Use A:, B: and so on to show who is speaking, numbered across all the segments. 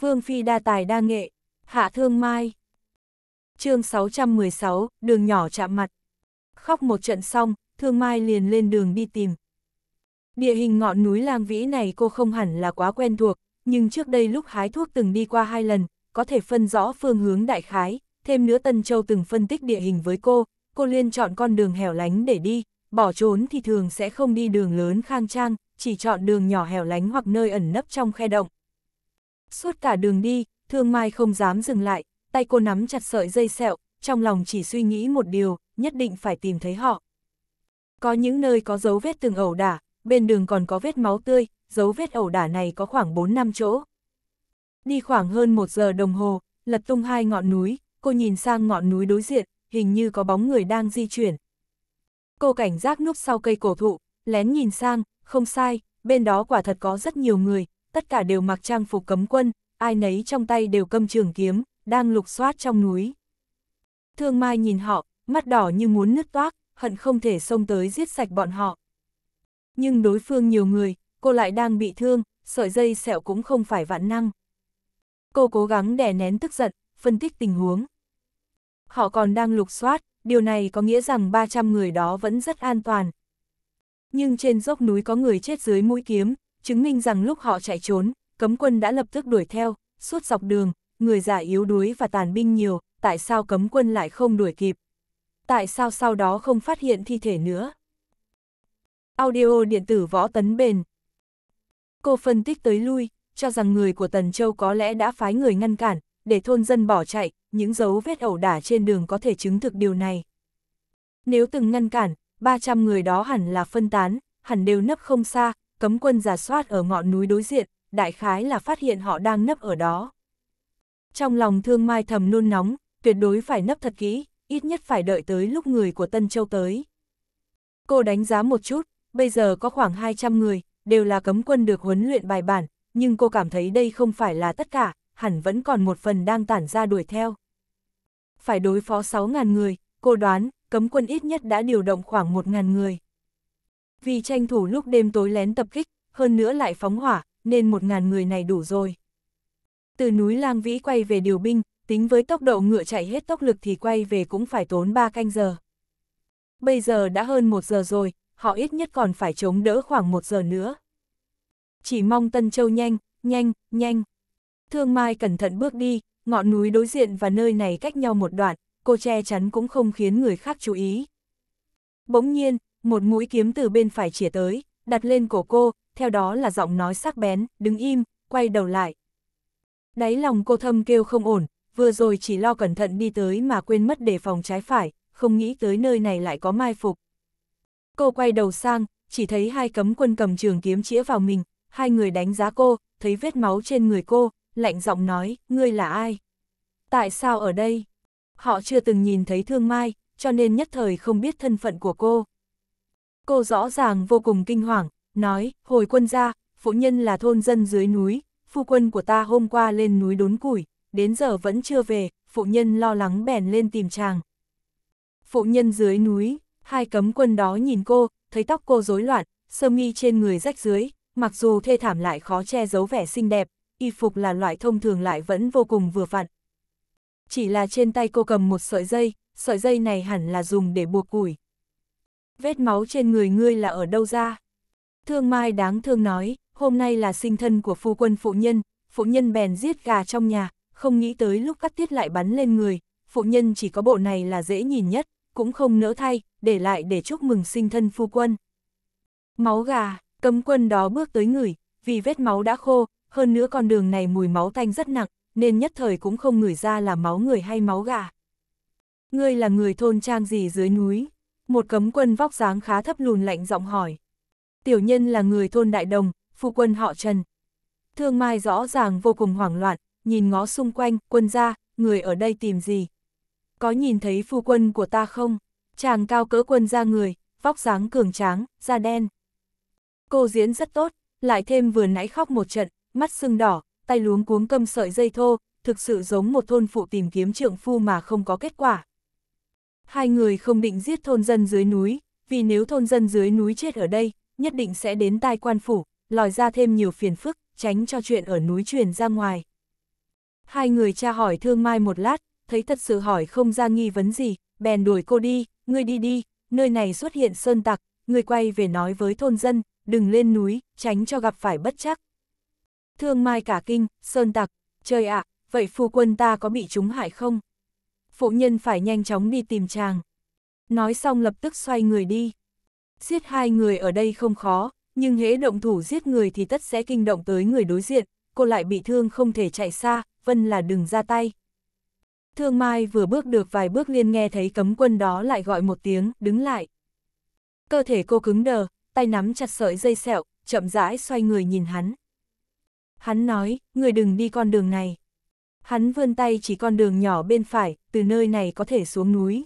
A: Vương Phi đa tài đa nghệ, hạ thương mai. chương 616, đường nhỏ chạm mặt. Khóc một trận xong, thương mai liền lên đường đi tìm. Địa hình ngọn núi lang vĩ này cô không hẳn là quá quen thuộc, nhưng trước đây lúc hái thuốc từng đi qua hai lần, có thể phân rõ phương hướng đại khái, thêm nữa Tân Châu từng phân tích địa hình với cô, cô liên chọn con đường hẻo lánh để đi, bỏ trốn thì thường sẽ không đi đường lớn khang trang, chỉ chọn đường nhỏ hẻo lánh hoặc nơi ẩn nấp trong khe động, Suốt cả đường đi, Thương Mai không dám dừng lại, tay cô nắm chặt sợi dây sẹo, trong lòng chỉ suy nghĩ một điều, nhất định phải tìm thấy họ. Có những nơi có dấu vết từng ẩu đả, bên đường còn có vết máu tươi, dấu vết ẩu đả này có khoảng 4 năm chỗ. Đi khoảng hơn một giờ đồng hồ, lật tung hai ngọn núi, cô nhìn sang ngọn núi đối diện, hình như có bóng người đang di chuyển. Cô cảnh giác núp sau cây cổ thụ, lén nhìn sang, không sai, bên đó quả thật có rất nhiều người, tất cả đều mặc trang phục cấm quân, ai nấy trong tay đều cầm trường kiếm, đang lục soát trong núi. Thương Mai nhìn họ, mắt đỏ như muốn nứt toác, hận không thể xông tới giết sạch bọn họ. Nhưng đối phương nhiều người, cô lại đang bị thương, sợi dây sẹo cũng không phải vạn năng. Cô cố gắng đè nén tức giận, phân tích tình huống. Họ còn đang lục soát, điều này có nghĩa rằng 300 người đó vẫn rất an toàn. Nhưng trên dốc núi có người chết dưới mũi kiếm, chứng minh rằng lúc họ chạy trốn, cấm quân đã lập tức đuổi theo, suốt dọc đường, người già yếu đuối và tàn binh nhiều, tại sao cấm quân lại không đuổi kịp? Tại sao sau đó không phát hiện thi thể nữa? Audio điện tử võ tấn bền Cô phân tích tới lui, cho rằng người của Tần Châu có lẽ đã phái người ngăn cản, để thôn dân bỏ chạy, những dấu vết ẩu đả trên đường có thể chứng thực điều này. Nếu từng ngăn cản, 300 người đó hẳn là phân tán, hẳn đều nấp không xa, cấm quân giả soát ở ngọn núi đối diện, đại khái là phát hiện họ đang nấp ở đó. Trong lòng thương mai thầm nôn nóng, tuyệt đối phải nấp thật kỹ, ít nhất phải đợi tới lúc người của Tân Châu tới. Cô đánh giá một chút, bây giờ có khoảng 200 người, đều là cấm quân được huấn luyện bài bản, nhưng cô cảm thấy đây không phải là tất cả, hẳn vẫn còn một phần đang tản ra đuổi theo. Phải đối phó 6.000 người, cô đoán, cấm quân ít nhất đã điều động khoảng 1.000 người vì tranh thủ lúc đêm tối lén tập kích, hơn nữa lại phóng hỏa, nên một ngàn người này đủ rồi. Từ núi Lang Vĩ quay về điều binh, tính với tốc độ ngựa chạy hết tốc lực thì quay về cũng phải tốn 3 canh giờ. Bây giờ đã hơn 1 giờ rồi, họ ít nhất còn phải chống đỡ khoảng 1 giờ nữa. Chỉ mong Tân Châu nhanh, nhanh, nhanh. Thương Mai cẩn thận bước đi, ngọn núi đối diện và nơi này cách nhau một đoạn, cô che chắn cũng không khiến người khác chú ý. Bỗng nhiên, một mũi kiếm từ bên phải chỉa tới, đặt lên cổ cô, theo đó là giọng nói sắc bén, đứng im, quay đầu lại. Đáy lòng cô thâm kêu không ổn, vừa rồi chỉ lo cẩn thận đi tới mà quên mất đề phòng trái phải, không nghĩ tới nơi này lại có mai phục. Cô quay đầu sang, chỉ thấy hai cấm quân cầm trường kiếm chĩa vào mình, hai người đánh giá cô, thấy vết máu trên người cô, lạnh giọng nói, ngươi là ai? Tại sao ở đây? Họ chưa từng nhìn thấy Thương Mai, cho nên nhất thời không biết thân phận của cô. Cô rõ ràng vô cùng kinh hoàng, nói, hồi quân ra, phụ nhân là thôn dân dưới núi, phu quân của ta hôm qua lên núi đốn củi, đến giờ vẫn chưa về, phụ nhân lo lắng bèn lên tìm chàng. Phụ nhân dưới núi, hai cấm quân đó nhìn cô, thấy tóc cô rối loạn, sơ mi trên người rách dưới, mặc dù thê thảm lại khó che giấu vẻ xinh đẹp, y phục là loại thông thường lại vẫn vô cùng vừa vặn. Chỉ là trên tay cô cầm một sợi dây, sợi dây này hẳn là dùng để buộc củi, vết máu trên người ngươi là ở đâu ra? Thương Mai đáng thương nói, hôm nay là sinh thân của phu quân phụ nhân, phụ nhân bèn giết gà trong nhà, không nghĩ tới lúc cắt tiết lại bắn lên người, phụ nhân chỉ có bộ này là dễ nhìn nhất, cũng không nỡ thay, để lại để chúc mừng sinh thân phu quân. Máu gà, cấm quân đó bước tới người, vì vết máu đã khô, hơn nữa con đường này mùi máu tanh rất nặng, nên nhất thời cũng không ngửi ra là máu người hay máu gà. Ngươi là người thôn trang gì dưới núi? Một cấm quân vóc dáng khá thấp lùn lạnh giọng hỏi. Tiểu nhân là người thôn Đại Đồng, phu quân họ Trần. Thương Mai rõ ràng vô cùng hoảng loạn, nhìn ngó xung quanh, quân ra, người ở đây tìm gì? Có nhìn thấy phu quân của ta không? Chàng cao cỡ quân ra người, vóc dáng cường tráng, da đen. Cô diễn rất tốt, lại thêm vừa nãy khóc một trận, mắt sưng đỏ, tay luống cuống cầm sợi dây thô, thực sự giống một thôn phụ tìm kiếm trượng phu mà không có kết quả. Hai người không định giết thôn dân dưới núi, vì nếu thôn dân dưới núi chết ở đây, nhất định sẽ đến tai quan phủ, lòi ra thêm nhiều phiền phức, tránh cho chuyện ở núi truyền ra ngoài. Hai người tra hỏi thương mai một lát, thấy thật sự hỏi không ra nghi vấn gì, bèn đuổi cô đi, ngươi đi đi, nơi này xuất hiện sơn tặc, ngươi quay về nói với thôn dân, đừng lên núi, tránh cho gặp phải bất chắc. Thương mai cả kinh, sơn tặc, trời ạ, vậy phu quân ta có bị chúng hại không? phụ nhân phải nhanh chóng đi tìm chàng. Nói xong lập tức xoay người đi. Giết hai người ở đây không khó, nhưng hễ động thủ giết người thì tất sẽ kinh động tới người đối diện, cô lại bị thương không thể chạy xa, vân là đừng ra tay. Thương Mai vừa bước được vài bước liền nghe thấy cấm quân đó lại gọi một tiếng, đứng lại. Cơ thể cô cứng đờ, tay nắm chặt sợi dây sẹo, chậm rãi xoay người nhìn hắn. Hắn nói, người đừng đi con đường này. Hắn vươn tay chỉ con đường nhỏ bên phải, từ nơi này có thể xuống núi.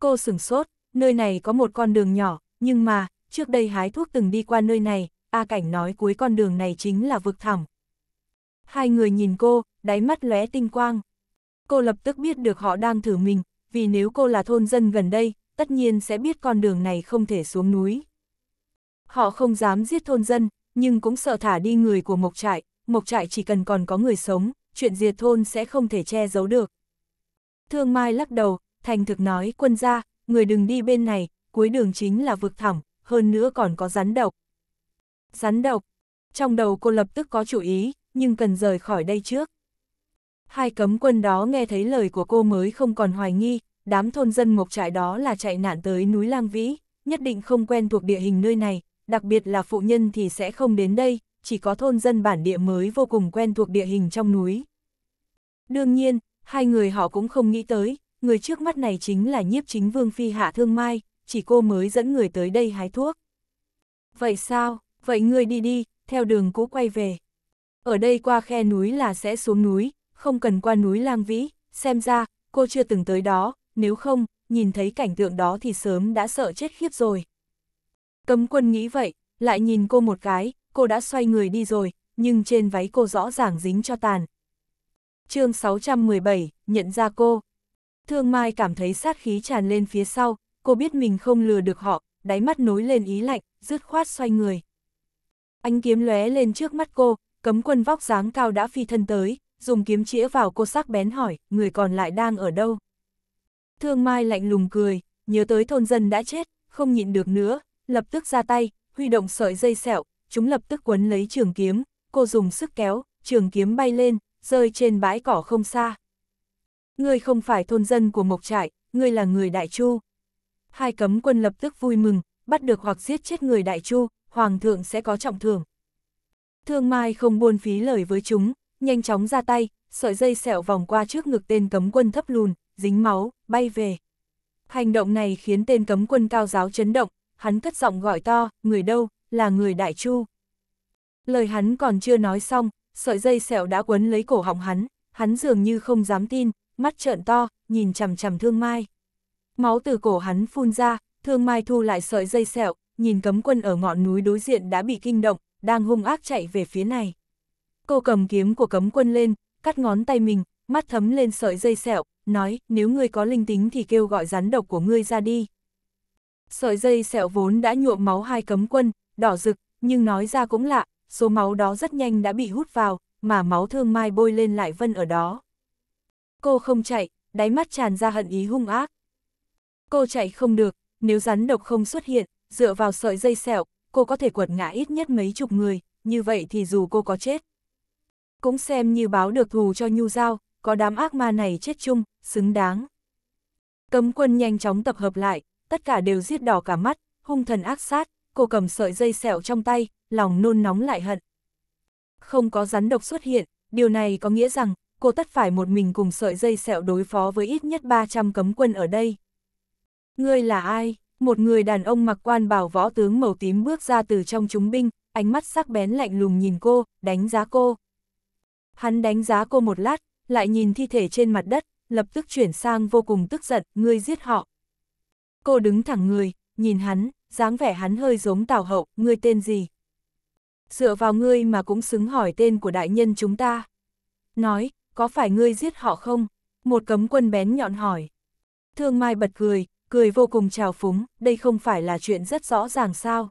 A: Cô sửng sốt, nơi này có một con đường nhỏ, nhưng mà, trước đây hái thuốc từng đi qua nơi này, A Cảnh nói cuối con đường này chính là vực thẳm. Hai người nhìn cô, đáy mắt lóe tinh quang. Cô lập tức biết được họ đang thử mình, vì nếu cô là thôn dân gần đây, tất nhiên sẽ biết con đường này không thể xuống núi. Họ không dám giết thôn dân, nhưng cũng sợ thả đi người của Mộc Trại, Mộc Trại chỉ cần còn có người sống, chuyện diệt thôn sẽ không thể che giấu được. Thương Mai lắc đầu, thành thực nói quân gia, người đừng đi bên này, cuối đường chính là vực thẳm, hơn nữa còn có rắn độc. Rắn độc, trong đầu cô lập tức có chủ ý, nhưng cần rời khỏi đây trước. Hai cấm quân đó nghe thấy lời của cô mới không còn hoài nghi, đám thôn dân mộc trại đó là chạy nạn tới núi Lang Vĩ, nhất định không quen thuộc địa hình nơi này, đặc biệt là phụ nhân thì sẽ không đến đây, chỉ có thôn dân bản địa mới vô cùng quen thuộc địa hình trong núi. Đương nhiên, hai người họ cũng không nghĩ tới, người trước mắt này chính là nhiếp chính vương phi hạ thương mai, chỉ cô mới dẫn người tới đây hái thuốc. Vậy sao, vậy ngươi đi đi, theo đường cũ quay về. Ở đây qua khe núi là sẽ xuống núi, không cần qua núi lang vĩ, xem ra, cô chưa từng tới đó, nếu không, nhìn thấy cảnh tượng đó thì sớm đã sợ chết khiếp rồi. Cấm quân nghĩ vậy, lại nhìn cô một cái, cô đã xoay người đi rồi, nhưng trên váy cô rõ ràng dính cho tàn. chương 617, nhận ra cô. Thương Mai cảm thấy sát khí tràn lên phía sau, cô biết mình không lừa được họ, đáy mắt nối lên ý lạnh, dứt khoát xoay người. Anh kiếm lóe lên trước mắt cô, cấm quân vóc dáng cao đã phi thân tới, dùng kiếm chĩa vào cô sắc bén hỏi, người còn lại đang ở đâu? Thương Mai lạnh lùng cười, nhớ tới thôn dân đã chết, không nhịn được nữa, lập tức ra tay, huy động sợi dây sẹo, chúng lập tức quấn lấy trường kiếm, cô dùng sức kéo, trường kiếm bay lên, rơi trên bãi cỏ không xa. Ngươi không phải thôn dân của Mộc Trại, ngươi là người Đại Chu. Hai cấm quân lập tức vui mừng, bắt được hoặc giết chết người Đại Chu, Hoàng thượng sẽ có trọng thưởng. Thương Mai không buôn phí lời với chúng, nhanh chóng ra tay, sợi dây sẹo vòng qua trước ngực tên cấm quân thấp lùn, dính máu, bay về. Hành động này khiến tên cấm quân cao giáo chấn động, hắn cất giọng gọi to, người đâu, là người đại chu. Lời hắn còn chưa nói xong, sợi dây sẹo đã quấn lấy cổ họng hắn, hắn dường như không dám tin, mắt trợn to, nhìn chằm chằm thương mai. Máu từ cổ hắn phun ra, thương mai thu lại sợi dây sẹo, nhìn cấm quân ở ngọn núi đối diện đã bị kinh động, đang hung ác chạy về phía này. Cô cầm kiếm của cấm quân lên, cắt ngón tay mình, mắt thấm lên sợi dây sẹo, nói, nếu ngươi có linh tính thì kêu gọi rắn độc của ngươi ra đi. Sợi dây sẹo vốn đã nhuộm máu hai cấm quân, đỏ rực, nhưng nói ra cũng lạ, số máu đó rất nhanh đã bị hút vào, mà máu thương mai bôi lên lại vân ở đó. Cô không chạy, đáy mắt tràn ra hận ý hung ác. Cô chạy không được, nếu rắn độc không xuất hiện, dựa vào sợi dây sẹo, cô có thể quật ngã ít nhất mấy chục người, như vậy thì dù cô có chết. Cũng xem như báo được thù cho Nhu dao có đám ác ma này chết chung, xứng đáng. Cấm quân nhanh chóng tập hợp lại, tất cả đều giết đỏ cả mắt, hung thần ác sát, cô cầm sợi dây sẹo trong tay, lòng nôn nóng lại hận. Không có rắn độc xuất hiện, điều này có nghĩa rằng, cô tất phải một mình cùng sợi dây sẹo đối phó với ít nhất 300 cấm quân ở đây. Ngươi là ai? Một người đàn ông mặc quan bào võ tướng màu tím bước ra từ trong chúng binh, ánh mắt sắc bén lạnh lùng nhìn cô, đánh giá cô. Hắn đánh giá cô một lát, lại nhìn thi thể trên mặt đất, lập tức chuyển sang vô cùng tức giận, ngươi giết họ. Cô đứng thẳng người, nhìn hắn, dáng vẻ hắn hơi giống Tào Hậu, ngươi tên gì? Dựa vào ngươi mà cũng xứng hỏi tên của đại nhân chúng ta. Nói, có phải ngươi giết họ không? Một cấm quân bén nhọn hỏi. Thương Mai bật cười, cười vô cùng trào phúng, đây không phải là chuyện rất rõ ràng sao?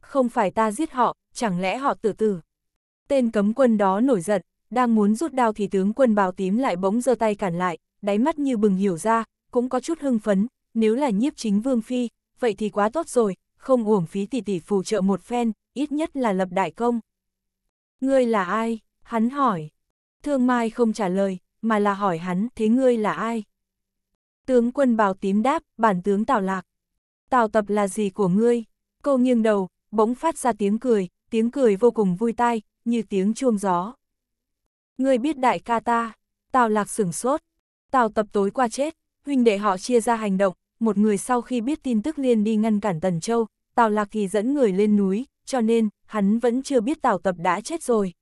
A: Không phải ta giết họ, chẳng lẽ họ tự tử? Tên cấm quân đó nổi giận, đang muốn rút đao thì tướng quân bào tím lại bỗng giơ tay cản lại, đáy mắt như bừng hiểu ra, cũng có chút hưng phấn, nếu là nhiếp chính vương phi, vậy thì quá tốt rồi, không uổng phí tỷ tỷ phù trợ một phen, ít nhất là lập đại công. Ngươi là ai? Hắn hỏi. Thương Mai không trả lời, mà là hỏi hắn, thế ngươi là ai? Tướng quân bào tím đáp, bản tướng Tào Lạc. Tào tập là gì của ngươi? Cô nghiêng đầu, bỗng phát ra tiếng cười, tiếng cười vô cùng vui tai, như tiếng chuông gió. Ngươi biết đại ca ta, Tào Lạc sửng sốt. Tào tập tối qua chết, huynh đệ họ chia ra hành động, một người sau khi biết tin tức liền đi ngăn cản Tần Châu, Tào Lạc Kỳ dẫn người lên núi, cho nên, hắn vẫn chưa biết Tào Tập đã chết rồi.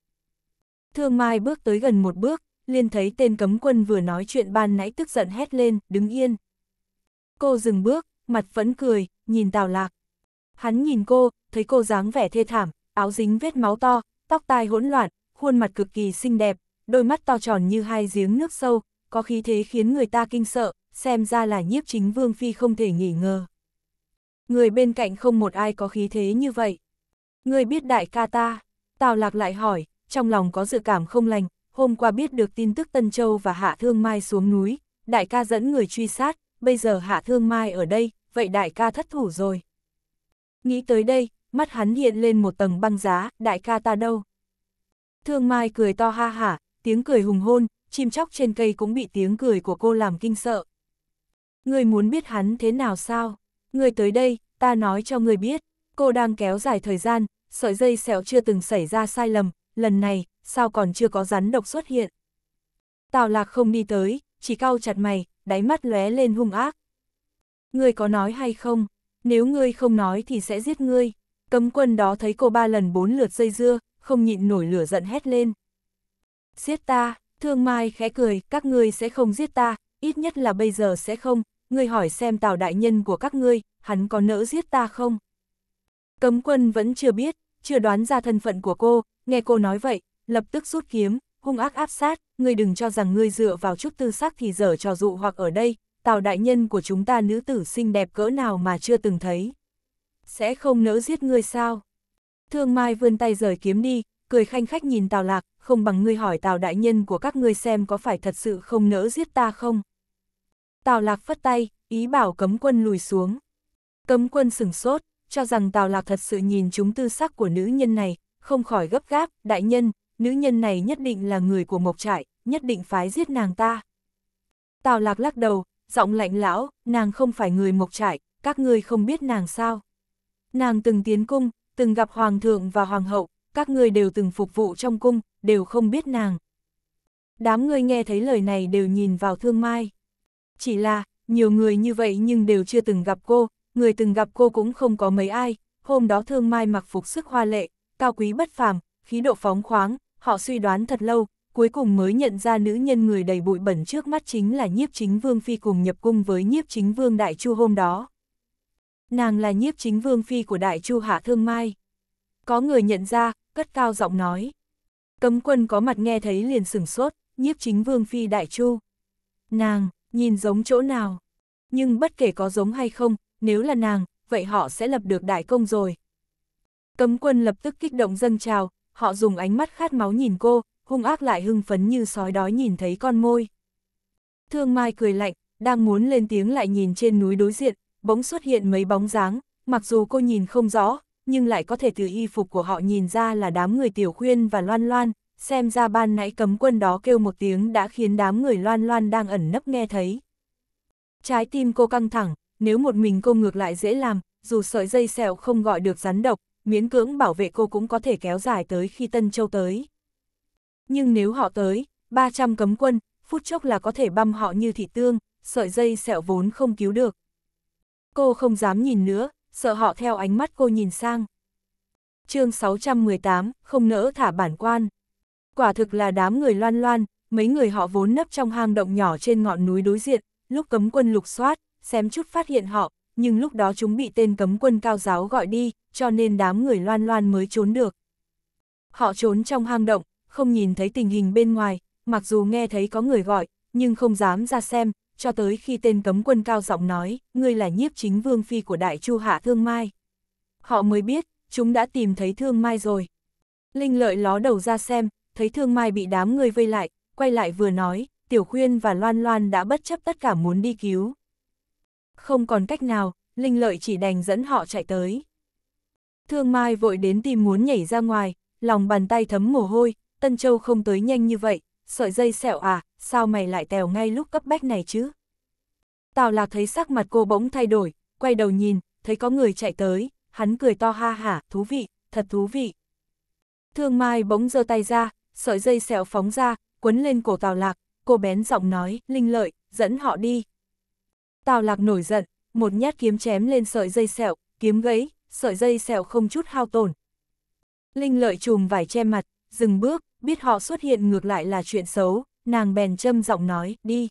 A: Thương Mai bước tới gần một bước, liền thấy tên cấm quân vừa nói chuyện ban nãy tức giận hét lên, đứng yên. Cô dừng bước, mặt vẫn cười, nhìn Tào Lạc. Hắn nhìn cô, thấy cô dáng vẻ thê thảm, áo dính vết máu to, tóc tai hỗn loạn, khuôn mặt cực kỳ xinh đẹp, đôi mắt to tròn như hai giếng nước sâu, có khí thế khiến người ta kinh sợ, xem ra là nhiếp chính vương phi không thể nghỉ ngờ. Người bên cạnh không một ai có khí thế như vậy. Người biết đại ca ta, Tào Lạc lại hỏi, trong lòng có dự cảm không lành, hôm qua biết được tin tức Tân Châu và Hạ Thương Mai xuống núi, đại ca dẫn người truy sát, bây giờ Hạ Thương Mai ở đây, vậy đại ca thất thủ rồi. Nghĩ tới đây, mắt hắn hiện lên một tầng băng giá, đại ca ta đâu? Thương Mai cười to ha hả, tiếng cười hùng hôn, chim chóc trên cây cũng bị tiếng cười của cô làm kinh sợ. Ngươi muốn biết hắn thế nào sao? Ngươi tới đây, ta nói cho ngươi biết. Cô đang kéo dài thời gian, sợi dây sẹo chưa từng xảy ra sai lầm, lần này, sao còn chưa có rắn độc xuất hiện? Tào lạc không đi tới, chỉ cau chặt mày, đáy mắt lóe lên hung ác. Ngươi có nói hay không? Nếu ngươi không nói thì sẽ giết ngươi. Cấm quân đó thấy cô ba lần bốn lượt dây dưa, không nhịn nổi lửa giận hét lên. Giết ta, thương mai khẽ cười, các ngươi sẽ không giết ta, ít nhất là bây giờ sẽ không, ngươi hỏi xem tào đại nhân của các ngươi, hắn có nỡ giết ta không? Cấm quân vẫn chưa biết, chưa đoán ra thân phận của cô, nghe cô nói vậy, lập tức rút kiếm, hung ác áp sát, ngươi đừng cho rằng ngươi dựa vào chút tư sắc thì dở trò dụ hoặc ở đây, tào đại nhân của chúng ta nữ tử xinh đẹp cỡ nào mà chưa từng thấy. Sẽ không nỡ giết ngươi sao? Thương Mai vươn tay rời kiếm đi, cười khanh khách nhìn Tào Lạc, không bằng ngươi hỏi Tào đại nhân của các ngươi xem có phải thật sự không nỡ giết ta không? Tào Lạc phất tay, ý bảo cấm quân lùi xuống. Cấm quân sửng sốt, cho rằng Tào Lạc thật sự nhìn chúng tư sắc của nữ nhân này, không khỏi gấp gáp, đại nhân, nữ nhân này nhất định là người của Mộc Trại, nhất định phái giết nàng ta. Tào Lạc lắc đầu, giọng lạnh lão, nàng không phải người Mộc Trại, các ngươi không biết nàng sao. Nàng từng tiến cung, từng gặp Hoàng thượng và Hoàng hậu, các ngươi đều từng phục vụ trong cung, đều không biết nàng. Đám người nghe thấy lời này đều nhìn vào thương mai chỉ là, nhiều người như vậy nhưng đều chưa từng gặp cô, người từng gặp cô cũng không có mấy ai, hôm đó thương mai mặc phục sức hoa lệ, cao quý bất phàm, khí độ phóng khoáng, họ suy đoán thật lâu, cuối cùng mới nhận ra nữ nhân người đầy bụi bẩn trước mắt chính là nhiếp chính vương phi cùng nhập cung với nhiếp chính vương đại chu hôm đó. Nàng là nhiếp chính vương phi của đại chu hạ thương mai. Có người nhận ra, cất cao giọng nói. Cấm quân có mặt nghe thấy liền sửng sốt, nhiếp chính vương phi đại chu. Nàng, Nhìn giống chỗ nào? Nhưng bất kể có giống hay không, nếu là nàng, vậy họ sẽ lập được đại công rồi. Cấm quân lập tức kích động dâng trào, họ dùng ánh mắt khát máu nhìn cô, hung ác lại hưng phấn như sói đói nhìn thấy con môi. Thương Mai cười lạnh, đang muốn lên tiếng lại nhìn trên núi đối diện, bỗng xuất hiện mấy bóng dáng, mặc dù cô nhìn không rõ, nhưng lại có thể từ y phục của họ nhìn ra là đám người tiểu khuyên và loan loan, xem ra ban nãy cấm quân đó kêu một tiếng đã khiến đám người loan loan đang ẩn nấp nghe thấy. Trái tim cô căng thẳng, nếu một mình cô ngược lại dễ làm, dù sợi dây sẹo không gọi được rắn độc, miễn cưỡng bảo vệ cô cũng có thể kéo dài tới khi Tân Châu tới. Nhưng nếu họ tới, 300 cấm quân, phút chốc là có thể băm họ như thị tương, sợi dây sẹo vốn không cứu được. Cô không dám nhìn nữa, sợ họ theo ánh mắt cô nhìn sang. chương 618, không nỡ thả bản quan quả thực là đám người loan loan, mấy người họ vốn nấp trong hang động nhỏ trên ngọn núi đối diện, lúc cấm quân lục soát, xem chút phát hiện họ, nhưng lúc đó chúng bị tên cấm quân cao giáo gọi đi, cho nên đám người loan loan mới trốn được. Họ trốn trong hang động, không nhìn thấy tình hình bên ngoài, mặc dù nghe thấy có người gọi, nhưng không dám ra xem, cho tới khi tên cấm quân cao giọng nói, ngươi là nhiếp chính vương phi của đại chu hạ thương mai. Họ mới biết, chúng đã tìm thấy thương mai rồi. Linh lợi ló đầu ra xem, thấy Thương Mai bị đám người vây lại, quay lại vừa nói, Tiểu Khuyên và Loan Loan đã bất chấp tất cả muốn đi cứu. Không còn cách nào, Linh Lợi chỉ đành dẫn họ chạy tới. Thương Mai vội đến tìm muốn nhảy ra ngoài, lòng bàn tay thấm mồ hôi, Tân Châu không tới nhanh như vậy, sợi dây sẹo à, sao mày lại tèo ngay lúc cấp bách này chứ? Tào Lạc thấy sắc mặt cô bỗng thay đổi, quay đầu nhìn, thấy có người chạy tới, hắn cười to ha hả, thú vị, thật thú vị. Thương Mai bỗng giơ tay ra, sợi dây xẹo phóng ra, quấn lên cổ Tào Lạc, cô bén giọng nói, linh lợi, dẫn họ đi. Tào Lạc nổi giận, một nhát kiếm chém lên sợi dây xẹo, kiếm gãy, sợi dây xẹo không chút hao tổn. Linh lợi chùm vải che mặt, dừng bước, biết họ xuất hiện ngược lại là chuyện xấu, nàng bèn châm giọng nói, đi.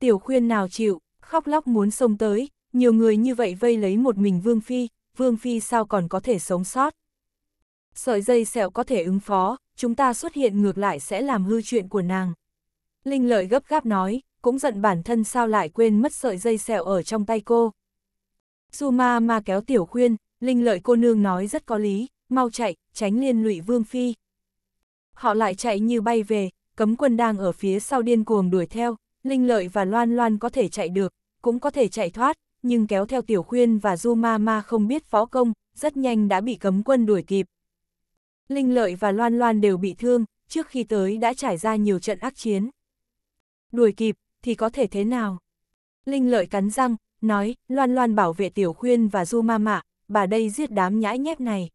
A: Tiểu khuyên nào chịu, khóc lóc muốn xông tới, nhiều người như vậy vây lấy một mình Vương Phi, Vương Phi sao còn có thể sống sót. Sợi dây sẹo có thể ứng phó, chúng ta xuất hiện ngược lại sẽ làm hư chuyện của nàng. Linh lợi gấp gáp nói, cũng giận bản thân sao lại quên mất sợi dây sẹo ở trong tay cô. Suma ma kéo tiểu khuyên, Linh lợi cô nương nói rất có lý, mau chạy, tránh liên lụy Vương Phi. Họ lại chạy như bay về, cấm quân đang ở phía sau điên cuồng đuổi theo, Linh lợi và Loan Loan có thể chạy được, cũng có thể chạy thoát, nhưng kéo theo tiểu khuyên và Du Ma Ma không biết phó công, rất nhanh đã bị cấm quân đuổi kịp. Linh Lợi và Loan Loan đều bị thương, trước khi tới đã trải ra nhiều trận ác chiến. Đuổi kịp, thì có thể thế nào? Linh Lợi cắn răng, nói, Loan Loan bảo vệ Tiểu Khuyên và Du Ma Mạ, bà đây giết đám nhãi nhép này.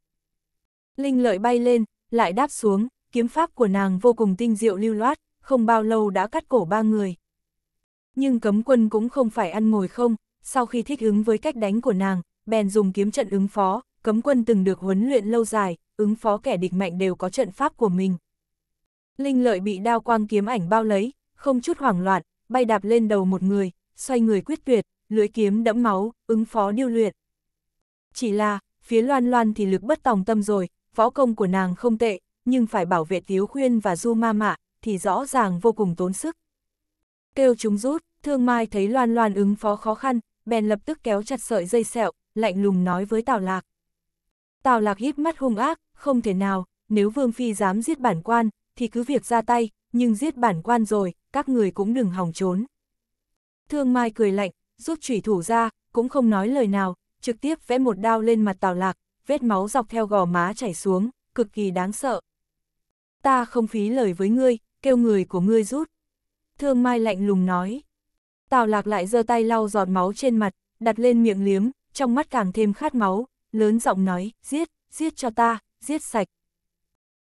A: Linh Lợi bay lên, lại đáp xuống, kiếm pháp của nàng vô cùng tinh diệu lưu loát, không bao lâu đã cắt cổ ba người. Nhưng cấm quân cũng không phải ăn ngồi không, sau khi thích ứng với cách đánh của nàng, bèn dùng kiếm trận ứng phó, cấm quân từng được huấn luyện lâu dài, ứng phó kẻ địch mạnh đều có trận pháp của mình. Linh lợi bị đao quang kiếm ảnh bao lấy, không chút hoảng loạn, bay đạp lên đầu một người, xoay người quyết tuyệt, lưỡi kiếm đẫm máu, ứng phó điêu luyện. Chỉ là, phía loan loan thì lực bất tòng tâm rồi, võ công của nàng không tệ, nhưng phải bảo vệ Tiếu Khuyên và Du Ma Mạ, thì rõ ràng vô cùng tốn sức. Kêu chúng rút, thương mai thấy loan loan ứng phó khó khăn, bèn lập tức kéo chặt sợi dây sẹo, lạnh lùng nói với Tào Lạc. Tào Lạc híp mắt hung ác, không thể nào, nếu Vương Phi dám giết bản quan, thì cứ việc ra tay, nhưng giết bản quan rồi, các người cũng đừng hòng trốn. Thương Mai cười lạnh, rút chủy thủ ra, cũng không nói lời nào, trực tiếp vẽ một đao lên mặt Tào Lạc, vết máu dọc theo gò má chảy xuống, cực kỳ đáng sợ. Ta không phí lời với ngươi, kêu người của ngươi rút. Thương Mai lạnh lùng nói. Tào Lạc lại giơ tay lau giọt máu trên mặt, đặt lên miệng liếm, trong mắt càng thêm khát máu, lớn giọng nói, giết, giết cho ta, giết sạch.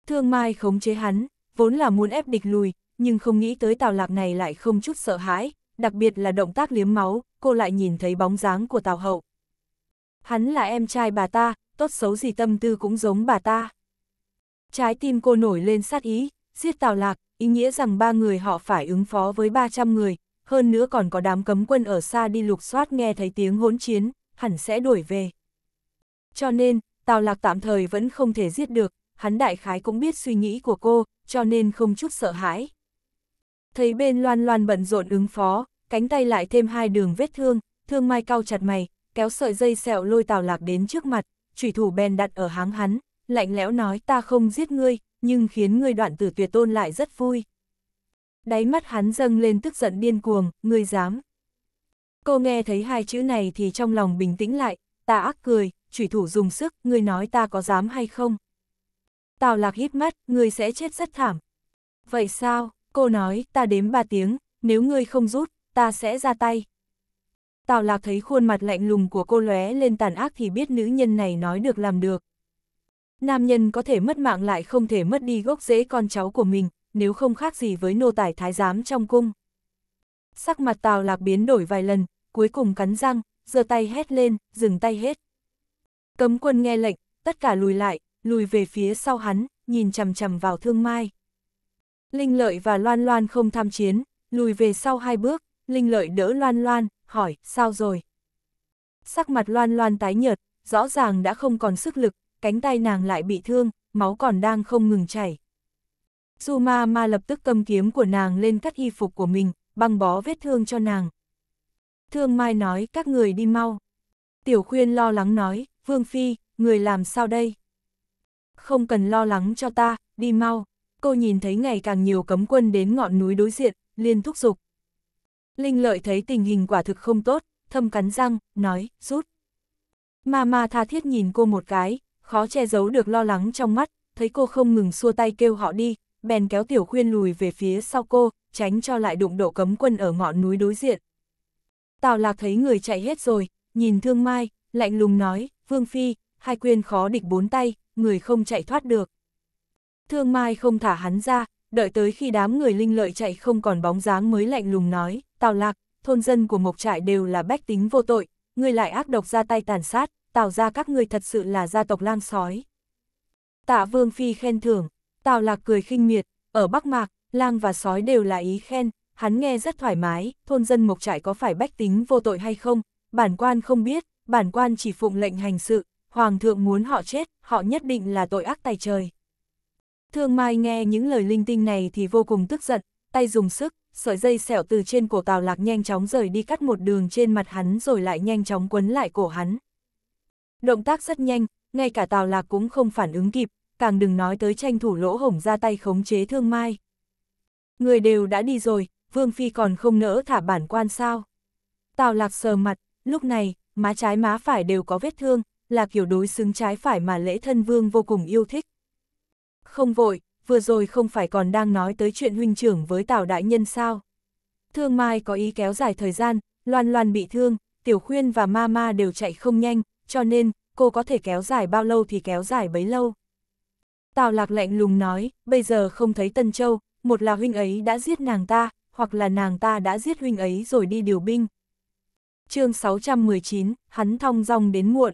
A: Thương Mai khống chế hắn, vốn là muốn ép địch lùi, nhưng không nghĩ tới Tào Lạc này lại không chút sợ hãi, đặc biệt là động tác liếm máu, cô lại nhìn thấy bóng dáng của Tào Hậu. Hắn là em trai bà ta, tốt xấu gì tâm tư cũng giống bà ta. Trái tim cô nổi lên sát ý, giết Tào Lạc, ý nghĩa rằng ba người họ phải ứng phó với 300 người, hơn nữa còn có đám cấm quân ở xa đi lục soát nghe thấy tiếng hỗn chiến, hẳn sẽ đuổi về. Cho nên, Tào Lạc tạm thời vẫn không thể giết được, hắn đại khái cũng biết suy nghĩ của cô, cho nên không chút sợ hãi. Thấy bên loan loan bận rộn ứng phó, cánh tay lại thêm hai đường vết thương, thương mai cao chặt mày, kéo sợi dây sẹo lôi Tào Lạc đến trước mặt, chủy thủ bèn đặt ở háng hắn, lạnh lẽo nói ta không giết ngươi, nhưng khiến ngươi đoạn tử tuyệt tôn lại rất vui. Đáy mắt hắn dâng lên tức giận điên cuồng, ngươi dám. Cô nghe thấy hai chữ này thì trong lòng bình tĩnh lại, ta ác cười, chủy thủ dùng sức, ngươi nói ta có dám hay không? Tào lạc hít mắt, ngươi sẽ chết rất thảm. Vậy sao, cô nói, ta đếm ba tiếng, nếu ngươi không rút, ta sẽ ra tay. Tào lạc thấy khuôn mặt lạnh lùng của cô lóe lên tàn ác thì biết nữ nhân này nói được làm được. Nam nhân có thể mất mạng lại không thể mất đi gốc rễ con cháu của mình, nếu không khác gì với nô tài thái giám trong cung. Sắc mặt tào lạc biến đổi vài lần, cuối cùng cắn răng, giơ tay hét lên, dừng tay hết. Cấm quân nghe lệnh, tất cả lùi lại, lùi về phía sau hắn, nhìn chầm chầm vào thương mai. Linh lợi và loan loan không tham chiến, lùi về sau hai bước, linh lợi đỡ loan loan, hỏi, sao rồi? Sắc mặt loan loan tái nhợt, rõ ràng đã không còn sức lực, cánh tay nàng lại bị thương, máu còn đang không ngừng chảy. Dù ma ma lập tức cầm kiếm của nàng lên cắt y phục của mình, băng bó vết thương cho nàng. Thương Mai nói các người đi mau. Tiểu khuyên lo lắng nói, Vương Phi, người làm sao đây? Không cần lo lắng cho ta, đi mau. Cô nhìn thấy ngày càng nhiều cấm quân đến ngọn núi đối diện, liên thúc giục. Linh lợi thấy tình hình quả thực không tốt, thâm cắn răng, nói, rút. Ma ma tha thiết nhìn cô một cái, khó che giấu được lo lắng trong mắt, thấy cô không ngừng xua tay kêu họ đi, bèn kéo tiểu khuyên lùi về phía sau cô, tránh cho lại đụng độ cấm quân ở ngọn núi đối diện. Tào lạc thấy người chạy hết rồi, nhìn thương mai, lạnh lùng nói, Vương Phi, hai quyền khó địch bốn tay, người không chạy thoát được. Thương Mai không thả hắn ra, đợi tới khi đám người linh lợi chạy không còn bóng dáng mới lạnh lùng nói, Tào Lạc, thôn dân của Mộc Trại đều là bách tính vô tội, ngươi lại ác độc ra tay tàn sát, Tào ra các ngươi thật sự là gia tộc lang sói. Tạ Vương Phi khen thưởng, Tào Lạc cười khinh miệt, ở Bắc Mạc, lang và sói đều là ý khen, hắn nghe rất thoải mái, thôn dân Mộc Trại có phải bách tính vô tội hay không, bản quan không biết, bản quan chỉ phụng lệnh hành sự, hoàng thượng muốn họ chết, họ nhất định là tội ác tài trời. Thương Mai nghe những lời linh tinh này thì vô cùng tức giận, tay dùng sức, sợi dây xẻo từ trên cổ Tào Lạc nhanh chóng rời đi cắt một đường trên mặt hắn rồi lại nhanh chóng quấn lại cổ hắn. Động tác rất nhanh, ngay cả Tào Lạc cũng không phản ứng kịp, càng đừng nói tới tranh thủ lỗ hổng ra tay khống chế Thương Mai. Người đều đã đi rồi, Vương Phi còn không nỡ thả bản quan sao. Tào Lạc sờ mặt, lúc này, má trái má phải đều có vết thương, là kiểu đối xứng trái phải mà lễ thân vương vô cùng yêu thích. Không vội, vừa rồi không phải còn đang nói tới chuyện huynh trưởng với Tào Đại Nhân sao. Thương Mai có ý kéo dài thời gian, loan loan bị thương, Tiểu Khuyên và Mama đều chạy không nhanh, cho nên cô có thể kéo dài bao lâu thì kéo dài bấy lâu. Tào Lạc lạnh lùng nói, bây giờ không thấy Tân Châu, một là huynh ấy đã giết nàng ta, hoặc là nàng ta đã giết huynh ấy rồi đi điều binh, chương 619, hắn thong dong đến muộn.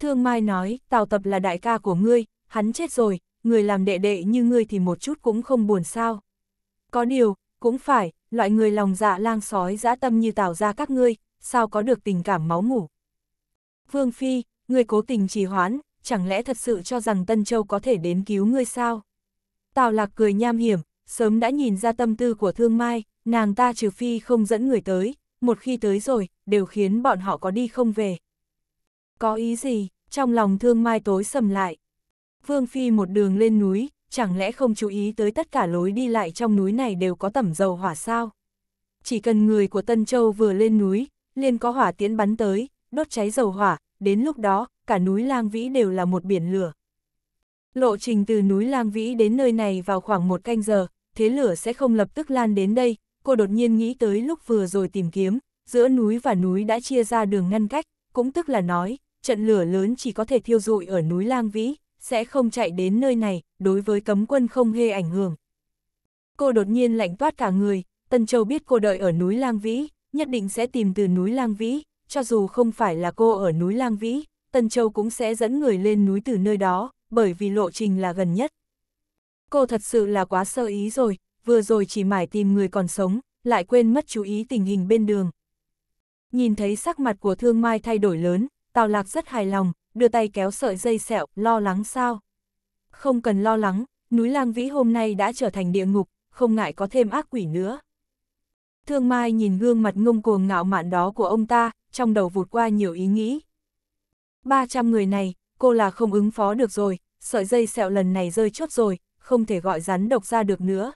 A: Thương Mai nói, Tào Tập là đại ca của ngươi, hắn chết rồi, người làm đệ đệ như ngươi thì một chút cũng không buồn sao. Có điều, cũng phải, loại người lòng dạ lang sói dã tâm như Tào ra các ngươi, sao có được tình cảm máu ngủ Vương Phi, ngươi cố tình trì hoãn, chẳng lẽ thật sự cho rằng Tân Châu có thể đến cứu ngươi sao? Tào Lạc cười nham hiểm, sớm đã nhìn ra tâm tư của Thương Mai, nàng ta trừ phi không dẫn người tới, một khi tới rồi, đều khiến bọn họ có đi không về. Có ý gì, trong lòng thương mai tối sầm lại. Vương Phi một đường lên núi, chẳng lẽ không chú ý tới tất cả lối đi lại trong núi này đều có tẩm dầu hỏa sao? Chỉ cần người của Tân Châu vừa lên núi, liền có hỏa tiễn bắn tới, đốt cháy dầu hỏa, đến lúc đó, cả núi Lang Vĩ đều là một biển lửa. Lộ trình từ núi Lang Vĩ đến nơi này vào khoảng một canh giờ, thế lửa sẽ không lập tức lan đến đây, cô đột nhiên nghĩ tới lúc vừa rồi tìm kiếm, giữa núi và núi đã chia ra đường ngăn cách, cũng tức là nói, trận lửa lớn chỉ có thể thiêu rụi ở núi Lang Vĩ, sẽ không chạy đến nơi này, đối với cấm quân không hề ảnh hưởng. Cô đột nhiên lạnh toát cả người, Tân Châu biết cô đợi ở núi Lang Vĩ, nhất định sẽ tìm từ núi Lang Vĩ, cho dù không phải là cô ở núi Lang Vĩ, Tân Châu cũng sẽ dẫn người lên núi từ nơi đó, bởi vì lộ trình là gần nhất. Cô thật sự là quá sơ ý rồi, vừa rồi chỉ mải tìm người còn sống, lại quên mất chú ý tình hình bên đường. Nhìn thấy sắc mặt của thương mai thay đổi lớn, Tào Lạc rất hài lòng, đưa tay kéo sợi dây sẹo, lo lắng sao. Không cần lo lắng, núi lang vĩ hôm nay đã trở thành địa ngục, không ngại có thêm ác quỷ nữa. Thương Mai nhìn gương mặt ngông cuồng ngạo mạn đó của ông ta, trong đầu vụt qua nhiều ý nghĩ. 300 người này, cô là không ứng phó được rồi, sợi dây sẹo lần này rơi chốt rồi, không thể gọi rắn độc ra được nữa.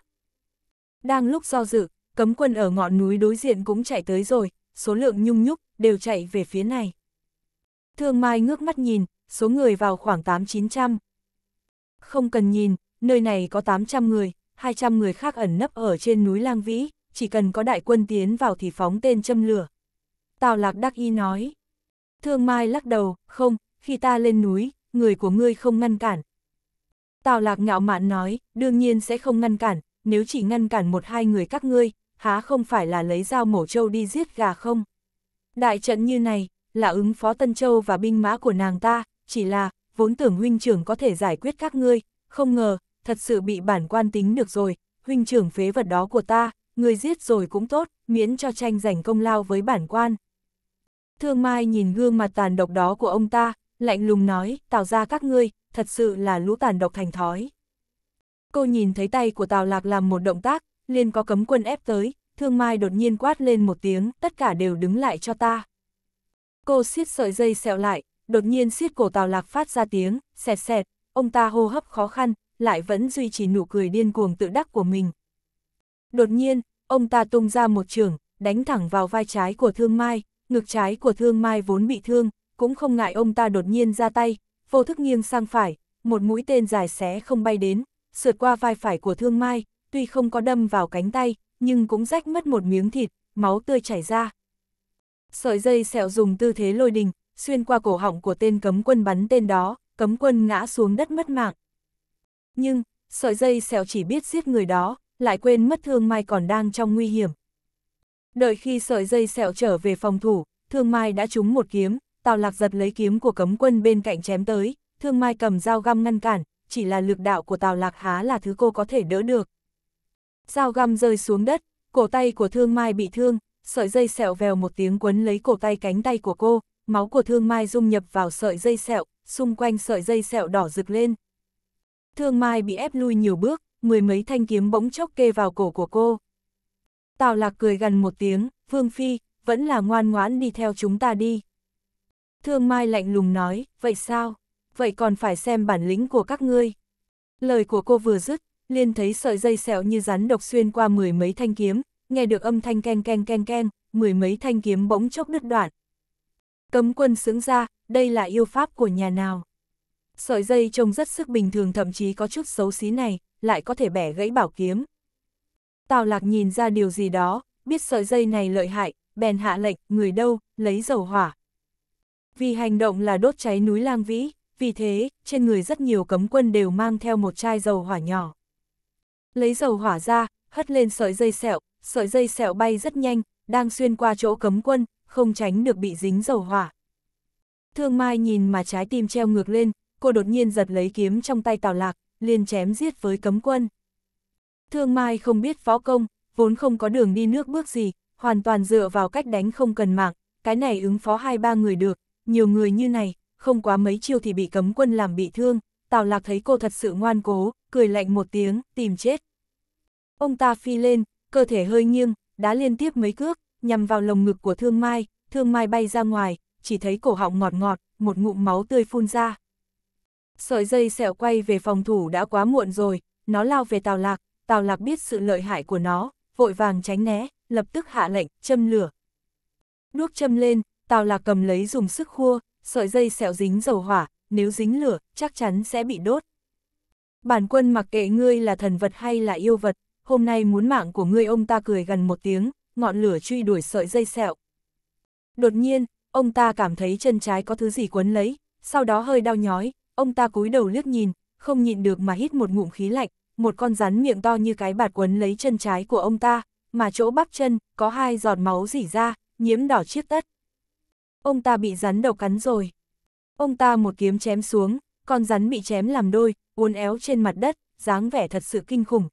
A: Đang lúc do dự, cấm quân ở ngọn núi đối diện cũng chạy tới rồi, số lượng nhung nhúc, đều chạy về phía này. Thương Mai ngước mắt nhìn, số người vào khoảng 8-900. Không cần nhìn, nơi này có 800 người, 200 người khác ẩn nấp ở trên núi Lang Vĩ, chỉ cần có đại quân tiến vào thì phóng tên châm lửa. Tào Lạc Đắc Y nói. Thương Mai lắc đầu, không, khi ta lên núi, người của ngươi không ngăn cản. Tào Lạc ngạo mạn nói, đương nhiên sẽ không ngăn cản, nếu chỉ ngăn cản một hai người các ngươi, há không phải là lấy dao mổ trâu đi giết gà không? Đại trận như này, là ứng phó Tân Châu và binh mã của nàng ta, chỉ là, vốn tưởng huynh trưởng có thể giải quyết các ngươi, không ngờ, thật sự bị bản quan tính được rồi, huynh trưởng phế vật đó của ta, người giết rồi cũng tốt, miễn cho tranh giành công lao với bản quan. Thương Mai nhìn gương mặt tàn độc đó của ông ta, lạnh lùng nói, tạo ra các ngươi, thật sự là lũ tàn độc thành thói. Cô nhìn thấy tay của Tào Lạc làm một động tác, liền có cấm quân ép tới, thương mai đột nhiên quát lên một tiếng, tất cả đều đứng lại cho ta. Cô siết sợi dây sẹo lại, đột nhiên siết cổ Tào Lạc phát ra tiếng, xẹt xẹt, ông ta hô hấp khó khăn, lại vẫn duy trì nụ cười điên cuồng tự đắc của mình. Đột nhiên, ông ta tung ra một trường, đánh thẳng vào vai trái của thương mai, ngực trái của thương mai vốn bị thương, cũng không ngại ông ta đột nhiên ra tay, vô thức nghiêng sang phải, một mũi tên dài xé không bay đến, sượt qua vai phải của thương mai, tuy không có đâm vào cánh tay, nhưng cũng rách mất một miếng thịt, máu tươi chảy ra. Sợi dây sẹo dùng tư thế lôi đình, xuyên qua cổ họng của tên cấm quân bắn tên đó, cấm quân ngã xuống đất mất mạng. Nhưng, sợi dây sẹo chỉ biết giết người đó, lại quên mất thương mai còn đang trong nguy hiểm. Đợi khi sợi dây sẹo trở về phòng thủ, thương mai đã trúng một kiếm, tào lạc giật lấy kiếm của cấm quân bên cạnh chém tới, thương mai cầm dao găm ngăn cản, chỉ là lực đạo của Tào Lạc Há là thứ cô có thể đỡ được. Dao găm rơi xuống đất, cổ tay của Thương Mai bị thương, sợi dây sẹo vèo một tiếng quấn lấy cổ tay cánh tay của cô, máu của Thương Mai dung nhập vào sợi dây sẹo, xung quanh sợi dây sẹo đỏ rực lên. Thương Mai bị ép lui nhiều bước, mười mấy thanh kiếm bỗng chốc kê vào cổ của cô. Tào Lạc cười gần một tiếng, Vương Phi, vẫn là ngoan ngoãn đi theo chúng ta đi. Thương Mai lạnh lùng nói, vậy sao? vậy còn phải xem bản lĩnh của các ngươi. Lời của cô vừa dứt, liền thấy sợi dây sẹo như rắn độc xuyên qua mười mấy thanh kiếm, nghe được âm thanh ken ken ken ken, mười mấy thanh kiếm bỗng chốc đứt đoạn. Cấm quân sướng ra, đây là yêu pháp của nhà nào. Sợi dây trông rất sức bình thường thậm chí có chút xấu xí này, lại có thể bẻ gãy bảo kiếm. Tào lạc nhìn ra điều gì đó, biết sợi dây này lợi hại, bèn hạ lệnh, người đâu, lấy dầu hỏa. Vì hành động là đốt cháy núi lang vĩ, vì thế, trên người rất nhiều cấm quân đều mang theo một chai dầu hỏa nhỏ. Lấy dầu hỏa ra, hất lên sợi dây sẹo, sợi dây sẹo bay rất nhanh, đang xuyên qua chỗ cấm quân, không tránh được bị dính dầu hỏa. Thương Mai nhìn mà trái tim treo ngược lên, cô đột nhiên giật lấy kiếm trong tay Tào Lạc, liền chém giết với cấm quân. Thương Mai không biết võ công, vốn không có đường đi nước bước gì, hoàn toàn dựa vào cách đánh không cần mạng, cái này ứng phó hai ba người được, nhiều người như này, không quá mấy chiêu thì bị cấm quân làm bị thương, Tào Lạc thấy cô thật sự ngoan cố, cười lạnh một tiếng, tìm chết. Ông ta phi lên, cơ thể hơi nghiêng, đá liên tiếp mấy cước, nhằm vào lồng ngực của Thương Mai, Thương Mai bay ra ngoài, chỉ thấy cổ họng ngọt ngọt, một ngụm máu tươi phun ra. Sợi dây sẹo quay về phòng thủ đã quá muộn rồi, nó lao về Tào Lạc, Tào Lạc biết sự lợi hại của nó, vội vàng tránh né, lập tức hạ lệnh, châm lửa. Đuốc châm lên, Tào Lạc cầm lấy dùng sức khua, sợi dây xẹo dính dầu hỏa, nếu dính lửa, chắc chắn sẽ bị đốt. Bản quân mặc kệ ngươi là thần vật hay là yêu vật, hôm nay muốn mạng của ngươi ông ta cười gần một tiếng, ngọn lửa truy đuổi sợi dây sẹo. Đột nhiên, ông ta cảm thấy chân trái có thứ gì quấn lấy, sau đó hơi đau nhói, ông ta cúi đầu liếc nhìn, không nhịn được mà hít một ngụm khí lạnh, một con rắn miệng to như cái bạt quấn lấy chân trái của ông ta, mà chỗ bắp chân, có hai giọt máu rỉ ra, nhiễm đỏ chiếc tất ông ta bị rắn đầu cắn rồi. Ông ta một kiếm chém xuống, con rắn bị chém làm đôi, uốn éo trên mặt đất, dáng vẻ thật sự kinh khủng.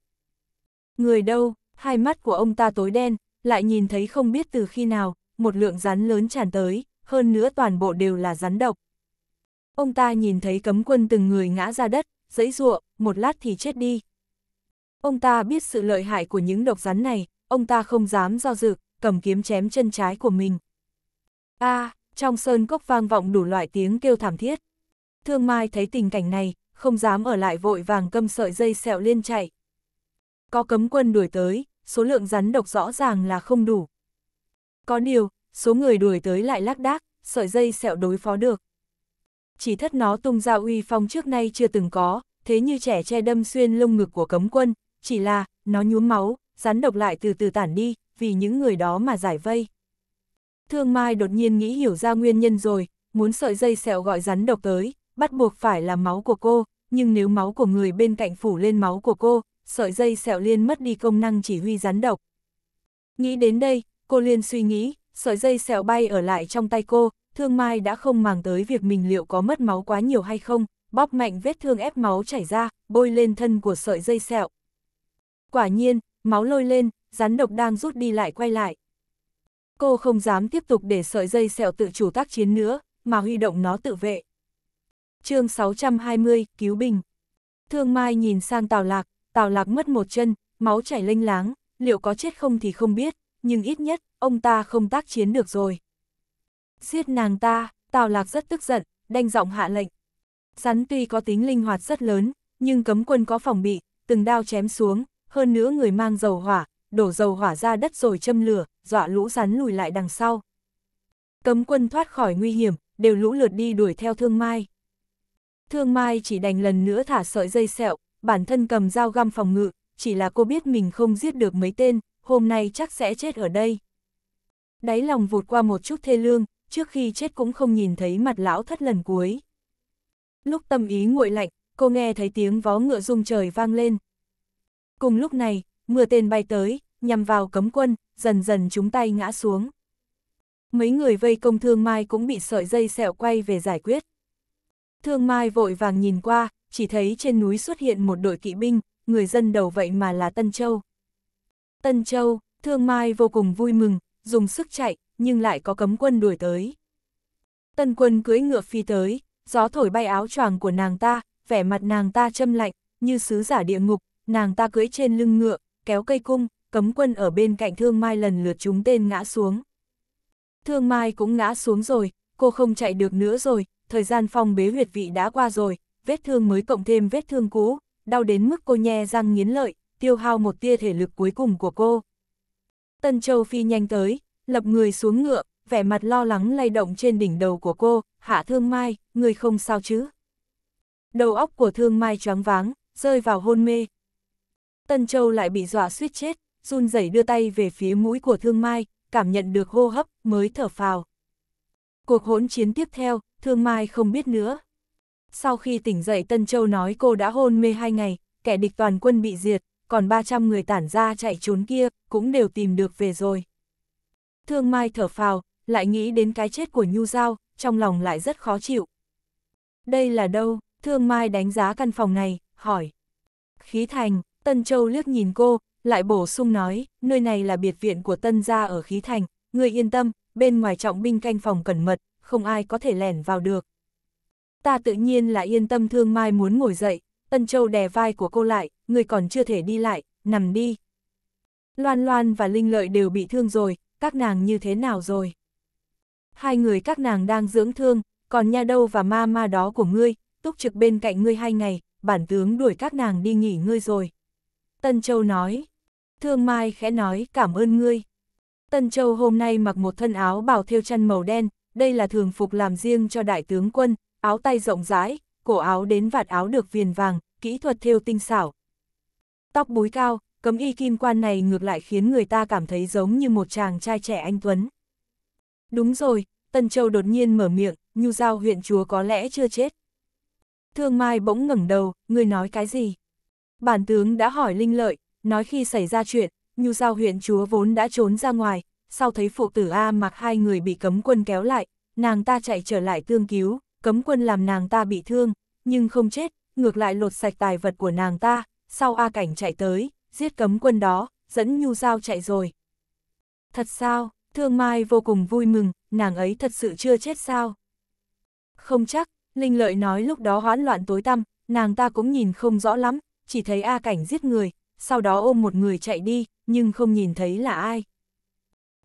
A: Người đâu, hai mắt của ông ta tối đen, lại nhìn thấy không biết từ khi nào, một lượng rắn lớn tràn tới, hơn nữa toàn bộ đều là rắn độc. Ông ta nhìn thấy cấm quân từng người ngã ra đất, dẫy ruộng, một lát thì chết đi. Ông ta biết sự lợi hại của những độc rắn này, ông ta không dám do dự, cầm kiếm chém chân trái của mình. a à, trong sơn cốc vang vọng đủ loại tiếng kêu thảm thiết. Thương Mai thấy tình cảnh này, không dám ở lại vội vàng câm sợi dây sẹo lên chạy. Có cấm quân đuổi tới, số lượng rắn độc rõ ràng là không đủ. Có điều, số người đuổi tới lại lác đác, sợi dây sẹo đối phó được. Chỉ thất nó tung ra uy phong trước nay chưa từng có, thế như trẻ che đâm xuyên lông ngực của cấm quân, chỉ là, nó nhuốm máu, rắn độc lại từ từ tản đi, vì những người đó mà giải vây. Thương Mai đột nhiên nghĩ hiểu ra nguyên nhân rồi, muốn sợi dây sẹo gọi rắn độc tới, bắt buộc phải là máu của cô, nhưng nếu máu của người bên cạnh phủ lên máu của cô, sợi dây sẹo liên mất đi công năng chỉ huy rắn độc. Nghĩ đến đây, cô liên suy nghĩ, sợi dây sẹo bay ở lại trong tay cô, Thương Mai đã không màng tới việc mình liệu có mất máu quá nhiều hay không, bóp mạnh vết thương ép máu chảy ra, bôi lên thân của sợi dây sẹo. Quả nhiên, máu lôi lên, rắn độc đang rút đi lại quay lại. Cô không dám tiếp tục để sợi dây sẹo tự chủ tác chiến nữa, mà huy động nó tự vệ. chương 620, Cứu Bình Thương Mai nhìn sang Tào Lạc, Tào Lạc mất một chân, máu chảy lênh láng, liệu có chết không thì không biết, nhưng ít nhất, ông ta không tác chiến được rồi. Giết nàng ta, Tào Lạc rất tức giận, đanh giọng hạ lệnh. Rắn tuy có tính linh hoạt rất lớn, nhưng cấm quân có phòng bị, từng đao chém xuống, hơn nữa người mang dầu hỏa, đổ dầu hỏa ra đất rồi châm lửa, dọa lũ rắn lùi lại đằng sau. Cấm quân thoát khỏi nguy hiểm, đều lũ lượt đi đuổi theo thương mai. Thương mai chỉ đành lần nữa thả sợi dây sẹo, bản thân cầm dao găm phòng ngự, chỉ là cô biết mình không giết được mấy tên, hôm nay chắc sẽ chết ở đây. Đáy lòng vụt qua một chút thê lương, trước khi chết cũng không nhìn thấy mặt lão thất lần cuối. Lúc tâm ý nguội lạnh, cô nghe thấy tiếng vó ngựa rung trời vang lên. Cùng lúc này, mưa tên bay tới, nhằm vào cấm quân, dần dần chúng tay ngã xuống. Mấy người vây công thương mai cũng bị sợi dây sẹo quay về giải quyết. Thương mai vội vàng nhìn qua, chỉ thấy trên núi xuất hiện một đội kỵ binh, người dân đầu vậy mà là Tân Châu. Tân Châu, thương mai vô cùng vui mừng, dùng sức chạy, nhưng lại có cấm quân đuổi tới. Tân quân cưỡi ngựa phi tới, gió thổi bay áo choàng của nàng ta, vẻ mặt nàng ta châm lạnh, như sứ giả địa ngục, nàng ta cưỡi trên lưng ngựa, kéo cây cung, cấm quân ở bên cạnh Thương Mai lần lượt chúng tên ngã xuống. Thương Mai cũng ngã xuống rồi, cô không chạy được nữa rồi, thời gian phong bế huyệt vị đã qua rồi, vết thương mới cộng thêm vết thương cũ, đau đến mức cô nhe răng nghiến lợi, tiêu hao một tia thể lực cuối cùng của cô. Tân Châu Phi nhanh tới, lập người xuống ngựa, vẻ mặt lo lắng lay động trên đỉnh đầu của cô, hạ thương mai, người không sao chứ. Đầu óc của thương mai choáng váng, rơi vào hôn mê, Tân Châu lại bị dọa suýt chết, run rẩy đưa tay về phía mũi của Thương Mai, cảm nhận được hô hấp mới thở phào. Cuộc hỗn chiến tiếp theo, Thương Mai không biết nữa. Sau khi tỉnh dậy Tân Châu nói cô đã hôn mê hai ngày, kẻ địch toàn quân bị diệt, còn 300 người tản ra chạy trốn kia, cũng đều tìm được về rồi. Thương Mai thở phào, lại nghĩ đến cái chết của Nhu Giao, trong lòng lại rất khó chịu. Đây là đâu? Thương Mai đánh giá căn phòng này, hỏi. Khí thành, Tân Châu liếc nhìn cô, lại bổ sung nói, nơi này là biệt viện của Tân gia ở Khí Thành, người yên tâm, bên ngoài trọng binh canh phòng cẩn mật, không ai có thể lẻn vào được. Ta tự nhiên là yên tâm thương mai muốn ngồi dậy, Tân Châu đè vai của cô lại, người còn chưa thể đi lại, nằm đi. Loan Loan và Linh Lợi đều bị thương rồi, các nàng như thế nào rồi? Hai người các nàng đang dưỡng thương, còn nha đâu và ma ma đó của ngươi, túc trực bên cạnh ngươi hai ngày, bản tướng đuổi các nàng đi nghỉ ngươi rồi. Tân Châu nói. Thương Mai khẽ nói cảm ơn ngươi. Tân Châu hôm nay mặc một thân áo bào thêu chăn màu đen, đây là thường phục làm riêng cho đại tướng quân, áo tay rộng rãi, cổ áo đến vạt áo được viền vàng, kỹ thuật thêu tinh xảo. Tóc búi cao, cấm y kim quan này ngược lại khiến người ta cảm thấy giống như một chàng trai trẻ anh Tuấn. Đúng rồi, Tân Châu đột nhiên mở miệng, Nhu Giao huyện chúa có lẽ chưa chết. Thương Mai bỗng ngẩng đầu, người nói cái gì? bản tướng đã hỏi Linh Lợi, nói khi xảy ra chuyện, Nhu Giao huyện chúa vốn đã trốn ra ngoài, sau thấy phụ tử A mặc hai người bị cấm quân kéo lại, nàng ta chạy trở lại tương cứu, cấm quân làm nàng ta bị thương, nhưng không chết, ngược lại lột sạch tài vật của nàng ta, sau A Cảnh chạy tới, giết cấm quân đó, dẫn Nhu Giao chạy rồi. Thật sao, Thương Mai vô cùng vui mừng, nàng ấy thật sự chưa chết sao? Không chắc, Linh Lợi nói lúc đó hoãn loạn tối tăm, nàng ta cũng nhìn không rõ lắm, chỉ thấy A Cảnh giết người, sau đó ôm một người chạy đi, nhưng không nhìn thấy là ai.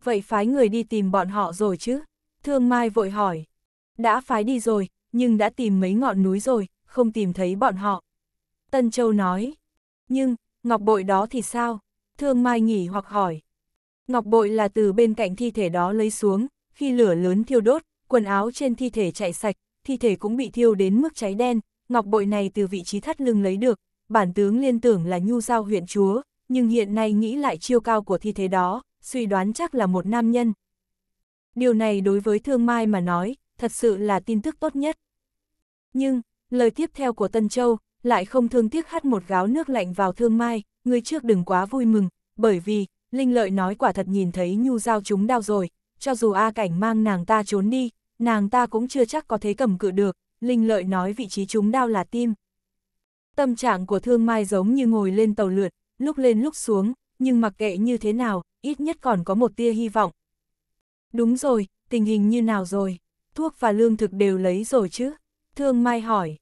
A: Vậy phái người đi tìm bọn họ rồi chứ? Thương Mai vội hỏi. Đã phái đi rồi, nhưng đã tìm mấy ngọn núi rồi, không tìm thấy bọn họ. Tân Châu nói. Nhưng, ngọc bội đó thì sao? Thương Mai nghỉ hoặc hỏi. Ngọc bội là từ bên cạnh thi thể đó lấy xuống, khi lửa lớn thiêu đốt, quần áo trên thi thể chạy sạch, thi thể cũng bị thiêu đến mức cháy đen, ngọc bội này từ vị trí thắt lưng lấy được, bản tướng liên tưởng là nhu sao huyện chúa, nhưng hiện nay nghĩ lại chiêu cao của thi thế đó, suy đoán chắc là một nam nhân. Điều này đối với thương mai mà nói, thật sự là tin tức tốt nhất. Nhưng, lời tiếp theo của Tân Châu, lại không thương tiếc hắt một gáo nước lạnh vào thương mai, người trước đừng quá vui mừng, bởi vì, Linh Lợi nói quả thật nhìn thấy nhu dao chúng đau rồi, cho dù A Cảnh mang nàng ta trốn đi, nàng ta cũng chưa chắc có thể cầm cự được, Linh Lợi nói vị trí chúng đau là tim. Tâm trạng của thương mai giống như ngồi lên tàu lượt, lúc lên lúc xuống, nhưng mặc kệ như thế nào, ít nhất còn có một tia hy vọng. Đúng rồi, tình hình như nào rồi? Thuốc và lương thực đều lấy rồi chứ? Thương Mai hỏi.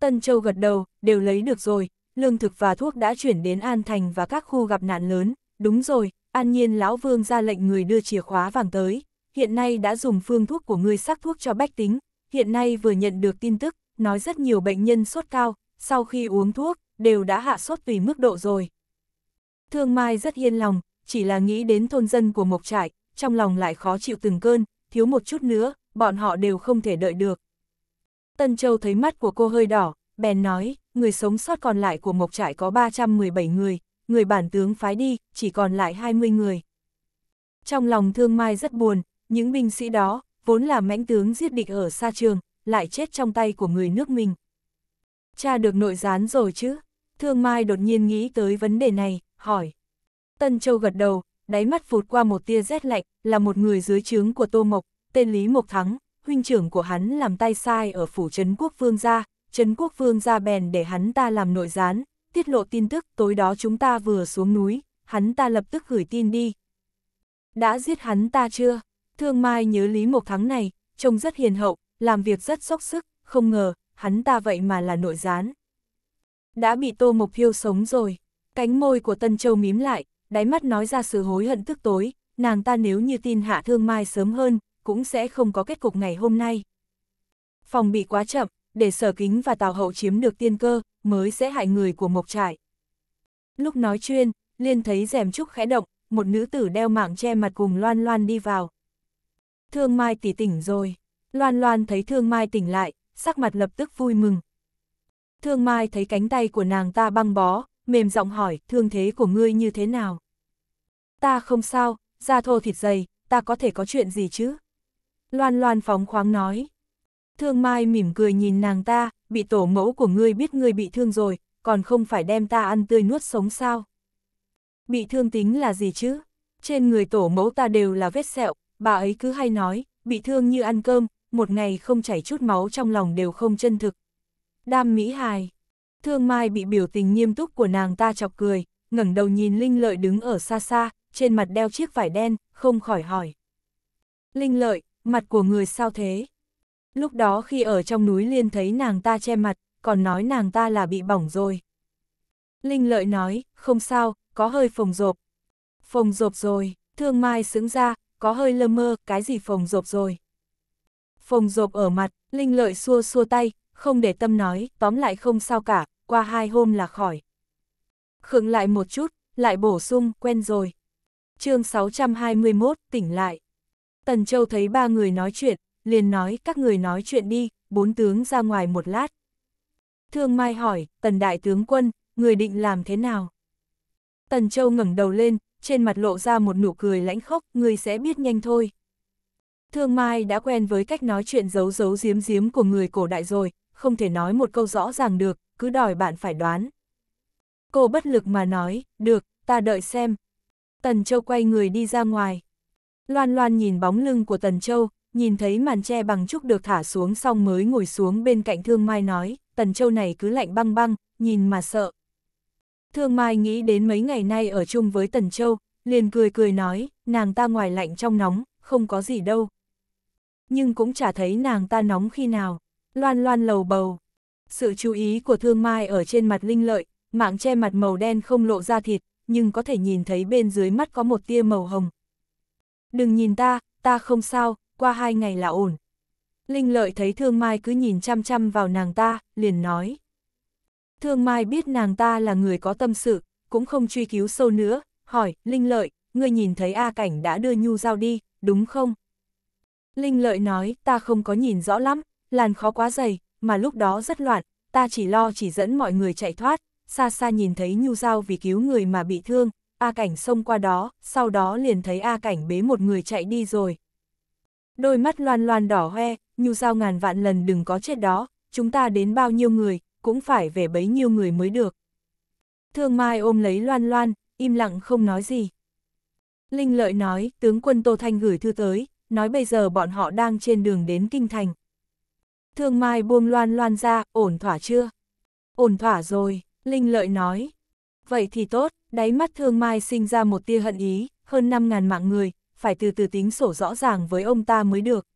A: Tân Châu gật đầu, đều lấy được rồi, lương thực và thuốc đã chuyển đến An Thành và các khu gặp nạn lớn. Đúng rồi, An Nhiên Lão Vương ra lệnh người đưa chìa khóa vàng tới. Hiện nay đã dùng phương thuốc của người sắc thuốc cho bách tính. Hiện nay vừa nhận được tin tức, nói rất nhiều bệnh nhân sốt cao, sau khi uống thuốc, đều đã hạ sốt tùy mức độ rồi. Thương Mai rất yên lòng, chỉ là nghĩ đến thôn dân của Mộc Trại, trong lòng lại khó chịu từng cơn, thiếu một chút nữa, bọn họ đều không thể đợi được. Tân Châu thấy mắt của cô hơi đỏ, bèn nói, người sống sót còn lại của Mộc Trại có 317 người, người bản tướng phái đi, chỉ còn lại 20 người. Trong lòng Thương Mai rất buồn, những binh sĩ đó, vốn là mãnh tướng giết địch ở xa trường, lại chết trong tay của người nước mình. Cha được nội gián rồi chứ? Thương Mai đột nhiên nghĩ tới vấn đề này, hỏi. Tân Châu gật đầu, đáy mắt vụt qua một tia rét lạnh, là một người dưới trướng của Tô Mộc, tên Lý Mộc Thắng, huynh trưởng của hắn làm tay sai ở phủ Trấn Quốc Vương gia, Trấn Quốc Vương gia bèn để hắn ta làm nội gián, tiết lộ tin tức tối đó chúng ta vừa xuống núi, hắn ta lập tức gửi tin đi. Đã giết hắn ta chưa? Thương Mai nhớ Lý Mộc Thắng này, trông rất hiền hậu, làm việc rất sốc sức, không ngờ, hắn ta vậy mà là nội gián. Đã bị Tô Mộc Hiêu sống rồi, cánh môi của Tân Châu mím lại, đáy mắt nói ra sự hối hận tức tối, nàng ta nếu như tin hạ thương mai sớm hơn, cũng sẽ không có kết cục ngày hôm nay. Phòng bị quá chậm, để sở kính và tào hậu chiếm được tiên cơ, mới sẽ hại người của Mộc Trải. Lúc nói chuyên, liên thấy rèm trúc khẽ động, một nữ tử đeo mạng che mặt cùng loan loan đi vào. Thương Mai tỉ tỉnh rồi, loan loan thấy Thương Mai tỉnh lại, sắc mặt lập tức vui mừng. Thương Mai thấy cánh tay của nàng ta băng bó, mềm giọng hỏi, thương thế của ngươi như thế nào? Ta không sao, da thô thịt dày, ta có thể có chuyện gì chứ? Loan loan phóng khoáng nói. Thương Mai mỉm cười nhìn nàng ta, bị tổ mẫu của ngươi biết ngươi bị thương rồi, còn không phải đem ta ăn tươi nuốt sống sao? Bị thương tính là gì chứ? Trên người tổ mẫu ta đều là vết sẹo, bà ấy cứ hay nói, bị thương như ăn cơm, một ngày không chảy chút máu trong lòng đều không chân thực. Đam mỹ hài. Thương Mai bị biểu tình nghiêm túc của nàng ta chọc cười, ngẩng đầu nhìn Linh Lợi đứng ở xa xa, trên mặt đeo chiếc vải đen, không khỏi hỏi. Linh Lợi, mặt của người sao thế? Lúc đó khi ở trong núi liên thấy nàng ta che mặt, còn nói nàng ta là bị bỏng rồi. Linh Lợi nói, không sao, có hơi phồng rộp. Phồng rộp rồi, Thương Mai sững ra, có hơi lơ mơ, cái gì phồng rộp rồi. Phồng rộp ở mặt, Linh Lợi xua xua tay, không để tâm nói, tóm lại không sao cả, qua hai hôm là khỏi. Khựng lại một chút, lại bổ sung, quen rồi. chương 621, tỉnh lại. Tần Châu thấy ba người nói chuyện, liền nói các người nói chuyện đi, bốn tướng ra ngoài một lát. Thương Mai hỏi, tần đại tướng quân, người định làm thế nào? Tần Châu ngẩng đầu lên, trên mặt lộ ra một nụ cười lãnh khốc, người sẽ biết nhanh thôi. Thương Mai đã quen với cách nói chuyện giấu giấu giếm giếm của người cổ đại rồi, không thể nói một câu rõ ràng được, cứ đòi bạn phải đoán. Cô bất lực mà nói, được, ta đợi xem. Tần Châu quay người đi ra ngoài. Loan Loan nhìn bóng lưng của Tần Châu, nhìn thấy màn tre bằng trúc được thả xuống xong mới ngồi xuống bên cạnh Thương Mai nói, Tần Châu này cứ lạnh băng băng, nhìn mà sợ. Thương Mai nghĩ đến mấy ngày nay ở chung với Tần Châu, liền cười cười nói, nàng ta ngoài lạnh trong nóng, không có gì đâu nhưng cũng chả thấy nàng ta nóng khi nào, loan loan lầu bầu. Sự chú ý của thương mai ở trên mặt linh lợi, mạng che mặt màu đen không lộ ra thịt, nhưng có thể nhìn thấy bên dưới mắt có một tia màu hồng. Đừng nhìn ta, ta không sao, qua hai ngày là ổn. Linh lợi thấy thương mai cứ nhìn chăm chăm vào nàng ta, liền nói. Thương mai biết nàng ta là người có tâm sự, cũng không truy cứu sâu nữa, hỏi, Linh lợi, ngươi nhìn thấy A cảnh đã đưa nhu dao đi, đúng không? Linh lợi nói, ta không có nhìn rõ lắm, làn khó quá dày, mà lúc đó rất loạn, ta chỉ lo chỉ dẫn mọi người chạy thoát, xa xa nhìn thấy Nhu Giao vì cứu người mà bị thương, A Cảnh xông qua đó, sau đó liền thấy A Cảnh bế một người chạy đi rồi. Đôi mắt loan loan đỏ hoe, Nhu Giao ngàn vạn lần đừng có chết đó, chúng ta đến bao nhiêu người, cũng phải về bấy nhiêu người mới được. Thương Mai ôm lấy loan loan, im lặng không nói gì. Linh Lợi nói, tướng quân Tô Thanh gửi thư tới, nói bây giờ bọn họ đang trên đường đến Kinh Thành. Thương Mai buông loan loan ra, ổn thỏa chưa? Ổn thỏa rồi, Linh Lợi nói. Vậy thì tốt, đáy mắt Thương Mai sinh ra một tia hận ý, hơn 5.000 mạng người, phải từ từ tính sổ rõ ràng với ông ta mới được.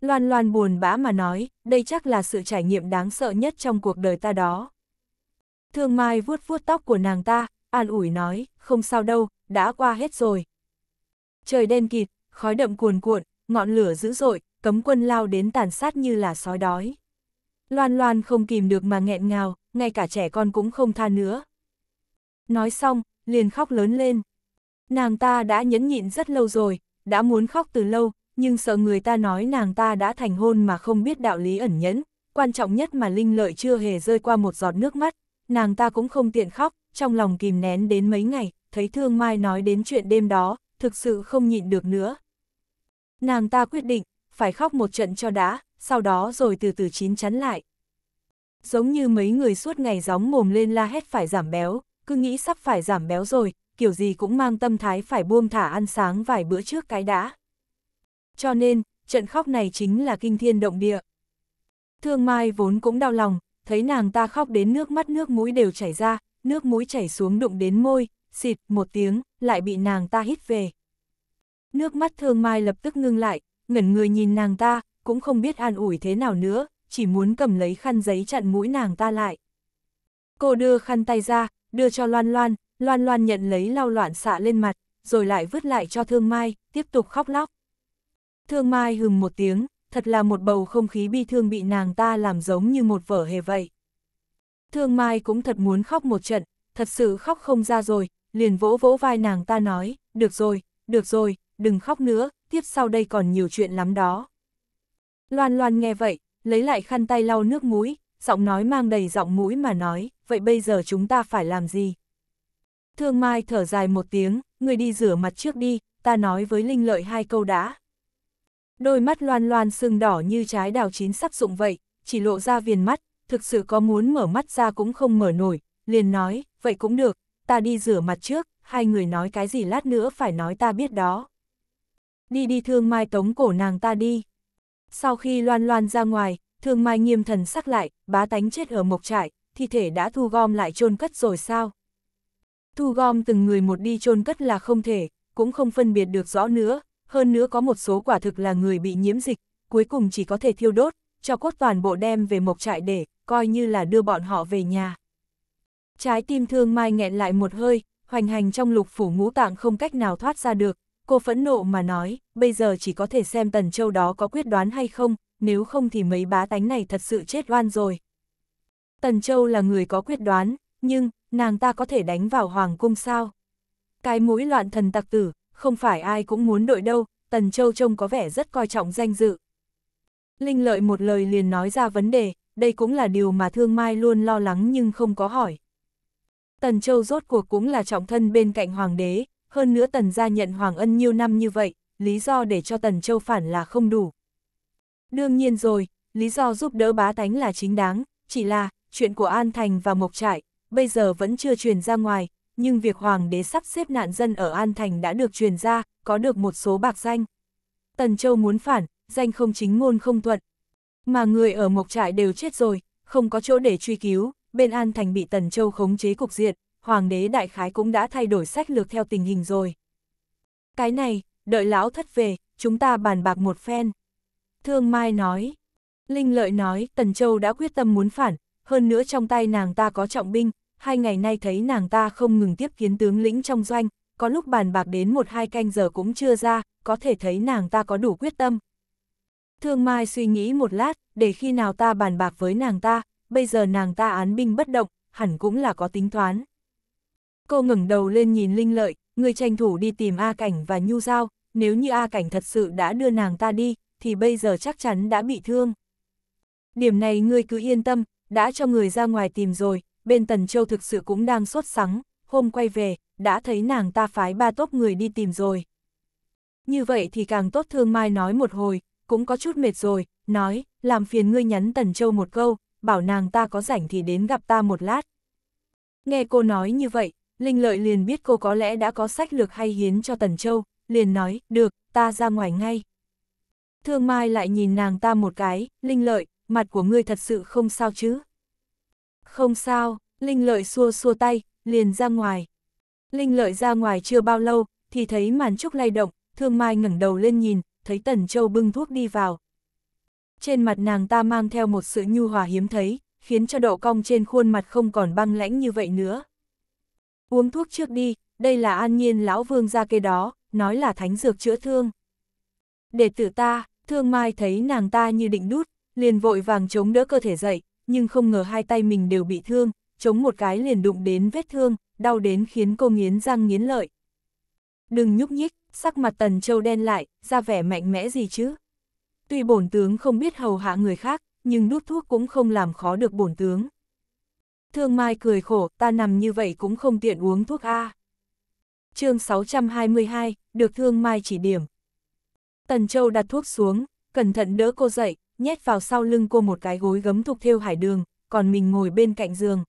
A: Loan loan buồn bã mà nói, đây chắc là sự trải nghiệm đáng sợ nhất trong cuộc đời ta đó. Thương Mai vuốt vuốt tóc của nàng ta, an ủi nói, không sao đâu, đã qua hết rồi. Trời đen kịt, khói đậm cuồn cuộn, ngọn lửa dữ dội, cấm quân lao đến tàn sát như là sói đói. Loan Loan không kìm được mà nghẹn ngào, ngay cả trẻ con cũng không tha nữa. Nói xong, liền khóc lớn lên. Nàng ta đã nhẫn nhịn rất lâu rồi, đã muốn khóc từ lâu, nhưng sợ người ta nói nàng ta đã thành hôn mà không biết đạo lý ẩn nhẫn. Quan trọng nhất mà Linh Lợi chưa hề rơi qua một giọt nước mắt, nàng ta cũng không tiện khóc, trong lòng kìm nén đến mấy ngày, thấy Thương Mai nói đến chuyện đêm đó, thực sự không nhịn được nữa, Nàng ta quyết định, phải khóc một trận cho đã, sau đó rồi từ từ chín chắn lại. Giống như mấy người suốt ngày gióng mồm lên la hét phải giảm béo, cứ nghĩ sắp phải giảm béo rồi, kiểu gì cũng mang tâm thái phải buông thả ăn sáng vài bữa trước cái đã. Cho nên, trận khóc này chính là kinh thiên động địa. Thương Mai vốn cũng đau lòng, thấy nàng ta khóc đến nước mắt nước mũi đều chảy ra, nước mũi chảy xuống đụng đến môi, xịt một tiếng, lại bị nàng ta hít về. Nước mắt thương mai lập tức ngưng lại, ngẩn người nhìn nàng ta, cũng không biết an ủi thế nào nữa, chỉ muốn cầm lấy khăn giấy chặn mũi nàng ta lại. Cô đưa khăn tay ra, đưa cho Loan Loan, Loan Loan nhận lấy lau loạn xạ lên mặt, rồi lại vứt lại cho Thương Mai, tiếp tục khóc lóc. Thương Mai hừm một tiếng, thật là một bầu không khí bi thương bị nàng ta làm giống như một vở hề vậy. Thương Mai cũng thật muốn khóc một trận, thật sự khóc không ra rồi, liền vỗ vỗ vai nàng ta nói, được rồi, được rồi, đừng khóc nữa, tiếp sau đây còn nhiều chuyện lắm đó. Loan Loan nghe vậy, lấy lại khăn tay lau nước mũi, giọng nói mang đầy giọng mũi mà nói, vậy bây giờ chúng ta phải làm gì? Thương Mai thở dài một tiếng, người đi rửa mặt trước đi, ta nói với Linh Lợi hai câu đã. Đôi mắt loan loan sưng đỏ như trái đào chín sắp rụng vậy, chỉ lộ ra viền mắt, thực sự có muốn mở mắt ra cũng không mở nổi, liền nói, vậy cũng được, ta đi rửa mặt trước, hai người nói cái gì lát nữa phải nói ta biết đó đi đi thương mai tống cổ nàng ta đi. Sau khi loan loan ra ngoài, thương mai nghiêm thần sắc lại, bá tánh chết ở mộc trại, thi thể đã thu gom lại chôn cất rồi sao? Thu gom từng người một đi chôn cất là không thể, cũng không phân biệt được rõ nữa, hơn nữa có một số quả thực là người bị nhiễm dịch, cuối cùng chỉ có thể thiêu đốt, cho cốt toàn bộ đem về mộc trại để, coi như là đưa bọn họ về nhà. Trái tim thương mai nghẹn lại một hơi, hoành hành trong lục phủ ngũ tạng không cách nào thoát ra được, Cô phẫn nộ mà nói, bây giờ chỉ có thể xem Tần Châu đó có quyết đoán hay không, nếu không thì mấy bá tánh này thật sự chết oan rồi. Tần Châu là người có quyết đoán, nhưng, nàng ta có thể đánh vào hoàng cung sao? Cái mũi loạn thần tặc tử, không phải ai cũng muốn đội đâu, Tần Châu trông có vẻ rất coi trọng danh dự. Linh lợi một lời liền nói ra vấn đề, đây cũng là điều mà Thương Mai luôn lo lắng nhưng không có hỏi. Tần Châu rốt cuộc cũng là trọng thân bên cạnh hoàng đế, hơn nữa Tần gia nhận Hoàng Ân nhiều năm như vậy, lý do để cho Tần Châu phản là không đủ. Đương nhiên rồi, lý do giúp đỡ bá tánh là chính đáng, chỉ là, chuyện của An Thành và Mộc Trại, bây giờ vẫn chưa truyền ra ngoài, nhưng việc Hoàng đế sắp xếp nạn dân ở An Thành đã được truyền ra, có được một số bạc danh. Tần Châu muốn phản, danh không chính ngôn không thuận. Mà người ở Mộc Trại đều chết rồi, không có chỗ để truy cứu, bên An Thành bị Tần Châu khống chế cục diện, hoàng đế đại khái cũng đã thay đổi sách lược theo tình hình rồi. Cái này, đợi lão thất về, chúng ta bàn bạc một phen. Thương Mai nói, Linh Lợi nói, Tần Châu đã quyết tâm muốn phản, hơn nữa trong tay nàng ta có trọng binh, hai ngày nay thấy nàng ta không ngừng tiếp kiến tướng lĩnh trong doanh, có lúc bàn bạc đến một hai canh giờ cũng chưa ra, có thể thấy nàng ta có đủ quyết tâm. Thương Mai suy nghĩ một lát, để khi nào ta bàn bạc với nàng ta, bây giờ nàng ta án binh bất động, hẳn cũng là có tính toán. Cô ngẩng đầu lên nhìn Linh Lợi, người tranh thủ đi tìm A Cảnh và Nhu Giao, nếu như A Cảnh thật sự đã đưa nàng ta đi, thì bây giờ chắc chắn đã bị thương. Điểm này ngươi cứ yên tâm, đã cho người ra ngoài tìm rồi, bên Tần Châu thực sự cũng đang sốt sắng, hôm quay về, đã thấy nàng ta phái ba tốt người đi tìm rồi. Như vậy thì càng tốt thương mai nói một hồi, cũng có chút mệt rồi, nói, làm phiền ngươi nhắn Tần Châu một câu, bảo nàng ta có rảnh thì đến gặp ta một lát. Nghe cô nói như vậy, Linh Lợi liền biết cô có lẽ đã có sách lược hay hiến cho Tần Châu, liền nói, được, ta ra ngoài ngay. Thương Mai lại nhìn nàng ta một cái, Linh Lợi, mặt của ngươi thật sự không sao chứ? Không sao, Linh Lợi xua xua tay, liền ra ngoài. Linh Lợi ra ngoài chưa bao lâu, thì thấy màn trúc lay động, Thương Mai ngẩng đầu lên nhìn, thấy Tần Châu bưng thuốc đi vào. Trên mặt nàng ta mang theo một sự nhu hòa hiếm thấy, khiến cho độ cong trên khuôn mặt không còn băng lãnh như vậy nữa. Uống thuốc trước đi, đây là an nhiên lão vương ra cây đó, nói là thánh dược chữa thương. Đệ tử ta, thương mai thấy nàng ta như định đút, liền vội vàng chống đỡ cơ thể dậy, nhưng không ngờ hai tay mình đều bị thương, chống một cái liền đụng đến vết thương, đau đến khiến cô nghiến răng nghiến lợi. Đừng nhúc nhích, sắc mặt tần châu đen lại, ra vẻ mạnh mẽ gì chứ. Tuy bổn tướng không biết hầu hạ người khác, nhưng đút thuốc cũng không làm khó được bổn tướng. Thương Mai cười khổ, ta nằm như vậy cũng không tiện uống thuốc A. chương 622, được Thương Mai chỉ điểm. Tần Châu đặt thuốc xuống, cẩn thận đỡ cô dậy, nhét vào sau lưng cô một cái gối gấm thục Thêu hải đường, còn mình ngồi bên cạnh giường.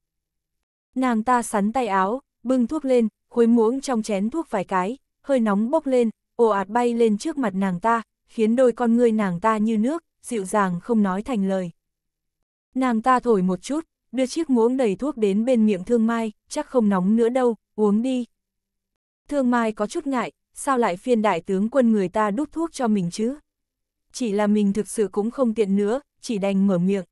A: Nàng ta sắn tay áo, bưng thuốc lên, khối muỗng trong chén thuốc vài cái, hơi nóng bốc lên, ồ ạt bay lên trước mặt nàng ta, khiến đôi con ngươi nàng ta như nước, dịu dàng không nói thành lời. Nàng ta thổi một chút, đưa chiếc muỗng đầy thuốc đến bên miệng thương mai, chắc không nóng nữa đâu, uống đi. Thương mai có chút ngại, sao lại phiên đại tướng quân người ta đút thuốc cho mình chứ? Chỉ là mình thực sự cũng không tiện nữa, chỉ đành mở miệng.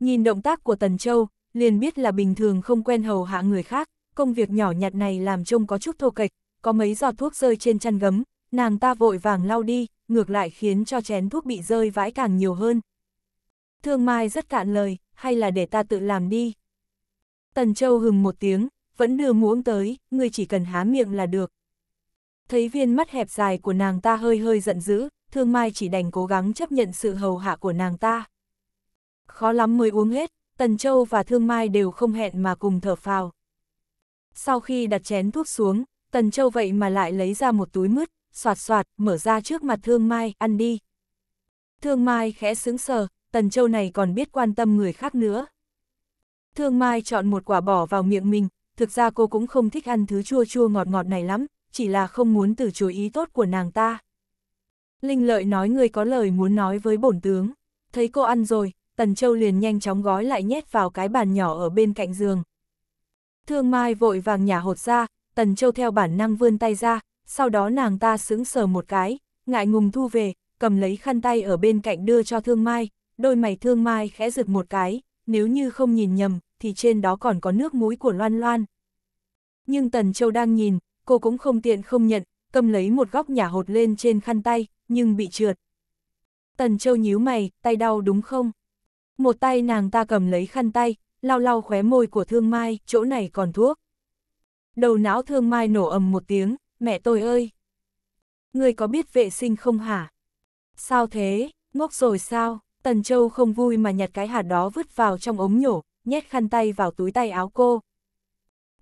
A: Nhìn động tác của Tần Châu, liền biết là bình thường không quen hầu hạ người khác, công việc nhỏ nhặt này làm trông có chút thô kệch, có mấy giọt thuốc rơi trên chăn gấm, nàng ta vội vàng lau đi, ngược lại khiến cho chén thuốc bị rơi vãi càng nhiều hơn. Thương Mai rất cạn lời, hay là để ta tự làm đi. Tần Châu hừng một tiếng, vẫn đưa muỗng tới, ngươi chỉ cần há miệng là được. Thấy viên mắt hẹp dài của nàng ta hơi hơi giận dữ, thương mai chỉ đành cố gắng chấp nhận sự hầu hạ của nàng ta. Khó lắm mới uống hết, Tần Châu và thương mai đều không hẹn mà cùng thở phào. Sau khi đặt chén thuốc xuống, Tần Châu vậy mà lại lấy ra một túi mứt, soạt soạt, mở ra trước mặt thương mai, ăn đi. Thương mai khẽ sững sờ, Tần Châu này còn biết quan tâm người khác nữa. Thương Mai chọn một quả bỏ vào miệng mình, thực ra cô cũng không thích ăn thứ chua chua ngọt ngọt này lắm, chỉ là không muốn từ chối ý tốt của nàng ta. Linh lợi nói người có lời muốn nói với bổn tướng, thấy cô ăn rồi, Tần Châu liền nhanh chóng gói lại nhét vào cái bàn nhỏ ở bên cạnh giường. Thương Mai vội vàng nhả hột ra, Tần Châu theo bản năng vươn tay ra, sau đó nàng ta sững sờ một cái, ngại ngùng thu về, cầm lấy khăn tay ở bên cạnh đưa cho Thương Mai, đôi mày thương mai khẽ rực một cái, nếu như không nhìn nhầm, thì trên đó còn có nước muối của Loan Loan. Nhưng Tần Châu đang nhìn, cô cũng không tiện không nhận, cầm lấy một góc nhả hột lên trên khăn tay, nhưng bị trượt. Tần Châu nhíu mày, tay đau đúng không? Một tay nàng ta cầm lấy khăn tay, lau lau khóe môi của thương mai, chỗ này còn thuốc. Đầu não thương mai nổ ầm một tiếng, mẹ tôi ơi! Người có biết vệ sinh không hả? Sao thế, ngốc rồi sao? Tần Châu không vui mà nhặt cái hạt đó vứt vào trong ống nhổ, nhét khăn tay vào túi tay áo cô.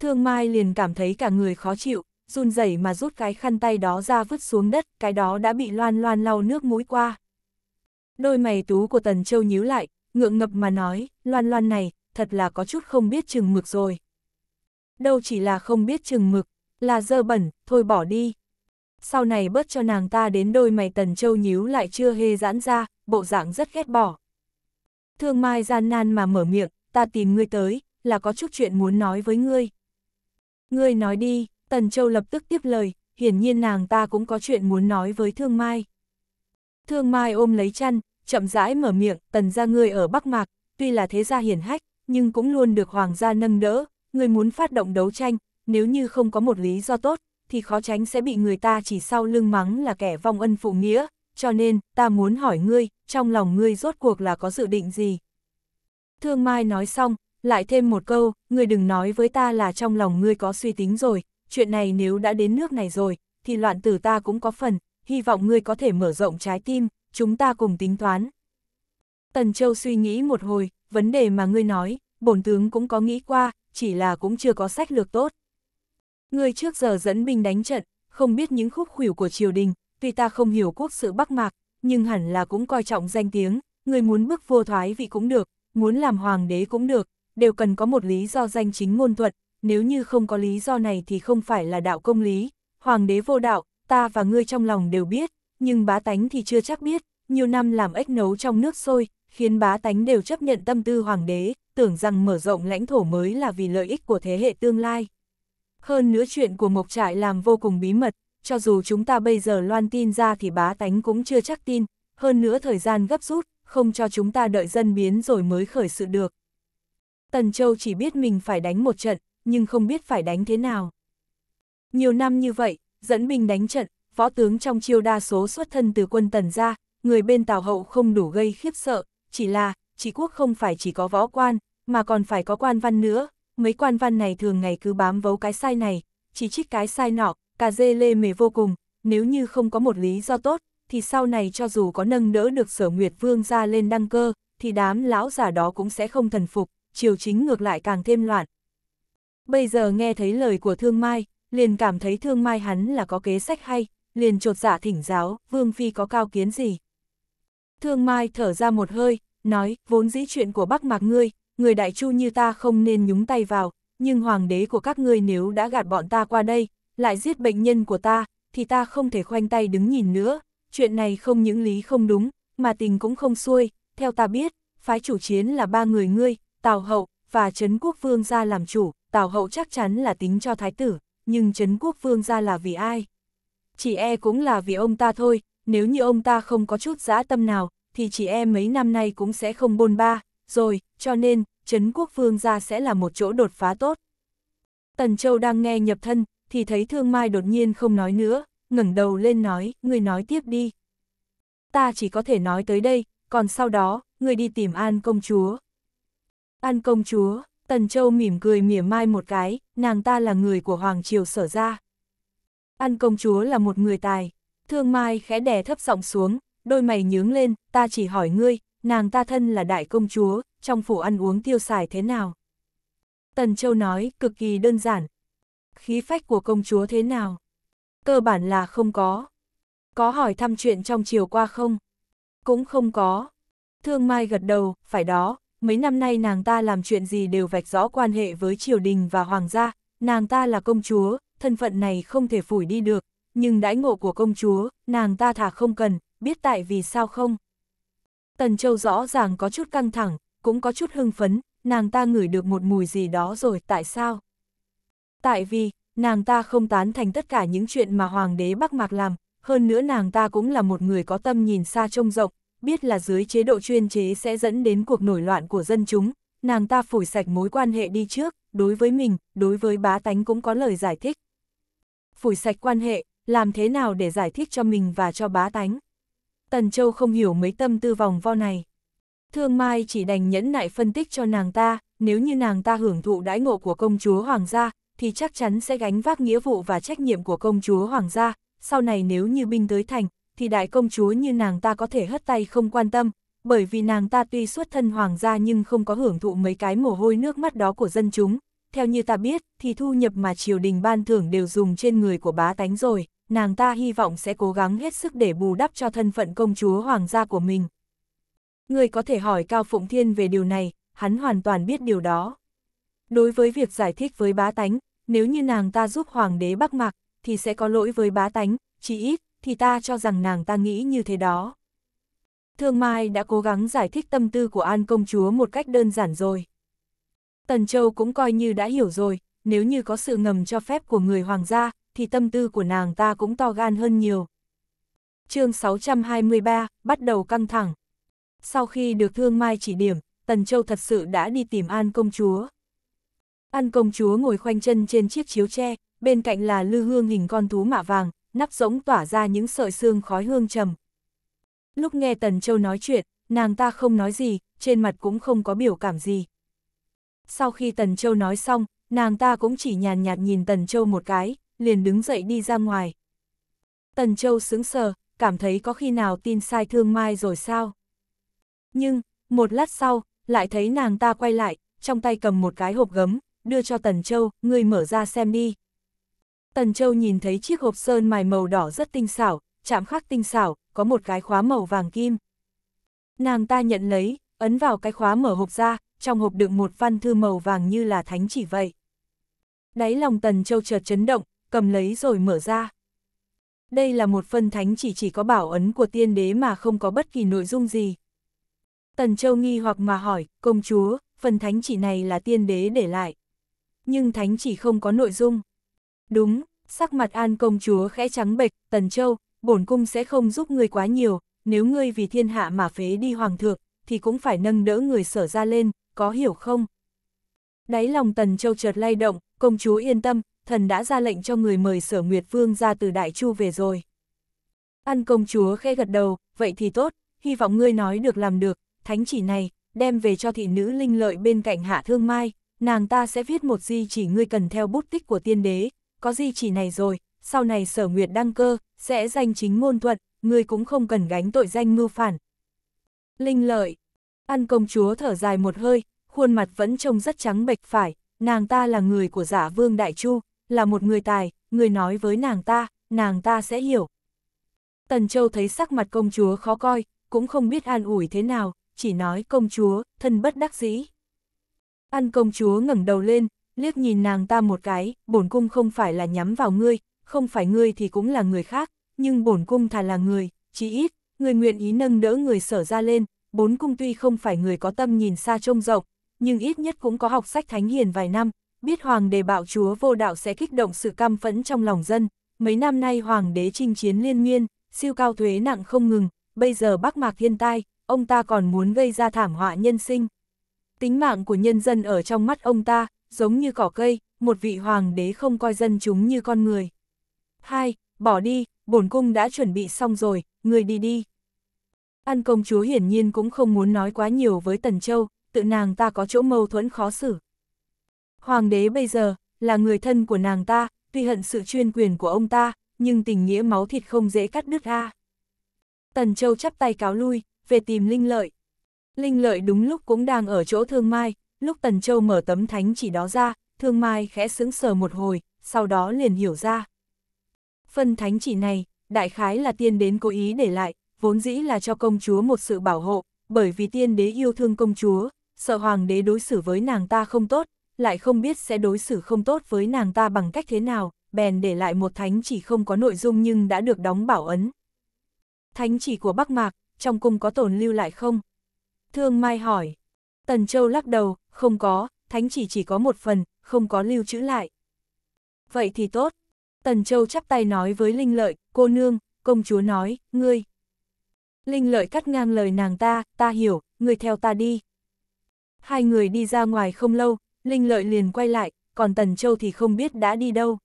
A: Thương Mai liền cảm thấy cả người khó chịu, run rẩy mà rút cái khăn tay đó ra vứt xuống đất, cái đó đã bị loan loan lau nước mũi qua. Đôi mày tú của Tần Châu nhíu lại, ngượng ngập mà nói, loan loan này, thật là có chút không biết chừng mực rồi. Đâu chỉ là không biết chừng mực, là dơ bẩn, thôi bỏ đi. Sau này bớt cho nàng ta đến đôi mày Tần Châu nhíu lại chưa hề giãn ra, bộ dạng rất ghét bỏ. Thương Mai gian nan mà mở miệng, ta tìm ngươi tới, là có chút chuyện muốn nói với ngươi. Ngươi nói đi, Tần Châu lập tức tiếp lời, hiển nhiên nàng ta cũng có chuyện muốn nói với Thương Mai. Thương Mai ôm lấy chăn, chậm rãi mở miệng, Tần gia ngươi ở Bắc Mạc, tuy là thế gia hiển hách, nhưng cũng luôn được hoàng gia nâng đỡ, ngươi muốn phát động đấu tranh, nếu như không có một lý do tốt, thì khó tránh sẽ bị người ta chỉ sau lưng mắng là kẻ vong ân phụ nghĩa, cho nên, ta muốn hỏi ngươi, trong lòng ngươi rốt cuộc là có dự định gì? Thương Mai nói xong, lại thêm một câu, ngươi đừng nói với ta là trong lòng ngươi có suy tính rồi, chuyện này nếu đã đến nước này rồi, thì loạn tử ta cũng có phần, hy vọng ngươi có thể mở rộng trái tim, chúng ta cùng tính toán. Tần Châu suy nghĩ một hồi, vấn đề mà ngươi nói, bổn tướng cũng có nghĩ qua, chỉ là cũng chưa có sách lược tốt. Ngươi trước giờ dẫn binh đánh trận, không biết những khúc khuỷu của triều đình, tuy ta không hiểu quốc sự Bắc Mạc, nhưng hẳn là cũng coi trọng danh tiếng, người muốn bước vô thoái vị cũng được, muốn làm hoàng đế cũng được, đều cần có một lý do danh chính ngôn thuận, nếu như không có lý do này thì không phải là đạo công lý, hoàng đế vô đạo, ta và ngươi trong lòng đều biết, nhưng bá tánh thì chưa chắc biết, nhiều năm làm ếch nấu trong nước sôi, khiến bá tánh đều chấp nhận tâm tư hoàng đế, tưởng rằng mở rộng lãnh thổ mới là vì lợi ích của thế hệ tương lai. Hơn nữa chuyện của Mộc Trại làm vô cùng bí mật, cho dù chúng ta bây giờ loan tin ra thì bá tánh cũng chưa chắc tin, hơn nữa thời gian gấp rút, không cho chúng ta đợi dân biến rồi mới khởi sự được. Tần Châu chỉ biết mình phải đánh một trận, nhưng không biết phải đánh thế nào. Nhiều năm như vậy, dẫn binh đánh trận, võ tướng trong chiêu đa số xuất thân từ quân Tần ra, người bên Tào Hậu không đủ gây khiếp sợ, chỉ là, chỉ quốc không phải chỉ có võ quan, mà còn phải có quan văn nữa, mấy quan văn này thường ngày cứ bám vấu cái sai này, chỉ trích cái sai nọ, cà dê lê mề vô cùng, nếu như không có một lý do tốt, thì sau này cho dù có nâng đỡ được sở Nguyệt Vương ra lên đăng cơ, thì đám lão giả đó cũng sẽ không thần phục, triều chính ngược lại càng thêm loạn. Bây giờ nghe thấy lời của Thương Mai, liền cảm thấy Thương Mai hắn là có kế sách hay, liền trột giả dạ thỉnh giáo, Vương Phi có cao kiến gì. Thương Mai thở ra một hơi, nói, vốn dĩ chuyện của Bắc Mạc ngươi, người đại chu như ta không nên nhúng tay vào, nhưng hoàng đế của các ngươi nếu đã gạt bọn ta qua đây, lại giết bệnh nhân của ta, thì ta không thể khoanh tay đứng nhìn nữa, chuyện này không những lý không đúng, mà tình cũng không xuôi, theo ta biết, phái chủ chiến là ba người ngươi, Tào Hậu, và Trấn Quốc Vương ra làm chủ, Tào Hậu chắc chắn là tính cho Thái tử, nhưng Trấn Quốc Vương ra là vì ai? Chỉ e cũng là vì ông ta thôi, nếu như ông ta không có chút dã tâm nào, thì chỉ e mấy năm nay cũng sẽ không bôn ba, rồi, cho nên, Trấn Quốc Vương ra sẽ là một chỗ đột phá tốt. Tần Châu đang nghe nhập thân, thì thấy Thương Mai đột nhiên không nói nữa, ngẩng đầu lên nói, người nói tiếp đi. Ta chỉ có thể nói tới đây, còn sau đó, người đi tìm An công chúa. An công chúa, Tần Châu mỉm cười mỉa mai một cái, nàng ta là người của Hoàng Triều sở ra. An công chúa là một người tài, Thương Mai khẽ đè thấp giọng xuống, đôi mày nhướng lên, ta chỉ hỏi ngươi, nàng ta thân là đại công chúa, trong phủ ăn uống tiêu xài thế nào? Tần Châu nói, cực kỳ đơn giản, khí phách của công chúa thế nào? Cơ bản là không có. Có hỏi thăm chuyện trong chiều qua không? Cũng không có. Thương Mai gật đầu, phải đó, mấy năm nay nàng ta làm chuyện gì đều vạch rõ quan hệ với triều đình và hoàng gia, nàng ta là công chúa, thân phận này không thể phủi đi được, nhưng đãi ngộ của công chúa, nàng ta thả không cần, biết tại vì sao không? Tần Châu rõ ràng có chút căng thẳng, cũng có chút hưng phấn, nàng ta ngửi được một mùi gì đó rồi, tại sao? Tại vì, nàng ta không tán thành tất cả những chuyện mà Hoàng đế Bắc Mạc làm, hơn nữa nàng ta cũng là một người có tâm nhìn xa trông rộng, biết là dưới chế độ chuyên chế sẽ dẫn đến cuộc nổi loạn của dân chúng, nàng ta phủi sạch mối quan hệ đi trước, đối với mình, đối với bá tánh cũng có lời giải thích. Phủi sạch quan hệ, làm thế nào để giải thích cho mình và cho bá tánh? Tần Châu không hiểu mấy tâm tư vòng vo này. Thương Mai chỉ đành nhẫn nại phân tích cho nàng ta, nếu như nàng ta hưởng thụ đãi ngộ của công chúa hoàng gia, thì chắc chắn sẽ gánh vác nghĩa vụ và trách nhiệm của công chúa hoàng gia, sau này nếu như binh tới thành, thì đại công chúa như nàng ta có thể hất tay không quan tâm, bởi vì nàng ta tuy xuất thân hoàng gia nhưng không có hưởng thụ mấy cái mồ hôi nước mắt đó của dân chúng. Theo như ta biết, thì thu nhập mà triều đình ban thưởng đều dùng trên người của bá tánh rồi, nàng ta hy vọng sẽ cố gắng hết sức để bù đắp cho thân phận công chúa hoàng gia của mình. Người có thể hỏi Cao Phụng Thiên về điều này, hắn hoàn toàn biết điều đó. Đối với việc giải thích với bá tánh, nếu như nàng ta giúp hoàng đế bắc mạc, thì sẽ có lỗi với bá tánh, chỉ ít, thì ta cho rằng nàng ta nghĩ như thế đó. Thương Mai đã cố gắng giải thích tâm tư của An công chúa một cách đơn giản rồi. Tần Châu cũng coi như đã hiểu rồi, nếu như có sự ngầm cho phép của người hoàng gia, thì tâm tư của nàng ta cũng to gan hơn nhiều. chương 623, bắt đầu căng thẳng. Sau khi được Thương Mai chỉ điểm, Tần Châu thật sự đã đi tìm An công chúa. An công chúa ngồi khoanh chân trên chiếc chiếu tre, bên cạnh là lư hương hình con thú mạ vàng, nắp rỗng tỏa ra những sợi xương khói hương trầm. Lúc nghe Tần Châu nói chuyện, nàng ta không nói gì, trên mặt cũng không có biểu cảm gì. Sau khi Tần Châu nói xong, nàng ta cũng chỉ nhàn nhạt nhìn Tần Châu một cái, liền đứng dậy đi ra ngoài. Tần Châu sững sờ, cảm thấy có khi nào tin sai thương mai rồi sao? Nhưng, một lát sau, lại thấy nàng ta quay lại, trong tay cầm một cái hộp gấm, đưa cho Tần Châu, ngươi mở ra xem đi. Tần Châu nhìn thấy chiếc hộp sơn mài màu đỏ rất tinh xảo, chạm khắc tinh xảo, có một cái khóa màu vàng kim. Nàng ta nhận lấy, ấn vào cái khóa mở hộp ra, trong hộp đựng một văn thư màu vàng như là thánh chỉ vậy. Đáy lòng Tần Châu chợt chấn động, cầm lấy rồi mở ra. Đây là một phân thánh chỉ chỉ có bảo ấn của tiên đế mà không có bất kỳ nội dung gì. Tần Châu nghi hoặc mà hỏi, công chúa, phần thánh chỉ này là tiên đế để lại nhưng thánh chỉ không có nội dung. Đúng, sắc mặt An công chúa khẽ trắng bệch, Tần Châu, bổn cung sẽ không giúp ngươi quá nhiều, nếu ngươi vì thiên hạ mà phế đi hoàng thượng, thì cũng phải nâng đỡ người sở ra lên, có hiểu không? Đáy lòng Tần Châu chợt lay động, công chúa yên tâm, thần đã ra lệnh cho người mời sở Nguyệt Vương ra từ Đại Chu về rồi. An công chúa khẽ gật đầu, vậy thì tốt, hy vọng ngươi nói được làm được, thánh chỉ này, đem về cho thị nữ linh lợi bên cạnh hạ thương mai, nàng ta sẽ viết một di chỉ ngươi cần theo bút tích của tiên đế, có di chỉ này rồi, sau này sở nguyệt đăng cơ, sẽ danh chính ngôn thuận, ngươi cũng không cần gánh tội danh mưu phản. Linh lợi, ăn công chúa thở dài một hơi, khuôn mặt vẫn trông rất trắng bệch phải, nàng ta là người của giả vương đại chu, là một người tài, người nói với nàng ta, nàng ta sẽ hiểu. Tần Châu thấy sắc mặt công chúa khó coi, cũng không biết an ủi thế nào, chỉ nói công chúa, thân bất đắc dĩ. Ăn công chúa ngẩng đầu lên, liếc nhìn nàng ta một cái, bổn cung không phải là nhắm vào ngươi, không phải ngươi thì cũng là người khác, nhưng bổn cung thà là người, chỉ ít, người nguyện ý nâng đỡ người sở ra lên, bốn cung tuy không phải người có tâm nhìn xa trông rộng, nhưng ít nhất cũng có học sách thánh hiền vài năm, biết hoàng đề bạo chúa vô đạo sẽ kích động sự căm phẫn trong lòng dân, mấy năm nay hoàng đế chinh chiến liên miên, siêu cao thuế nặng không ngừng, bây giờ bắc mạc thiên tai, ông ta còn muốn gây ra thảm họa nhân sinh, tính mạng của nhân dân ở trong mắt ông ta, giống như cỏ cây, một vị hoàng đế không coi dân chúng như con người. Hai, bỏ đi, bổn cung đã chuẩn bị xong rồi, người đi đi. An công chúa hiển nhiên cũng không muốn nói quá nhiều với Tần Châu, tự nàng ta có chỗ mâu thuẫn khó xử. Hoàng đế bây giờ, là người thân của nàng ta, tuy hận sự chuyên quyền của ông ta, nhưng tình nghĩa máu thịt không dễ cắt đứt ra Tần Châu chắp tay cáo lui, về tìm Linh Lợi. Linh lợi đúng lúc cũng đang ở chỗ thương mai, lúc Tần Châu mở tấm thánh chỉ đó ra, thương mai khẽ sững sờ một hồi, sau đó liền hiểu ra. Phân thánh chỉ này, đại khái là tiên đến cố ý để lại, vốn dĩ là cho công chúa một sự bảo hộ, bởi vì tiên đế yêu thương công chúa, sợ hoàng đế đối xử với nàng ta không tốt, lại không biết sẽ đối xử không tốt với nàng ta bằng cách thế nào, bèn để lại một thánh chỉ không có nội dung nhưng đã được đóng bảo ấn. Thánh chỉ của Bắc Mạc, trong cung có tồn lưu lại không? Thương Mai hỏi. Tần Châu lắc đầu, không có, thánh chỉ chỉ có một phần, không có lưu trữ lại. Vậy thì tốt. Tần Châu chắp tay nói với Linh Lợi, cô nương, công chúa nói, ngươi. Linh Lợi cắt ngang lời nàng ta, ta hiểu, ngươi theo ta đi. Hai người đi ra ngoài không lâu, Linh Lợi liền quay lại, còn Tần Châu thì không biết đã đi đâu.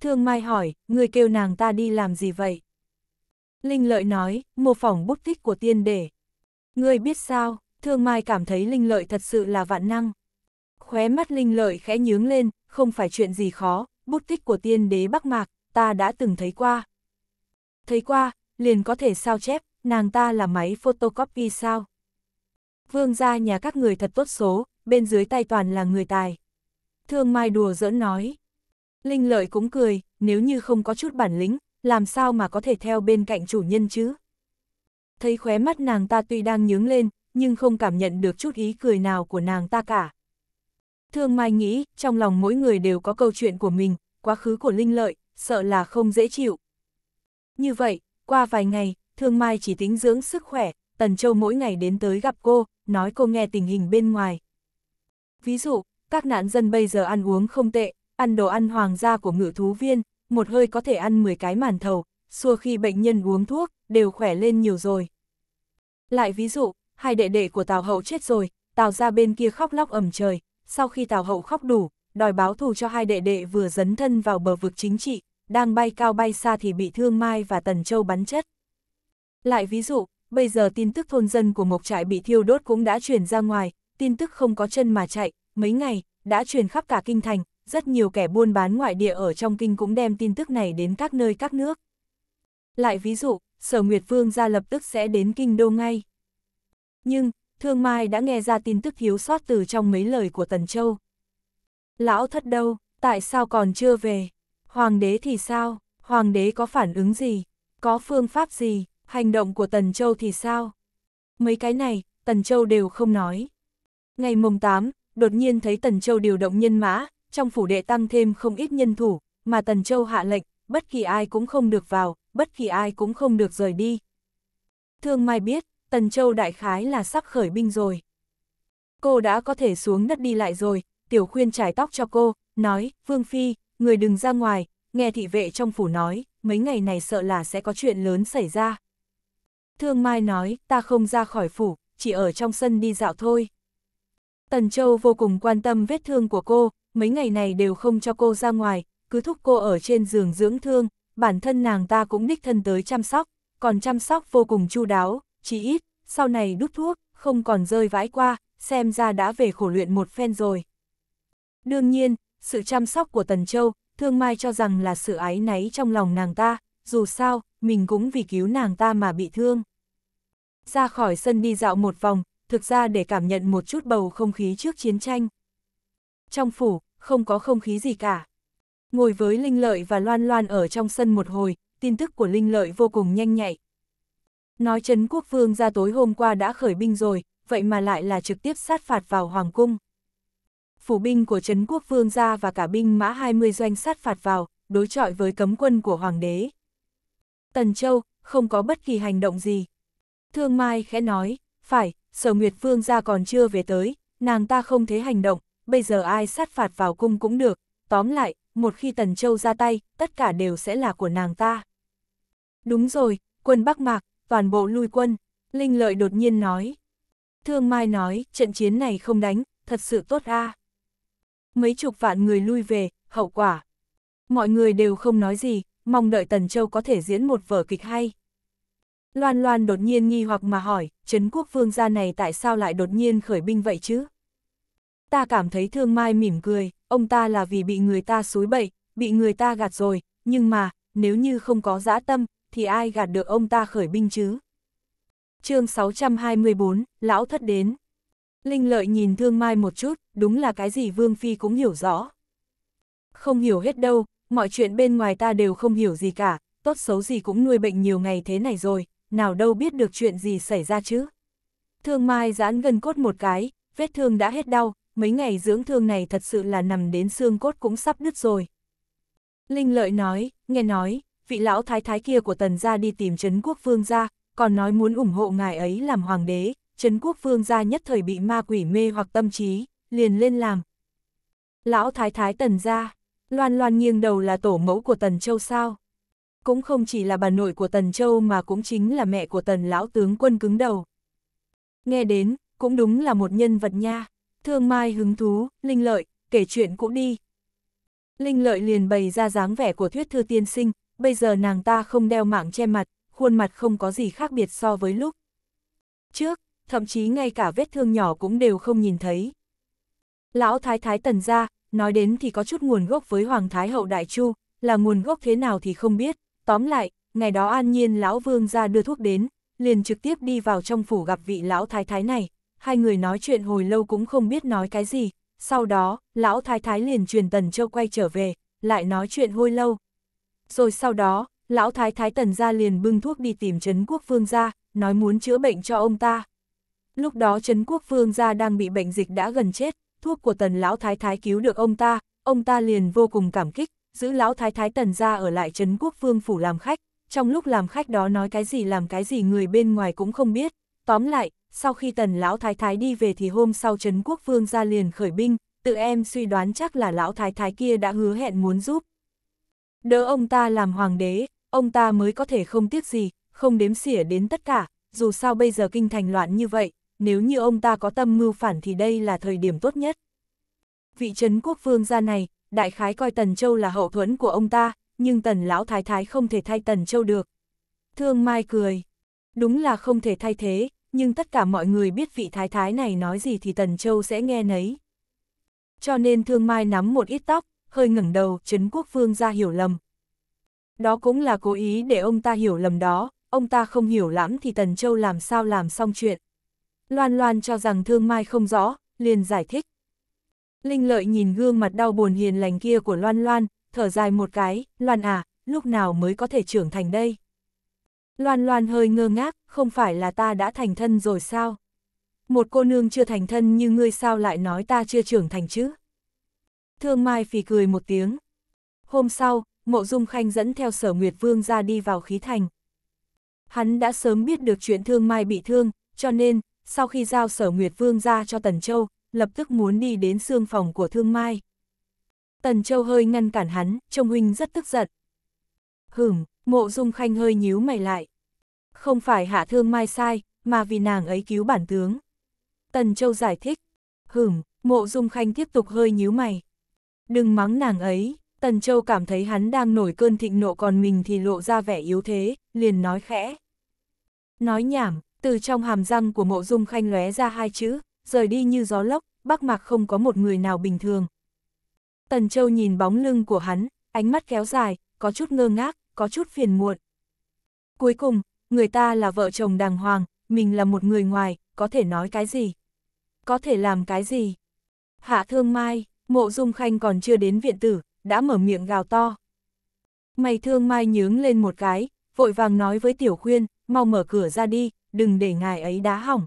A: Thương Mai hỏi, ngươi kêu nàng ta đi làm gì vậy? Linh Lợi nói, mô phỏng bút tích của tiên để. Ngươi biết sao, thương mai cảm thấy linh lợi thật sự là vạn năng. Khóe mắt linh lợi khẽ nhướng lên, không phải chuyện gì khó, bút tích của tiên đế Bắc Mạc, ta đã từng thấy qua. Thấy qua, liền có thể sao chép, nàng ta là máy photocopy sao. Vương gia nhà các người thật tốt số, bên dưới tay toàn là người tài. Thương Mai đùa giỡn nói. Linh lợi cũng cười, nếu như không có chút bản lĩnh, làm sao mà có thể theo bên cạnh chủ nhân chứ? thấy khóe mắt nàng ta tuy đang nhướng lên, nhưng không cảm nhận được chút ý cười nào của nàng ta cả. Thương Mai nghĩ, trong lòng mỗi người đều có câu chuyện của mình, quá khứ của Linh Lợi, sợ là không dễ chịu. Như vậy, qua vài ngày, Thương Mai chỉ tính dưỡng sức khỏe, Tần Châu mỗi ngày đến tới gặp cô, nói cô nghe tình hình bên ngoài. Ví dụ, các nạn dân bây giờ ăn uống không tệ, ăn đồ ăn hoàng gia của ngự thú viên, một hơi có thể ăn 10 cái màn thầu, xua khi bệnh nhân uống thuốc, đều khỏe lên nhiều rồi. Lại ví dụ, hai đệ đệ của Tào Hậu chết rồi, Tào ra bên kia khóc lóc ẩm trời, sau khi Tào Hậu khóc đủ, đòi báo thù cho hai đệ đệ vừa dấn thân vào bờ vực chính trị, đang bay cao bay xa thì bị Thương Mai và Tần Châu bắn chết. Lại ví dụ, bây giờ tin tức thôn dân của Mộc Trại bị thiêu đốt cũng đã truyền ra ngoài, tin tức không có chân mà chạy, mấy ngày, đã truyền khắp cả kinh thành, rất nhiều kẻ buôn bán ngoại địa ở trong kinh cũng đem tin tức này đến các nơi các nước. Lại ví dụ, Sở Nguyệt Vương ra lập tức sẽ đến kinh đô ngay. Nhưng, Thương Mai đã nghe ra tin tức thiếu sót từ trong mấy lời của Tần Châu. Lão thất đâu, tại sao còn chưa về? Hoàng đế thì sao? Hoàng đế có phản ứng gì? Có phương pháp gì? Hành động của Tần Châu thì sao? Mấy cái này, Tần Châu đều không nói. Ngày mùng 8, đột nhiên thấy Tần Châu điều động nhân mã, trong phủ đệ tăng thêm không ít nhân thủ, mà Tần Châu hạ lệnh, bất kỳ ai cũng không được vào, bất kỳ ai cũng không được rời đi. Thương Mai biết, Tần Châu đại khái là sắp khởi binh rồi. Cô đã có thể xuống đất đi lại rồi, Tiểu Khuyên trải tóc cho cô, nói, Vương Phi, người đừng ra ngoài, nghe thị vệ trong phủ nói, mấy ngày này sợ là sẽ có chuyện lớn xảy ra. Thương Mai nói, ta không ra khỏi phủ, chỉ ở trong sân đi dạo thôi. Tần Châu vô cùng quan tâm vết thương của cô, mấy ngày này đều không cho cô ra ngoài, cứ thúc cô ở trên giường dưỡng thương, bản thân nàng ta cũng đích thân tới chăm sóc, còn chăm sóc vô cùng chu đáo, chỉ ít, sau này đút thuốc, không còn rơi vãi qua, xem ra đã về khổ luyện một phen rồi. Đương nhiên, sự chăm sóc của Tần Châu, Thương Mai cho rằng là sự ái náy trong lòng nàng ta, dù sao, mình cũng vì cứu nàng ta mà bị thương. Ra khỏi sân đi dạo một vòng, thực ra để cảm nhận một chút bầu không khí trước chiến tranh. Trong phủ, không có không khí gì cả. Ngồi với Linh Lợi và Loan Loan ở trong sân một hồi, tin tức của Linh Lợi vô cùng nhanh nhạy. Nói Trấn Quốc Vương ra tối hôm qua đã khởi binh rồi, vậy mà lại là trực tiếp sát phạt vào Hoàng Cung. Phủ binh của Trấn Quốc Vương ra và cả binh mã 20 doanh sát phạt vào, đối chọi với cấm quân của Hoàng đế. Tần Châu, không có bất kỳ hành động gì. Thương Mai khẽ nói, phải, Sở Nguyệt Vương ra còn chưa về tới, nàng ta không thế hành động, bây giờ ai sát phạt vào cung cũng được, tóm lại, một khi Tần Châu ra tay, tất cả đều sẽ là của nàng ta. Đúng rồi, quân Bắc Mạc, toàn bộ lui quân, Linh Lợi đột nhiên nói. Thương Mai nói, trận chiến này không đánh, thật sự tốt a. Mấy chục vạn người lui về, hậu quả. Mọi người đều không nói gì, mong đợi Tần Châu có thể diễn một vở kịch hay. Loan Loan đột nhiên nghi hoặc mà hỏi, Trấn quốc vương gia này tại sao lại đột nhiên khởi binh vậy chứ? Ta cảm thấy thương mai mỉm cười ông ta là vì bị người ta xúi bậy, bị người ta gạt rồi, nhưng mà, nếu như không có dã tâm, thì ai gạt được ông ta khởi binh chứ? chương 624, Lão Thất đến. Linh lợi nhìn thương mai một chút, đúng là cái gì Vương Phi cũng hiểu rõ. Không hiểu hết đâu, mọi chuyện bên ngoài ta đều không hiểu gì cả, tốt xấu gì cũng nuôi bệnh nhiều ngày thế này rồi, nào đâu biết được chuyện gì xảy ra chứ. Thương mai giãn gần cốt một cái, vết thương đã hết đau, mấy ngày dưỡng thương này thật sự là nằm đến xương cốt cũng sắp đứt rồi. Linh lợi nói, nghe nói, vị lão thái thái kia của tần gia đi tìm Trấn Quốc Vương gia, còn nói muốn ủng hộ ngài ấy làm hoàng đế, Trấn Quốc Vương gia nhất thời bị ma quỷ mê hoặc tâm trí, liền lên làm. Lão thái thái tần gia, loan loan nghiêng đầu là tổ mẫu của tần châu sao? Cũng không chỉ là bà nội của tần châu mà cũng chính là mẹ của tần lão tướng quân cứng đầu. Nghe đến, cũng đúng là một nhân vật nha thương mai hứng thú, linh lợi, kể chuyện cũng đi. Linh lợi liền bày ra dáng vẻ của thuyết thư tiên sinh, bây giờ nàng ta không đeo mạng che mặt, khuôn mặt không có gì khác biệt so với lúc. Trước, thậm chí ngay cả vết thương nhỏ cũng đều không nhìn thấy. Lão Thái Thái Tần ra, nói đến thì có chút nguồn gốc với Hoàng Thái Hậu Đại Chu, là nguồn gốc thế nào thì không biết, tóm lại, ngày đó an nhiên Lão Vương ra đưa thuốc đến, liền trực tiếp đi vào trong phủ gặp vị Lão Thái Thái này hai người nói chuyện hồi lâu cũng không biết nói cái gì, sau đó, lão thái thái liền truyền Tần Châu quay trở về, lại nói chuyện hồi lâu. Rồi sau đó, lão thái thái Tần ra liền bưng thuốc đi tìm Trấn Quốc Vương ra, nói muốn chữa bệnh cho ông ta. Lúc đó Trấn Quốc Vương ra đang bị bệnh dịch đã gần chết, thuốc của Tần lão thái thái cứu được ông ta, ông ta liền vô cùng cảm kích, giữ lão thái thái Tần ra ở lại Trấn Quốc Vương phủ làm khách, trong lúc làm khách đó nói cái gì làm cái gì người bên ngoài cũng không biết, tóm lại, sau khi tần lão thái thái đi về thì hôm sau Trấn Quốc Vương ra liền khởi binh, tự em suy đoán chắc là lão thái thái kia đã hứa hẹn muốn giúp. Đỡ ông ta làm hoàng đế, ông ta mới có thể không tiếc gì, không đếm xỉa đến tất cả, dù sao bây giờ kinh thành loạn như vậy, nếu như ông ta có tâm mưu phản thì đây là thời điểm tốt nhất. Vị Trấn Quốc Vương gia này, đại khái coi Tần Châu là hậu thuẫn của ông ta, nhưng Tần Lão Thái Thái không thể thay Tần Châu được. Thương Mai cười, đúng là không thể thay thế, nhưng tất cả mọi người biết vị thái thái này nói gì thì Tần Châu sẽ nghe nấy. Cho nên Thương Mai nắm một ít tóc, hơi ngẩng đầu, Trấn Quốc Vương ra hiểu lầm. Đó cũng là cố ý để ông ta hiểu lầm đó, ông ta không hiểu lắm thì Tần Châu làm sao làm xong chuyện. Loan Loan cho rằng Thương Mai không rõ, liền giải thích. Linh Lợi nhìn gương mặt đau buồn hiền lành kia của Loan Loan, thở dài một cái, Loan à, lúc nào mới có thể trưởng thành đây? Loan Loan hơi ngơ ngác, không phải là ta đã thành thân rồi sao? Một cô nương chưa thành thân như ngươi sao lại nói ta chưa trưởng thành chứ? Thương Mai phì cười một tiếng. Hôm sau, Mộ Dung Khanh dẫn theo sở Nguyệt Vương ra đi vào khí thành. Hắn đã sớm biết được chuyện Thương Mai bị thương, cho nên, sau khi giao sở Nguyệt Vương ra cho Tần Châu, lập tức muốn đi đến xương phòng của Thương Mai. Tần Châu hơi ngăn cản hắn, trông huynh rất tức giận. Hửm, Mộ Dung Khanh hơi nhíu mày lại. Không phải Hạ Thương Mai sai, mà vì nàng ấy cứu bản tướng. Tần Châu giải thích. Hửm, Mộ Dung Khanh tiếp tục hơi nhíu mày. Đừng mắng nàng ấy, Tần Châu cảm thấy hắn đang nổi cơn thịnh nộ còn mình thì lộ ra vẻ yếu thế, liền nói khẽ. Nói nhảm, từ trong hàm răng của Mộ Dung Khanh lóe ra hai chữ, rời đi như gió lốc, Bắc Mạc không có một người nào bình thường. Tần Châu nhìn bóng lưng của hắn, ánh mắt kéo dài, có chút ngơ ngác, có chút phiền muộn. Cuối cùng, người ta là vợ chồng đàng hoàng, mình là một người ngoài, có thể nói cái gì? Có thể làm cái gì? Hạ thương mai, mộ dung khanh còn chưa đến viện tử, đã mở miệng gào to. Mày thương mai nhướng lên một cái, vội vàng nói với tiểu khuyên, mau mở cửa ra đi, đừng để ngài ấy đá hỏng.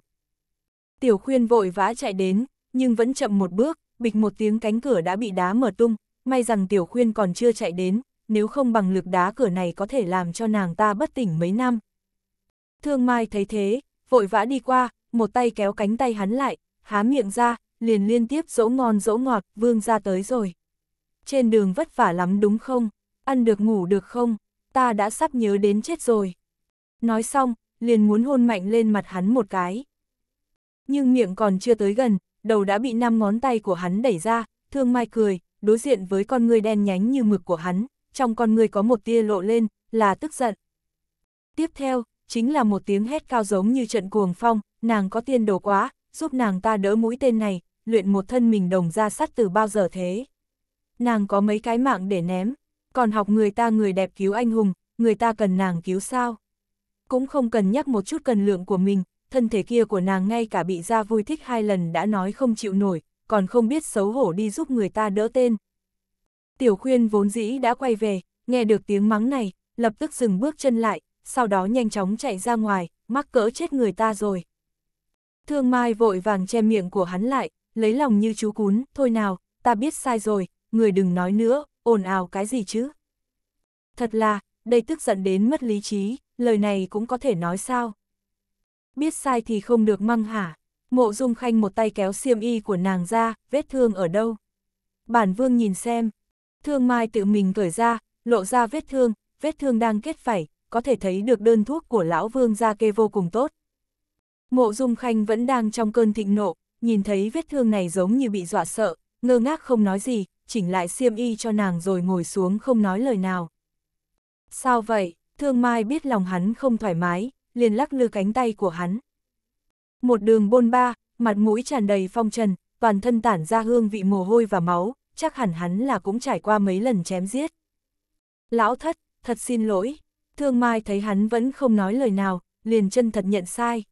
A: Tiểu khuyên vội vã chạy đến, nhưng vẫn chậm một bước, bịch một tiếng cánh cửa đã bị đá mở tung, may rằng tiểu khuyên còn chưa chạy đến, nếu không bằng lực đá cửa này có thể làm cho nàng ta bất tỉnh mấy năm. Thương Mai thấy thế, vội vã đi qua, một tay kéo cánh tay hắn lại, há miệng ra, liền liên tiếp dỗ ngon dỗ ngọt, vương ra tới rồi. Trên đường vất vả lắm đúng không? Ăn được ngủ được không? Ta đã sắp nhớ đến chết rồi. Nói xong, liền muốn hôn mạnh lên mặt hắn một cái. Nhưng miệng còn chưa tới gần, đầu đã bị năm ngón tay của hắn đẩy ra, thương mai cười, đối diện với con người đen nhánh như mực của hắn, trong con người có một tia lộ lên, là tức giận. Tiếp theo, chính là một tiếng hét cao giống như trận cuồng phong, nàng có tiên đồ quá, giúp nàng ta đỡ mũi tên này, luyện một thân mình đồng ra sắt từ bao giờ thế. Nàng có mấy cái mạng để ném, còn học người ta người đẹp cứu anh hùng, người ta cần nàng cứu sao. Cũng không cần nhắc một chút cần lượng của mình, thân thể kia của nàng ngay cả bị ra vui thích hai lần đã nói không chịu nổi, còn không biết xấu hổ đi giúp người ta đỡ tên, Tiểu khuyên vốn dĩ đã quay về, nghe được tiếng mắng này, lập tức dừng bước chân lại, sau đó nhanh chóng chạy ra ngoài, mắc cỡ chết người ta rồi. Thương Mai vội vàng che miệng của hắn lại, lấy lòng như chú cún, thôi nào, ta biết sai rồi, người đừng nói nữa, ồn ào cái gì chứ. Thật là, đây tức giận đến mất lý trí, lời này cũng có thể nói sao. Biết sai thì không được măng hả, mộ dung khanh một tay kéo xiêm y của nàng ra, vết thương ở đâu. Bản vương nhìn xem, Thương Mai tự mình cởi ra, lộ ra vết thương, vết thương đang kết phẩy, có thể thấy được đơn thuốc của lão vương gia kê vô cùng tốt. Mộ Dung Khanh vẫn đang trong cơn thịnh nộ, nhìn thấy vết thương này giống như bị dọa sợ, ngơ ngác không nói gì, chỉnh lại xiêm y cho nàng rồi ngồi xuống không nói lời nào. Sao vậy, thương mai biết lòng hắn không thoải mái, liền lắc lư cánh tay của hắn. Một đường bôn ba, mặt mũi tràn đầy phong trần, toàn thân tản ra hương vị mồ hôi và máu, chắc hẳn hắn là cũng trải qua mấy lần chém giết. Lão thất, thật xin lỗi, thương mai thấy hắn vẫn không nói lời nào, liền chân thật nhận sai.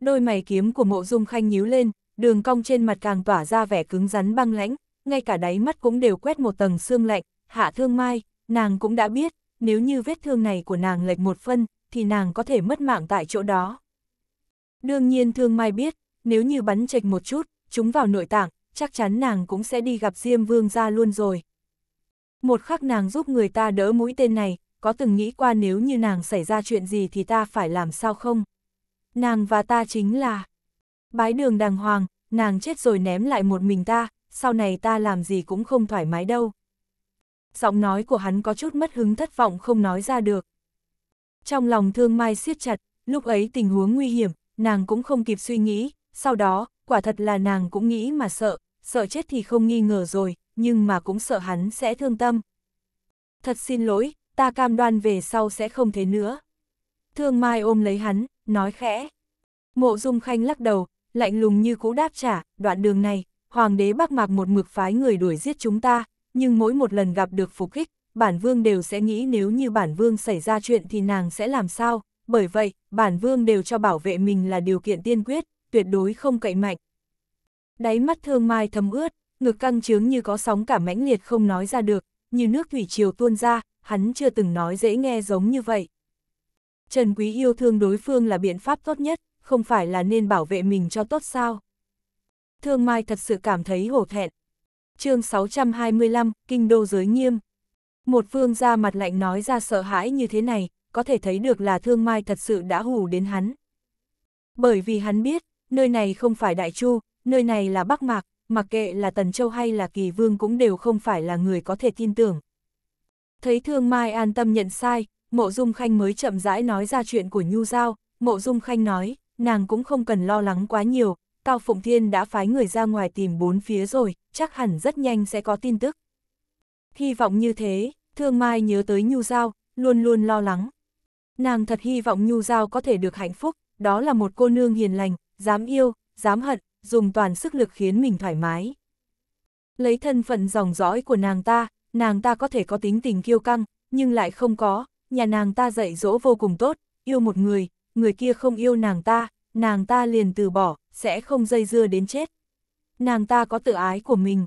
A: Đôi mày kiếm của mộ dung khanh nhíu lên, đường cong trên mặt càng tỏa ra vẻ cứng rắn băng lãnh, ngay cả đáy mắt cũng đều quét một tầng xương lạnh, hạ thương mai, nàng cũng đã biết, nếu như vết thương này của nàng lệch một phân, thì nàng có thể mất mạng tại chỗ đó. Đương nhiên thương mai biết, nếu như bắn chệch một chút, chúng vào nội tạng, chắc chắn nàng cũng sẽ đi gặp Diêm Vương ra luôn rồi. Một khắc nàng giúp người ta đỡ mũi tên này, có từng nghĩ qua nếu như nàng xảy ra chuyện gì thì ta phải làm sao không? Nàng và ta chính là... Bái đường đàng hoàng, nàng chết rồi ném lại một mình ta, sau này ta làm gì cũng không thoải mái đâu. Giọng nói của hắn có chút mất hứng thất vọng không nói ra được. Trong lòng thương mai siết chặt, lúc ấy tình huống nguy hiểm, nàng cũng không kịp suy nghĩ, sau đó, quả thật là nàng cũng nghĩ mà sợ, sợ chết thì không nghi ngờ rồi, nhưng mà cũng sợ hắn sẽ thương tâm. Thật xin lỗi, ta cam đoan về sau sẽ không thế nữa. Thương Mai ôm lấy hắn, nói khẽ. Mộ Dung Khanh lắc đầu, lạnh lùng như cũ đáp trả, đoạn đường này, Hoàng đế Bắc Mạc một mực phái người đuổi giết chúng ta, nhưng mỗi một lần gặp được phục kích, bản vương đều sẽ nghĩ nếu như bản vương xảy ra chuyện thì nàng sẽ làm sao, bởi vậy, bản vương đều cho bảo vệ mình là điều kiện tiên quyết, tuyệt đối không cậy mạnh, Đáy mắt thương mai thấm ướt, ngực căng trướng như có sóng cả mãnh liệt không nói ra được, như nước thủy triều tuôn ra, hắn chưa từng nói dễ nghe giống như vậy. Trần Quý yêu thương đối phương là biện pháp tốt nhất, không phải là nên bảo vệ mình cho tốt sao. Thương Mai thật sự cảm thấy hổ thẹn. chương 625, Kinh Đô Giới Nghiêm. Một phương ra mặt lạnh nói ra sợ hãi như thế này, có thể thấy được là Thương Mai thật sự đã hù đến hắn. Bởi vì hắn biết, nơi này không phải Đại Chu, nơi này là Bắc Mạc, mặc kệ là Tần Châu hay là Kỳ Vương cũng đều không phải là người có thể tin tưởng. Thấy Thương Mai an tâm nhận sai, Mộ Dung Khanh mới chậm rãi nói ra chuyện của Nhu Giao, Mộ Dung Khanh nói, nàng cũng không cần lo lắng quá nhiều, Cao Phụng Thiên đã phái người ra ngoài tìm bốn phía rồi, chắc hẳn rất nhanh sẽ có tin tức. Hy vọng như thế, Thương Mai nhớ tới Nhu Giao, luôn luôn lo lắng. Nàng thật hy vọng Nhu Giao có thể được hạnh phúc, đó là một cô nương hiền lành, dám yêu, dám hận, dùng toàn sức lực khiến mình thoải mái. Lấy thân phận dòng dõi của nàng ta, nàng ta có thể có tính tình kiêu căng, nhưng lại không có, nhà nàng ta dạy dỗ vô cùng tốt, yêu một người, người kia không yêu nàng ta, nàng ta liền từ bỏ, sẽ không dây dưa đến chết. Nàng ta có tự ái của mình.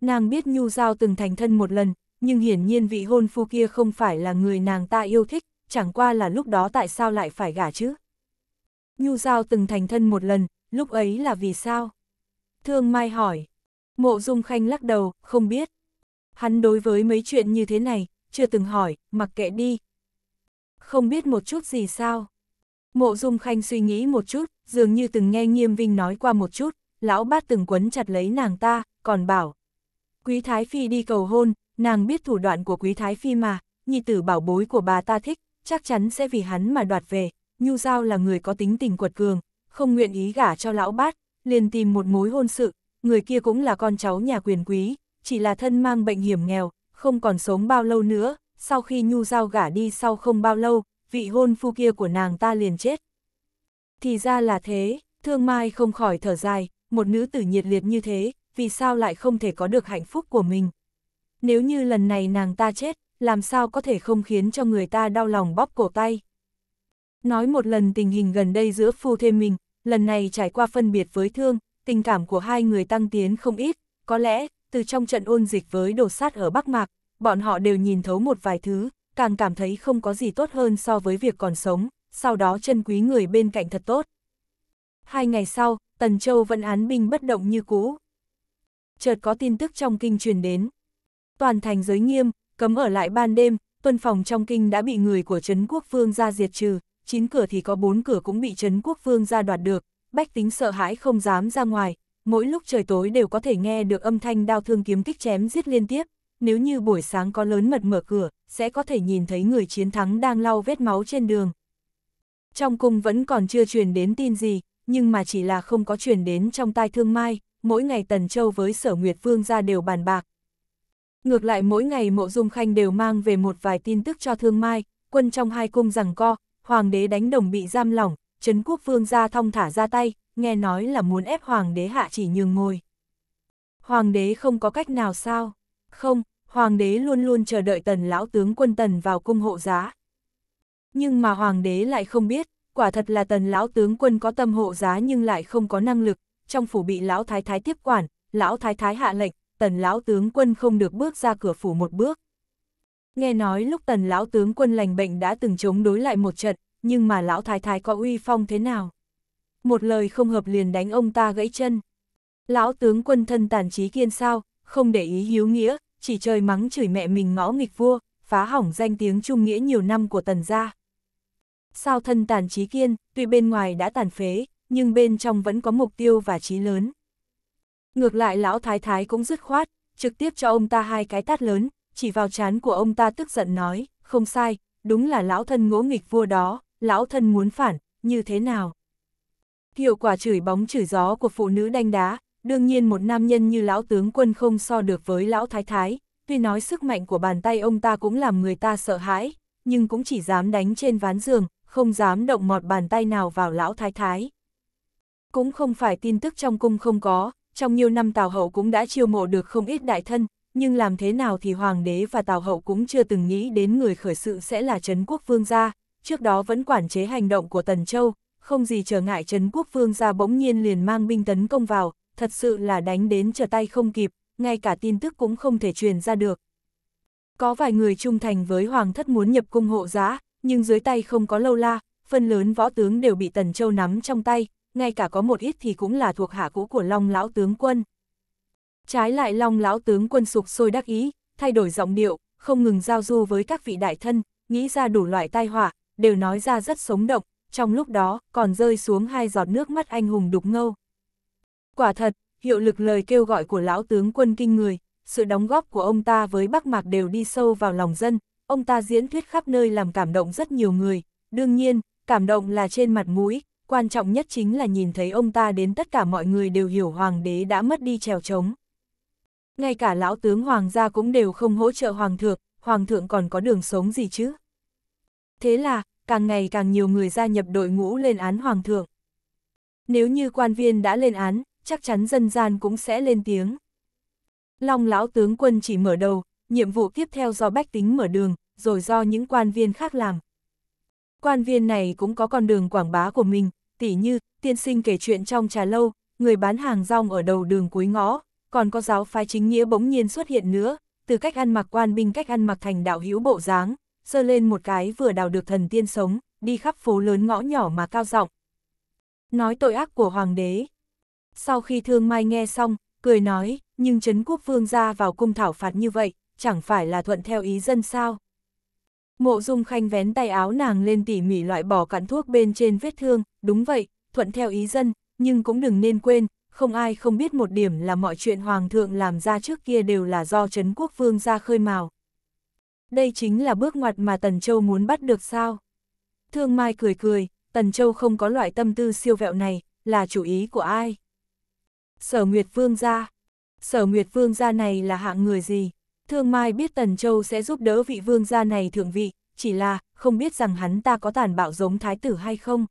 A: Nàng biết Nhu Giao từng thành thân một lần, nhưng hiển nhiên vị hôn phu kia không phải là người nàng ta yêu thích, chẳng qua là lúc đó tại sao lại phải gả chứ. Nhu Giao từng thành thân một lần, Lúc ấy là vì sao? Thương Mai hỏi. Mộ Dung Khanh lắc đầu, không biết. Hắn đối với mấy chuyện như thế này, chưa từng hỏi, mặc kệ đi. Không biết một chút gì sao? Mộ Dung Khanh suy nghĩ một chút, dường như từng nghe Nghiêm Vinh nói qua một chút, lão bát từng quấn chặt lấy nàng ta, còn bảo. Quý Thái Phi đi cầu hôn, nàng biết thủ đoạn của Quý Thái Phi mà, nhi tử bảo bối của bà ta thích, chắc chắn sẽ vì hắn mà đoạt về. Nhu Giao là người có tính tình quật cường, không nguyện ý gả cho lão bát, liền tìm một mối hôn sự, người kia cũng là con cháu nhà quyền quý, chỉ là thân mang bệnh hiểm nghèo, không còn sống bao lâu nữa, sau khi nhu giao gả đi sau không bao lâu, vị hôn phu kia của nàng ta liền chết. Thì ra là thế, thương mai không khỏi thở dài, một nữ tử nhiệt liệt như thế, vì sao lại không thể có được hạnh phúc của mình. Nếu như lần này nàng ta chết, làm sao có thể không khiến cho người ta đau lòng bóp cổ tay. Nói một lần tình hình gần đây giữa phu thêm mình, lần này trải qua phân biệt với thương, tình cảm của hai người tăng tiến không ít, có lẽ, từ trong trận ôn dịch với đồ sát ở Bắc Mạc, bọn họ đều nhìn thấu một vài thứ, càng cảm thấy không có gì tốt hơn so với việc còn sống, sau đó chân quý người bên cạnh thật tốt. Hai ngày sau, Tần Châu vẫn án binh bất động như cũ. Chợt có tin tức trong kinh truyền đến. Toàn thành giới nghiêm, cấm ở lại ban đêm, tuân phòng trong kinh đã bị người của Trấn Quốc Vương ra diệt trừ, chín cửa thì có bốn cửa cũng bị Trấn Quốc Vương ra đoạt được, bách tính sợ hãi không dám ra ngoài, mỗi lúc trời tối đều có thể nghe được âm thanh đao thương kiếm kích chém giết liên tiếp, nếu như buổi sáng có lớn mật mở cửa, sẽ có thể nhìn thấy người chiến thắng đang lau vết máu trên đường. Trong cung vẫn còn chưa truyền đến tin gì, nhưng mà chỉ là không có truyền đến trong tai thương mai, mỗi ngày Tần Châu với Sở Nguyệt Vương ra đều bàn bạc. Ngược lại mỗi ngày Mộ Dung Khanh đều mang về một vài tin tức cho thương mai, quân trong hai cung rằng co, hoàng đế đánh đồng bị giam lỏng, Trấn quốc vương ra thong thả ra tay, nghe nói là muốn ép hoàng đế hạ chỉ nhường ngồi. Hoàng đế không có cách nào sao? Không, hoàng đế luôn luôn chờ đợi tần lão tướng quân tần vào cung hộ giá. Nhưng mà hoàng đế lại không biết, quả thật là tần lão tướng quân có tâm hộ giá nhưng lại không có năng lực, trong phủ bị lão thái thái tiếp quản, lão thái thái hạ lệnh, tần lão tướng quân không được bước ra cửa phủ một bước. Nghe nói lúc tần lão tướng quân lành bệnh đã từng chống đối lại một trận, nhưng mà lão thái thái có uy phong thế nào? Một lời không hợp liền đánh ông ta gãy chân. Lão tướng quân thân tàn trí kiên sao, không để ý hiếu nghĩa, chỉ trời mắng chửi mẹ mình ngõ nghịch vua, phá hỏng danh tiếng trung nghĩa nhiều năm của tần gia. Sao thân tàn trí kiên, tuy bên ngoài đã tàn phế, nhưng bên trong vẫn có mục tiêu và trí lớn. Ngược lại lão thái thái cũng dứt khoát, trực tiếp cho ông ta hai cái tát lớn, chỉ vào chán của ông ta tức giận nói, không sai, đúng là lão thân ngỗ nghịch vua đó, lão thân muốn phản, như thế nào? Hiệu quả chửi bóng chửi gió của phụ nữ đanh đá, đương nhiên một nam nhân như lão tướng quân không so được với lão thái thái, tuy nói sức mạnh của bàn tay ông ta cũng làm người ta sợ hãi, nhưng cũng chỉ dám đánh trên ván giường, không dám động mọt bàn tay nào vào lão thái thái. Cũng không phải tin tức trong cung không có, trong nhiều năm Tào Hậu cũng đã chiêu mộ được không ít đại thân, nhưng làm thế nào thì Hoàng đế và Tào Hậu cũng chưa từng nghĩ đến người khởi sự sẽ là Trấn Quốc Vương gia, trước đó vẫn quản chế hành động của Tần Châu, không gì trở ngại Trấn Quốc Vương gia bỗng nhiên liền mang binh tấn công vào, thật sự là đánh đến trở tay không kịp, ngay cả tin tức cũng không thể truyền ra được. Có vài người trung thành với Hoàng thất muốn nhập cung hộ giá, nhưng dưới tay không có lâu la, phần lớn võ tướng đều bị Tần Châu nắm trong tay, ngay cả có một ít thì cũng là thuộc hạ cũ của Long Lão Tướng Quân, Trái lại long lão tướng quân sục sôi đắc ý, thay đổi giọng điệu, không ngừng giao du với các vị đại thân, nghĩ ra đủ loại tai họa, đều nói ra rất sống động, trong lúc đó còn rơi xuống hai giọt nước mắt anh hùng đục ngâu. Quả thật, hiệu lực lời kêu gọi của lão tướng quân kinh người, sự đóng góp của ông ta với Bắc Mạc đều đi sâu vào lòng dân, ông ta diễn thuyết khắp nơi làm cảm động rất nhiều người, đương nhiên, cảm động là trên mặt mũi, quan trọng nhất chính là nhìn thấy ông ta đến tất cả mọi người đều hiểu hoàng đế đã mất đi trèo trống. Ngay cả lão tướng hoàng gia cũng đều không hỗ trợ hoàng thượng, hoàng thượng còn có đường sống gì chứ. Thế là, càng ngày càng nhiều người gia nhập đội ngũ lên án hoàng thượng. Nếu như quan viên đã lên án, chắc chắn dân gian cũng sẽ lên tiếng. Long lão tướng quân chỉ mở đầu, nhiệm vụ tiếp theo do bách tính mở đường, rồi do những quan viên khác làm. Quan viên này cũng có con đường quảng bá của mình, tỉ như, tiên sinh kể chuyện trong trà lâu, người bán hàng rong ở đầu đường cuối ngõ, còn có giáo phái chính nghĩa bỗng nhiên xuất hiện nữa, từ cách ăn mặc quan binh cách ăn mặc thành đạo hữu bộ dáng, sơ lên một cái vừa đào được thần tiên sống, đi khắp phố lớn ngõ nhỏ mà cao giọng. Nói tội ác của hoàng đế. Sau khi Thương Mai nghe xong, cười nói, nhưng chấn Quốc Vương ra vào cung thảo phạt như vậy, chẳng phải là thuận theo ý dân sao. Mộ Dung Khanh vén tay áo nàng lên tỉ mỉ loại bỏ cặn thuốc bên trên vết thương, đúng vậy, thuận theo ý dân, nhưng cũng đừng nên quên, không ai không biết một điểm là mọi chuyện Hoàng thượng làm ra trước kia đều là do Trấn Quốc Vương ra khơi mào. Đây chính là bước ngoặt mà Tần Châu muốn bắt được sao? Thương Mai cười cười, Tần Châu không có loại tâm tư siêu vẹo này, là chủ ý của ai? Sở Nguyệt Vương gia. Sở Nguyệt Vương gia này là hạng người gì? Thương Mai biết Tần Châu sẽ giúp đỡ vị vương gia này thượng vị, chỉ là không biết rằng hắn ta có tàn bạo giống thái tử hay không.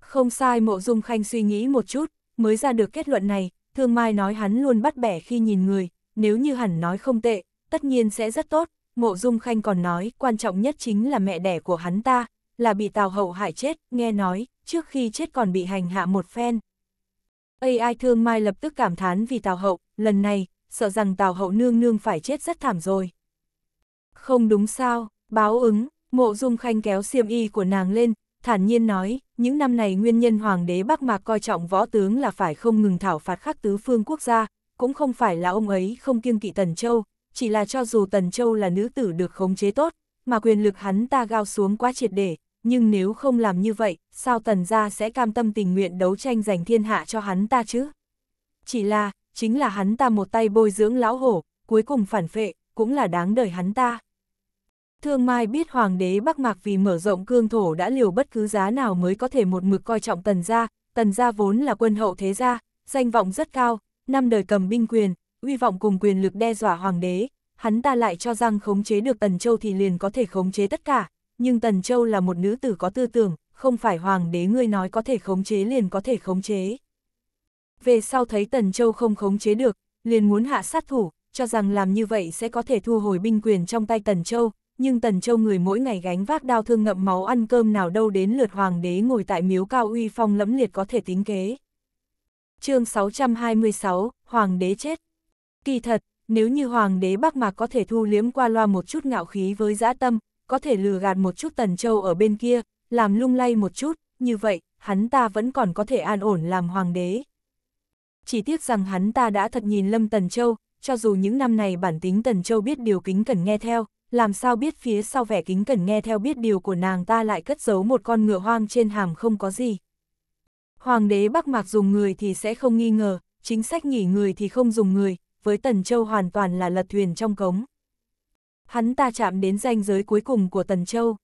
A: Không sai mộ dung khanh suy nghĩ một chút, mới ra được kết luận này, Thương Mai nói hắn luôn bắt bẻ khi nhìn người, nếu như hẳn nói không tệ, tất nhiên sẽ rất tốt, Mộ Dung Khanh còn nói, quan trọng nhất chính là mẹ đẻ của hắn ta, là bị Tào Hậu hại chết, nghe nói, trước khi chết còn bị hành hạ một phen. AI Thương Mai lập tức cảm thán vì Tào Hậu, lần này, sợ rằng Tào Hậu nương nương phải chết rất thảm rồi. Không đúng sao, báo ứng, Mộ Dung Khanh kéo xiêm y của nàng lên, thản nhiên nói, những năm này nguyên nhân Hoàng đế Bắc Mạc coi trọng võ tướng là phải không ngừng thảo phạt khắc tứ phương quốc gia, cũng không phải là ông ấy không kiêng kỵ Tần Châu, chỉ là cho dù Tần Châu là nữ tử được khống chế tốt, mà quyền lực hắn ta gao xuống quá triệt để, nhưng nếu không làm như vậy, sao Tần gia sẽ cam tâm tình nguyện đấu tranh giành thiên hạ cho hắn ta chứ? Chỉ là, chính là hắn ta một tay bôi dưỡng lão hổ, cuối cùng phản phệ, cũng là đáng đời hắn ta. Thương Mai biết Hoàng đế Bắc Mạc vì mở rộng cương thổ đã liều bất cứ giá nào mới có thể một mực coi trọng tần gia, tần gia vốn là quân hậu thế gia, danh vọng rất cao, năm đời cầm binh quyền, uy vọng cùng quyền lực đe dọa hoàng đế, hắn ta lại cho rằng khống chế được Tần Châu thì liền có thể khống chế tất cả, nhưng Tần Châu là một nữ tử có tư tưởng, không phải hoàng đế ngươi nói có thể khống chế liền có thể khống chế. Về sau thấy Tần Châu không khống chế được, liền muốn hạ sát thủ, cho rằng làm như vậy sẽ có thể thu hồi binh quyền trong tay Tần Châu, nhưng Tần Châu người mỗi ngày gánh vác đao thương ngậm máu ăn cơm nào đâu đến lượt hoàng đế ngồi tại miếu cao uy phong lẫm liệt có thể tính kế. chương 626, Hoàng đế chết. Kỳ thật, nếu như Hoàng đế Bắc Mạc có thể thu liếm qua loa một chút ngạo khí với dã tâm, có thể lừa gạt một chút Tần Châu ở bên kia, làm lung lay một chút, như vậy, hắn ta vẫn còn có thể an ổn làm Hoàng đế. Chỉ tiếc rằng hắn ta đã thật nhìn Lâm Tần Châu, cho dù những năm này bản tính Tần Châu biết điều kính cần nghe theo, làm sao biết phía sau vẻ kính cẩn nghe theo biết điều của nàng ta lại cất giấu một con ngựa hoang trên hàm không có gì. Hoàng đế Bắc Mạc dùng người thì sẽ không nghi ngờ, chính sách nghỉ người thì không dùng người, với Tần Châu hoàn toàn là lật thuyền trong cống. Hắn ta chạm đến ranh giới cuối cùng của Tần Châu.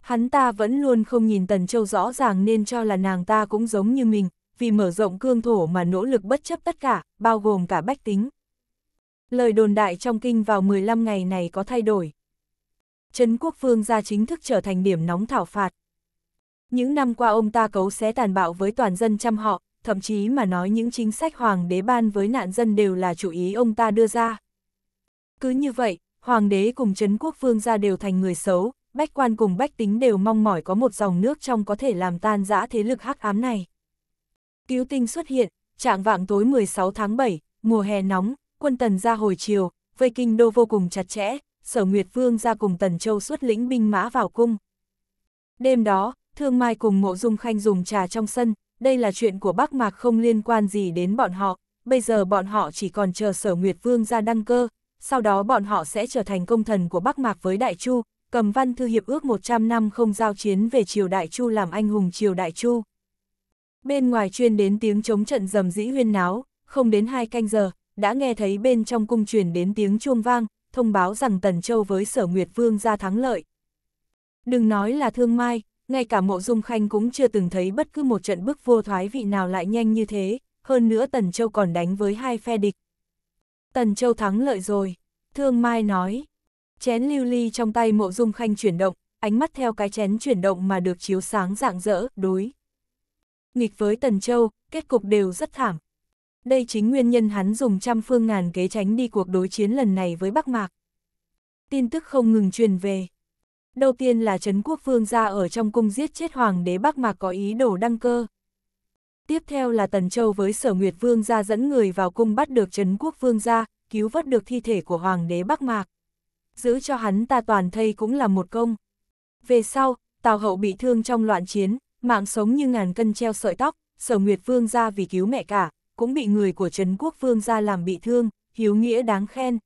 A: Hắn ta vẫn luôn không nhìn Tần Châu rõ ràng nên cho là nàng ta cũng giống như mình, vì mở rộng cương thổ mà nỗ lực bất chấp tất cả, bao gồm cả bách tính lời đồn đại trong kinh vào 15 ngày này có thay đổi. Trấn quốc vương gia chính thức trở thành điểm nóng thảo phạt. Những năm qua ông ta cấu xé tàn bạo với toàn dân chăm họ, thậm chí mà nói những chính sách hoàng đế ban với nạn dân đều là chủ ý ông ta đưa ra. Cứ như vậy, hoàng đế cùng Trấn quốc vương gia đều thành người xấu, bách quan cùng bách tính đều mong mỏi có một dòng nước trong có thể làm tan giã thế lực hắc ám này. Cứu tinh xuất hiện, trạng vạng tối 16 tháng 7, mùa hè nóng, quân tần ra hồi chiều, vây kinh đô vô cùng chặt chẽ, sở Nguyệt Vương ra cùng Tần Châu xuất lĩnh binh mã vào cung. Đêm đó, Thương Mai cùng Mộ Dung Khanh dùng trà trong sân, đây là chuyện của Bắc Mạc không liên quan gì đến bọn họ, bây giờ bọn họ chỉ còn chờ sở Nguyệt Vương ra đăng cơ, sau đó bọn họ sẽ trở thành công thần của Bắc Mạc với Đại Chu, cầm văn thư hiệp ước 100 năm không giao chiến về triều Đại Chu làm anh hùng triều Đại Chu. Bên ngoài chuyên đến tiếng chống trận rầm rĩ huyên náo, không đến hai canh giờ, đã nghe thấy bên trong cung truyền đến tiếng chuông vang, thông báo rằng Tần Châu với Sở Nguyệt Vương ra thắng lợi. Đừng nói là thương mai, ngay cả mộ dung khanh cũng chưa từng thấy bất cứ một trận bức vô thoái vị nào lại nhanh như thế, hơn nữa Tần Châu còn đánh với hai phe địch. Tần Châu thắng lợi rồi, thương mai nói. Chén lưu ly trong tay mộ dung khanh chuyển động, ánh mắt theo cái chén chuyển động mà được chiếu sáng rạng rỡ, đối. Nghịch với Tần Châu, kết cục đều rất thảm. Đây chính nguyên nhân hắn dùng trăm phương ngàn kế tránh đi cuộc đối chiến lần này với Bắc Mạc. Tin tức không ngừng truyền về. Đầu tiên là Trấn Quốc Phương ra ở trong cung giết chết Hoàng đế Bắc Mạc có ý đồ đăng cơ. Tiếp theo là Tần Châu với Sở Nguyệt Vương ra dẫn người vào cung bắt được Trấn Quốc Vương ra, cứu vớt được thi thể của Hoàng đế Bắc Mạc. Giữ cho hắn ta toàn thây cũng là một công. Về sau, Tào Hậu bị thương trong loạn chiến, mạng sống như ngàn cân treo sợi tóc, Sở Nguyệt Vương ra vì cứu mẹ cả, cũng bị người của Trấn Quốc Vương ra làm bị thương, hiếu nghĩa đáng khen.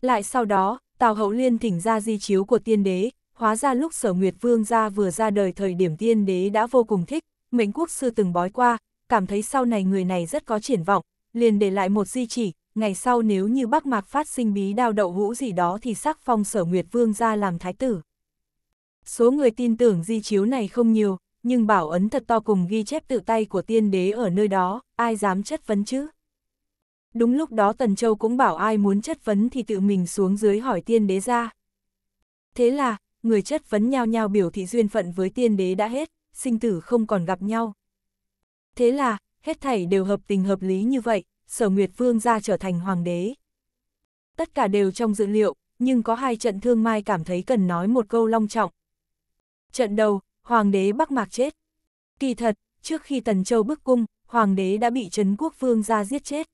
A: Lại sau đó, Tào Hậu Liên thỉnh ra di chiếu của tiên đế, hóa ra lúc Sở Nguyệt Vương ra vừa ra đời thời điểm tiên đế đã vô cùng thích, mệnh quốc sư từng bói qua, cảm thấy sau này người này rất có triển vọng, liền để lại một di chỉ, ngày sau nếu như Bắc Mạc phát sinh bí đao đậu hũ gì đó thì sắc phong Sở Nguyệt Vương ra làm thái tử. Số người tin tưởng di chiếu này không nhiều, nhưng bảo ấn thật to cùng ghi chép tự tay của tiên đế ở nơi đó, ai dám chất vấn chứ? Đúng lúc đó Tần Châu cũng bảo ai muốn chất vấn thì tự mình xuống dưới hỏi tiên đế ra. Thế là, người chất vấn nhau nhau biểu thị duyên phận với tiên đế đã hết, sinh tử không còn gặp nhau. Thế là, hết thảy đều hợp tình hợp lý như vậy, sở Nguyệt Vương ra trở thành hoàng đế. Tất cả đều trong dự liệu, nhưng có hai trận thương mai cảm thấy cần nói một câu long trọng. Trận đầu, hoàng đế Bắc Mạc chết. Kỳ thật, trước khi Tần Châu bức cung, hoàng đế đã bị Trấn Quốc Vương ra giết chết.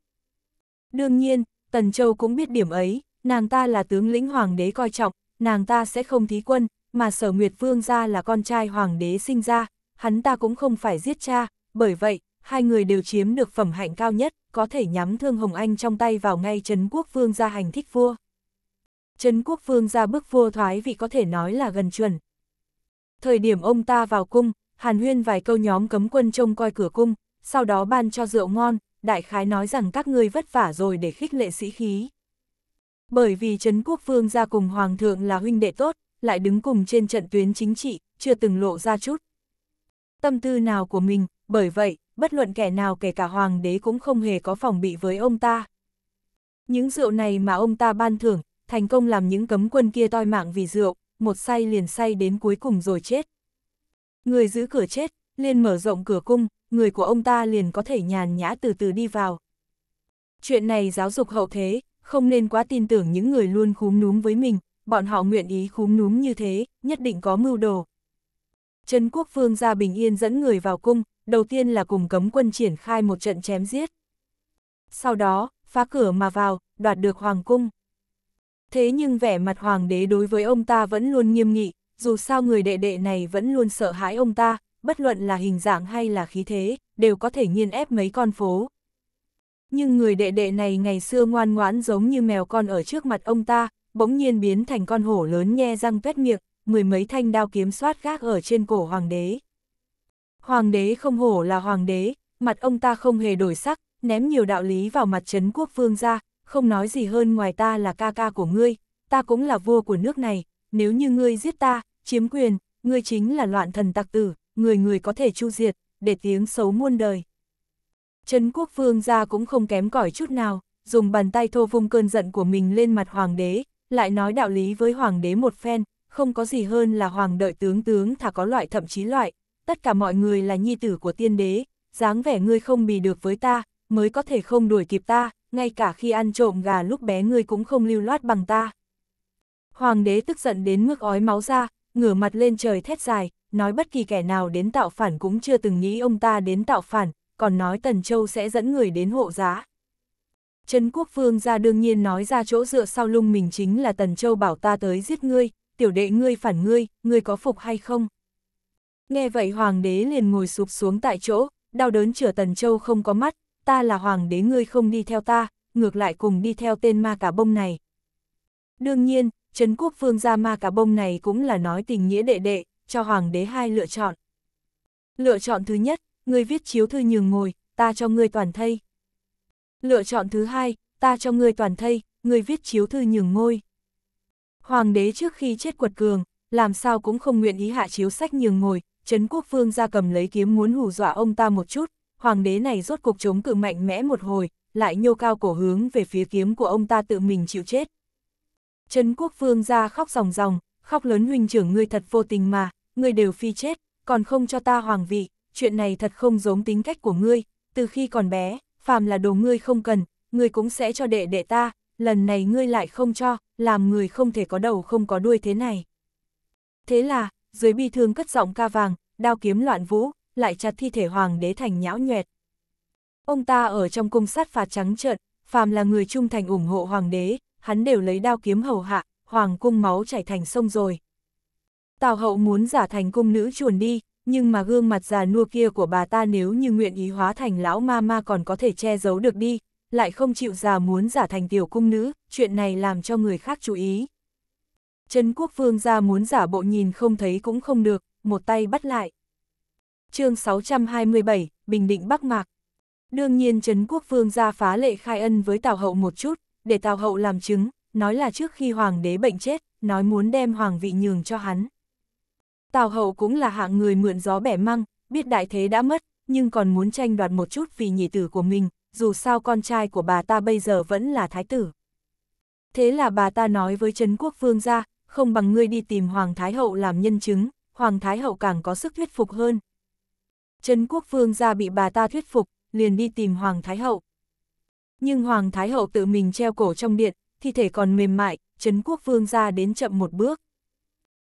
A: Đương nhiên, Tần Châu cũng biết điểm ấy, nàng ta là tướng lĩnh hoàng đế coi trọng, nàng ta sẽ không thí quân, mà sở Nguyệt Vương ra là con trai hoàng đế sinh ra, hắn ta cũng không phải giết cha, bởi vậy, hai người đều chiếm được phẩm hạnh cao nhất, có thể nhắm thương Hồng Anh trong tay vào ngay Trấn Quốc Vương ra hành thích vua. Trấn Quốc Vương ra bức vua thoái vì có thể nói là gần chuẩn, Thời điểm ông ta vào cung, Hàn Huyên vài câu nhóm cấm quân trông coi cửa cung, sau đó ban cho rượu ngon, đại khái nói rằng các ngươi vất vả rồi để khích lệ sĩ khí. Bởi vì Trấn Quốc Vương ra cùng Hoàng thượng là huynh đệ tốt, lại đứng cùng trên trận tuyến chính trị, chưa từng lộ ra chút. Tâm tư nào của mình, bởi vậy, bất luận kẻ nào kể cả Hoàng đế cũng không hề có phòng bị với ông ta. Những rượu này mà ông ta ban thưởng, thành công làm những cấm quân kia toi mạng vì rượu, một say liền say đến cuối cùng rồi chết. Người giữ cửa chết, liền mở rộng cửa cung, người của ông ta liền có thể nhàn nhã từ từ đi vào. Chuyện này giáo dục hậu thế, không nên quá tin tưởng những người luôn khúm núm với mình, bọn họ nguyện ý khúm núm như thế, nhất định có mưu đồ. trần quốc vương ra bình yên dẫn người vào cung, đầu tiên là cùng cấm quân triển khai một trận chém giết. Sau đó, phá cửa mà vào, đoạt được hoàng cung. Thế nhưng vẻ mặt hoàng đế đối với ông ta vẫn luôn nghiêm nghị, dù sao người đệ đệ này vẫn luôn sợ hãi ông ta, bất luận là hình dạng hay là khí thế, đều có thể nghiên ép mấy con phố. Nhưng người đệ đệ này ngày xưa ngoan ngoãn giống như mèo con ở trước mặt ông ta, bỗng nhiên biến thành con hổ lớn nhe răng tuét miệng, mười mấy thanh đao kiếm soát gác ở trên cổ hoàng đế. Hoàng đế không hổ là hoàng đế, mặt ông ta không hề đổi sắc, ném nhiều đạo lý vào mặt trấn quốc vương ra, không nói gì hơn ngoài ta là ca ca của ngươi, ta cũng là vua của nước này, nếu như ngươi giết ta, chiếm quyền, ngươi chính là loạn thần tặc tử, người người có thể chu diệt, để tiếng xấu muôn đời. Trấn quốc vương ra cũng không kém cỏi chút nào, dùng bàn tay thô vung cơn giận của mình lên mặt hoàng đế, lại nói đạo lý với hoàng đế một phen, không có gì hơn là hoàng đợi tướng tướng thả có loại thậm chí loại, tất cả mọi người là nhi tử của tiên đế, dáng vẻ ngươi không bì được với ta, mới có thể không đuổi kịp ta, ngay cả khi ăn trộm gà lúc bé ngươi cũng không lưu loát bằng ta. Hoàng đế tức giận đến mức ói máu ra, ngửa mặt lên trời thét dài, nói bất kỳ kẻ nào đến tạo phản cũng chưa từng nghĩ ông ta đến tạo phản, còn nói Tần Châu sẽ dẫn người đến hộ giá. Trấn Quốc Vương ra đương nhiên nói ra chỗ dựa sau lưng mình chính là Tần Châu bảo ta tới giết ngươi, tiểu đệ ngươi phản ngươi, ngươi có phục hay không? Nghe vậy hoàng đế liền ngồi sụp xuống tại chỗ, đau đớn chửa Tần Châu không có mắt, ta là hoàng đế ngươi không đi theo ta, ngược lại cùng đi theo tên ma cả bông này. Đương nhiên, Trấn Quốc Phương ra ma cả bông này cũng là nói tình nghĩa đệ đệ, cho hoàng đế hai lựa chọn. Lựa chọn thứ nhất, ngươi viết chiếu thư nhường ngồi, ta cho ngươi toàn thây. Lựa chọn thứ hai, ta cho ngươi toàn thây, ngươi viết chiếu thư nhường ngôi. Hoàng đế trước khi chết quật cường, làm sao cũng không nguyện ý hạ chiếu sách nhường ngồi, Trấn Quốc Phương ra cầm lấy kiếm muốn hù dọa ông ta một chút, hoàng đế này rốt cuộc chống cự mạnh mẽ một hồi, lại nhô cao cổ hướng về phía kiếm của ông ta tự mình chịu chết. Trấn quốc vương ra khóc ròng ròng, khóc lớn huynh trưởng ngươi thật vô tình mà, ngươi đều phi chết, còn không cho ta hoàng vị, chuyện này thật không giống tính cách của ngươi, từ khi còn bé, phàm là đồ ngươi không cần, ngươi cũng sẽ cho đệ đệ ta, lần này ngươi lại không cho, làm người không thể có đầu không có đuôi thế này. Thế là, dưới bi thương cất giọng ca vàng, đao kiếm loạn vũ, lại chặt thi thể hoàng đế thành nhão nhoẹt. Ông ta ở trong cung sát phạt trắng trợn, phàm là người trung thành ủng hộ hoàng đế, hắn đều lấy đao kiếm hầu hạ, hoàng cung máu chảy thành sông rồi. Tào hậu muốn giả thành cung nữ chuồn đi, nhưng mà gương mặt già nua kia của bà ta nếu như nguyện ý hóa thành lão ma ma còn có thể che giấu được đi, lại không chịu già muốn giả thành tiểu cung nữ, chuyện này làm cho người khác chú ý. Trấn quốc vương ra muốn giả bộ nhìn không thấy cũng không được, một tay bắt lại chương 627, Bình Định Bắc Mạc. Đương nhiên Trấn Quốc Vương ra phá lệ khai ân với Tào Hậu một chút, để Tào Hậu làm chứng, nói là trước khi Hoàng đế bệnh chết, nói muốn đem Hoàng vị nhường cho hắn. Tào Hậu cũng là hạng người mượn gió bẻ măng, biết đại thế đã mất, nhưng còn muốn tranh đoạt một chút vì nhị tử của mình, dù sao con trai của bà ta bây giờ vẫn là thái tử. Thế là bà ta nói với Trấn Quốc Vương ra, không bằng ngươi đi tìm Hoàng Thái Hậu làm nhân chứng, Hoàng Thái Hậu càng có sức thuyết phục hơn. Trấn quốc vương gia bị bà ta thuyết phục, liền đi tìm Hoàng Thái Hậu. Nhưng Hoàng Thái Hậu tự mình treo cổ trong điện, thi thể còn mềm mại, Trấn quốc vương gia đến chậm một bước.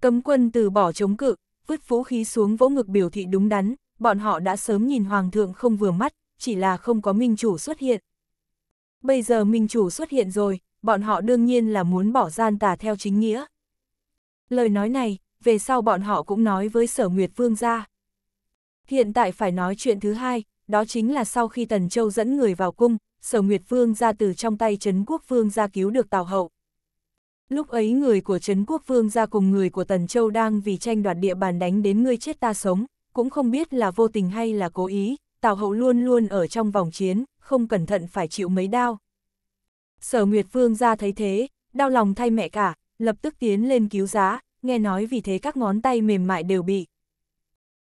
A: Cấm quân từ bỏ chống cự, vứt vũ khí xuống vỗ ngực biểu thị đúng đắn, bọn họ đã sớm nhìn Hoàng thượng không vừa mắt, chỉ là không có minh chủ xuất hiện. Bây giờ minh chủ xuất hiện rồi, bọn họ đương nhiên là muốn bỏ gian tà theo chính nghĩa. Lời nói này, về sau bọn họ cũng nói với sở Nguyệt Vương gia. Hiện tại phải nói chuyện thứ hai, đó chính là sau khi Tần Châu dẫn người vào cung, Sở Nguyệt Vương ra từ trong tay Trấn Quốc Vương ra cứu được Tào Hậu. Lúc ấy người của Trấn Quốc Vương ra cùng người của Tần Châu đang vì tranh đoạt địa bàn đánh đến ngươi chết ta sống, cũng không biết là vô tình hay là cố ý, Tào Hậu luôn luôn ở trong vòng chiến, không cẩn thận phải chịu mấy đau. Sở Nguyệt Vương ra thấy thế, đau lòng thay mẹ cả, lập tức tiến lên cứu giá, nghe nói vì thế các ngón tay mềm mại đều bị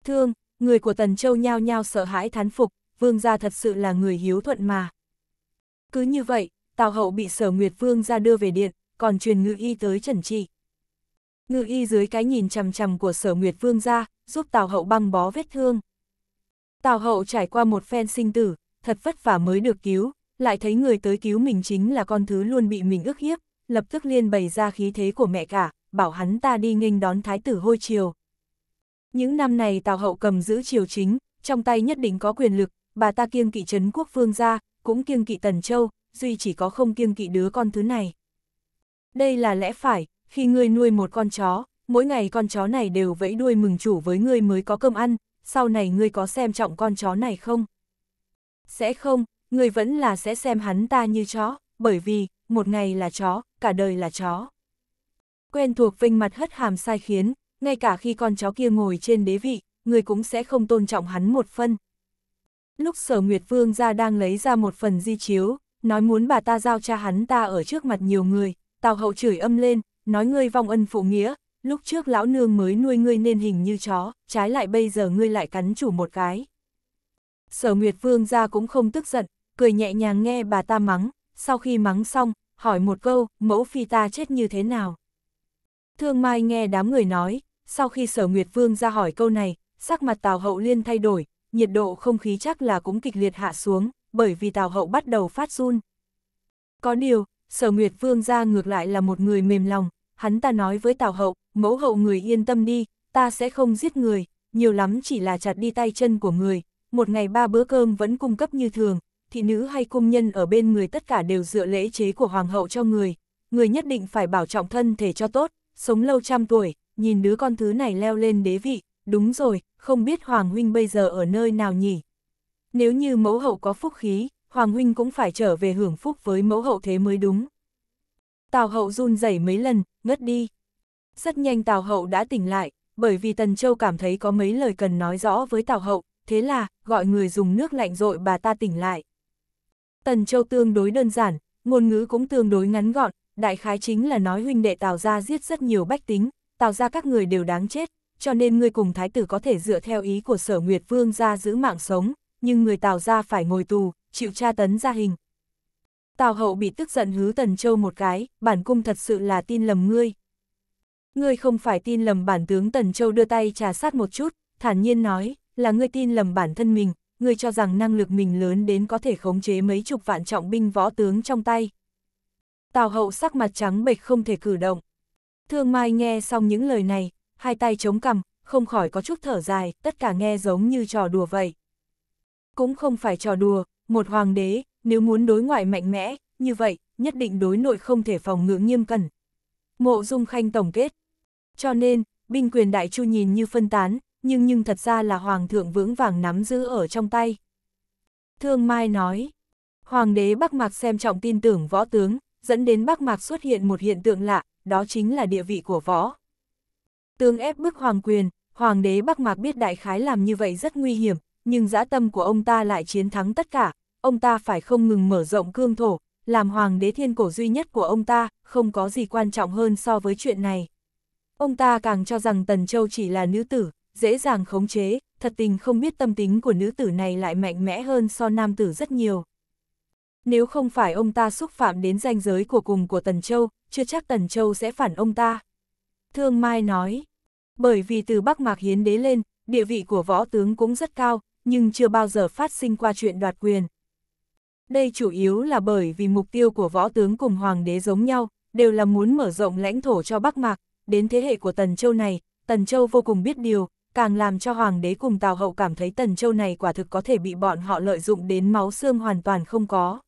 A: thương, người của Tần Châu nhao nhao sợ hãi thán phục, vương gia thật sự là người hiếu thuận mà. Cứ như vậy, Tào Hậu bị Sở Nguyệt Vương ra đưa về điện, còn truyền ngự y tới Trần Trị. Ngự y dưới cái nhìn chằm chằm của Sở Nguyệt Vương ra, giúp Tào Hậu băng bó vết thương. Tào Hậu trải qua một phen sinh tử, thật vất vả mới được cứu, lại thấy người tới cứu mình chính là con thứ luôn bị mình ức hiếp, lập tức liên bày ra khí thế của mẹ cả, bảo hắn ta đi nghênh đón thái tử hôi chiều. Những năm này Tào Hậu cầm giữ triều chính, trong tay nhất định có quyền lực, bà ta kiêng kỵ trấn quốc vương gia, cũng kiêng kỵ Tần Châu, duy chỉ có không kiêng kỵ đứa con thứ này. Đây là lẽ phải, khi ngươi nuôi một con chó, mỗi ngày con chó này đều vẫy đuôi mừng chủ với ngươi mới có cơm ăn, sau này ngươi có xem trọng con chó này không? Sẽ không, ngươi vẫn là sẽ xem hắn ta như chó, bởi vì, một ngày là chó, cả đời là chó. Quen thuộc vinh mặt hất hàm sai khiến, ngay cả khi con chó kia ngồi trên đế vị, người cũng sẽ không tôn trọng hắn một phân. Lúc sở Nguyệt Vương ra đang lấy ra một phần di chiếu, nói muốn bà ta giao cha hắn ta ở trước mặt nhiều người, Tào hậu chửi âm lên, nói ngươi vong ân phụ nghĩa, lúc trước lão nương mới nuôi ngươi nên hình như chó, trái lại bây giờ ngươi lại cắn chủ một cái. Sở Nguyệt Vương ra cũng không tức giận, cười nhẹ nhàng nghe bà ta mắng, sau khi mắng xong, hỏi một câu, mẫu phi ta chết như thế nào. Thương Mai nghe đám người nói, sau khi sở Nguyệt Vương ra hỏi câu này, sắc mặt Tào Hậu Liên thay đổi, nhiệt độ không khí chắc là cũng kịch liệt hạ xuống, bởi vì Tào Hậu bắt đầu phát run. Có điều, sở Nguyệt Vương ra ngược lại là một người mềm lòng, hắn ta nói với Tào Hậu, mẫu hậu người yên tâm đi, ta sẽ không giết người, nhiều lắm chỉ là chặt đi tay chân của người, một ngày ba bữa cơm vẫn cung cấp như thường, thị nữ hay cung nhân ở bên người tất cả đều dựa lễ chế của hoàng hậu cho người, người nhất định phải bảo trọng thân thể cho tốt, sống lâu trăm tuổi, nhìn đứa con thứ này leo lên đế vị, đúng rồi, không biết Hoàng Huynh bây giờ ở nơi nào nhỉ? Nếu như mẫu hậu có phúc khí, Hoàng Huynh cũng phải trở về hưởng phúc với mẫu hậu thế mới đúng. Tào hậu run rẩy mấy lần, ngất đi. Rất nhanh Tào hậu đã tỉnh lại, bởi vì Tần Châu cảm thấy có mấy lời cần nói rõ với Tào hậu, thế là, gọi người dùng nước lạnh dội bà ta tỉnh lại. Tần Châu tương đối đơn giản, ngôn ngữ cũng tương đối ngắn gọn, đại khái chính là nói huynh đệ Tào ra giết rất nhiều bách tính, tào ra các người đều đáng chết, cho nên ngươi cùng thái tử có thể dựa theo ý của sở Nguyệt Vương ra giữ mạng sống, nhưng người tào ra phải ngồi tù, chịu tra tấn ra hình. Tào hậu bị tức giận hứ Tần Châu một cái, bản cung thật sự là tin lầm ngươi. Ngươi không phải tin lầm bản tướng Tần Châu đưa tay trà sát một chút, thản nhiên nói, là ngươi tin lầm bản thân mình, ngươi cho rằng năng lực mình lớn đến có thể khống chế mấy chục vạn trọng binh võ tướng trong tay. Tào hậu sắc mặt trắng bệch không thể cử động. Thương Mai nghe xong những lời này, hai tay chống cằm, không khỏi có chút thở dài, tất cả nghe giống như trò đùa vậy. Cũng không phải trò đùa, một hoàng đế, nếu muốn đối ngoại mạnh mẽ, như vậy, nhất định đối nội không thể phòng ngưỡng nghiêm cẩn. Mộ Dung Khanh tổng kết. Cho nên, binh quyền đại chu nhìn như phân tán, nhưng nhưng thật ra là hoàng thượng vững vàng nắm giữ ở trong tay. Thương Mai nói, hoàng đế Bắc Mạc xem trọng tin tưởng võ tướng, dẫn đến Bắc Mạc xuất hiện một hiện tượng lạ, đó chính là địa vị của võ. tương ép bức hoàng quyền, hoàng đế Bắc Mạc biết đại khái làm như vậy rất nguy hiểm, nhưng dã tâm của ông ta lại chiến thắng tất cả, ông ta phải không ngừng mở rộng cương thổ, làm hoàng đế thiên cổ duy nhất của ông ta, không có gì quan trọng hơn so với chuyện này. Ông ta càng cho rằng Tần Châu chỉ là nữ tử, dễ dàng khống chế, thật tình không biết tâm tính của nữ tử này lại mạnh mẽ hơn so nam tử rất nhiều nếu không phải ông ta xúc phạm đến danh giới của cùng của Tần Châu, chưa chắc Tần Châu sẽ phản ông ta. Thương Mai nói, bởi vì từ Bắc Mạc Hiến Đế lên, địa vị của võ tướng cũng rất cao, nhưng chưa bao giờ phát sinh qua chuyện đoạt quyền. Đây chủ yếu là bởi vì mục tiêu của võ tướng cùng hoàng đế giống nhau, đều là muốn mở rộng lãnh thổ cho Bắc Mạc, đến thế hệ của Tần Châu này, Tần Châu vô cùng biết điều, càng làm cho hoàng đế cùng Tào Hậu cảm thấy Tần Châu này quả thực có thể bị bọn họ lợi dụng đến máu xương hoàn toàn không có.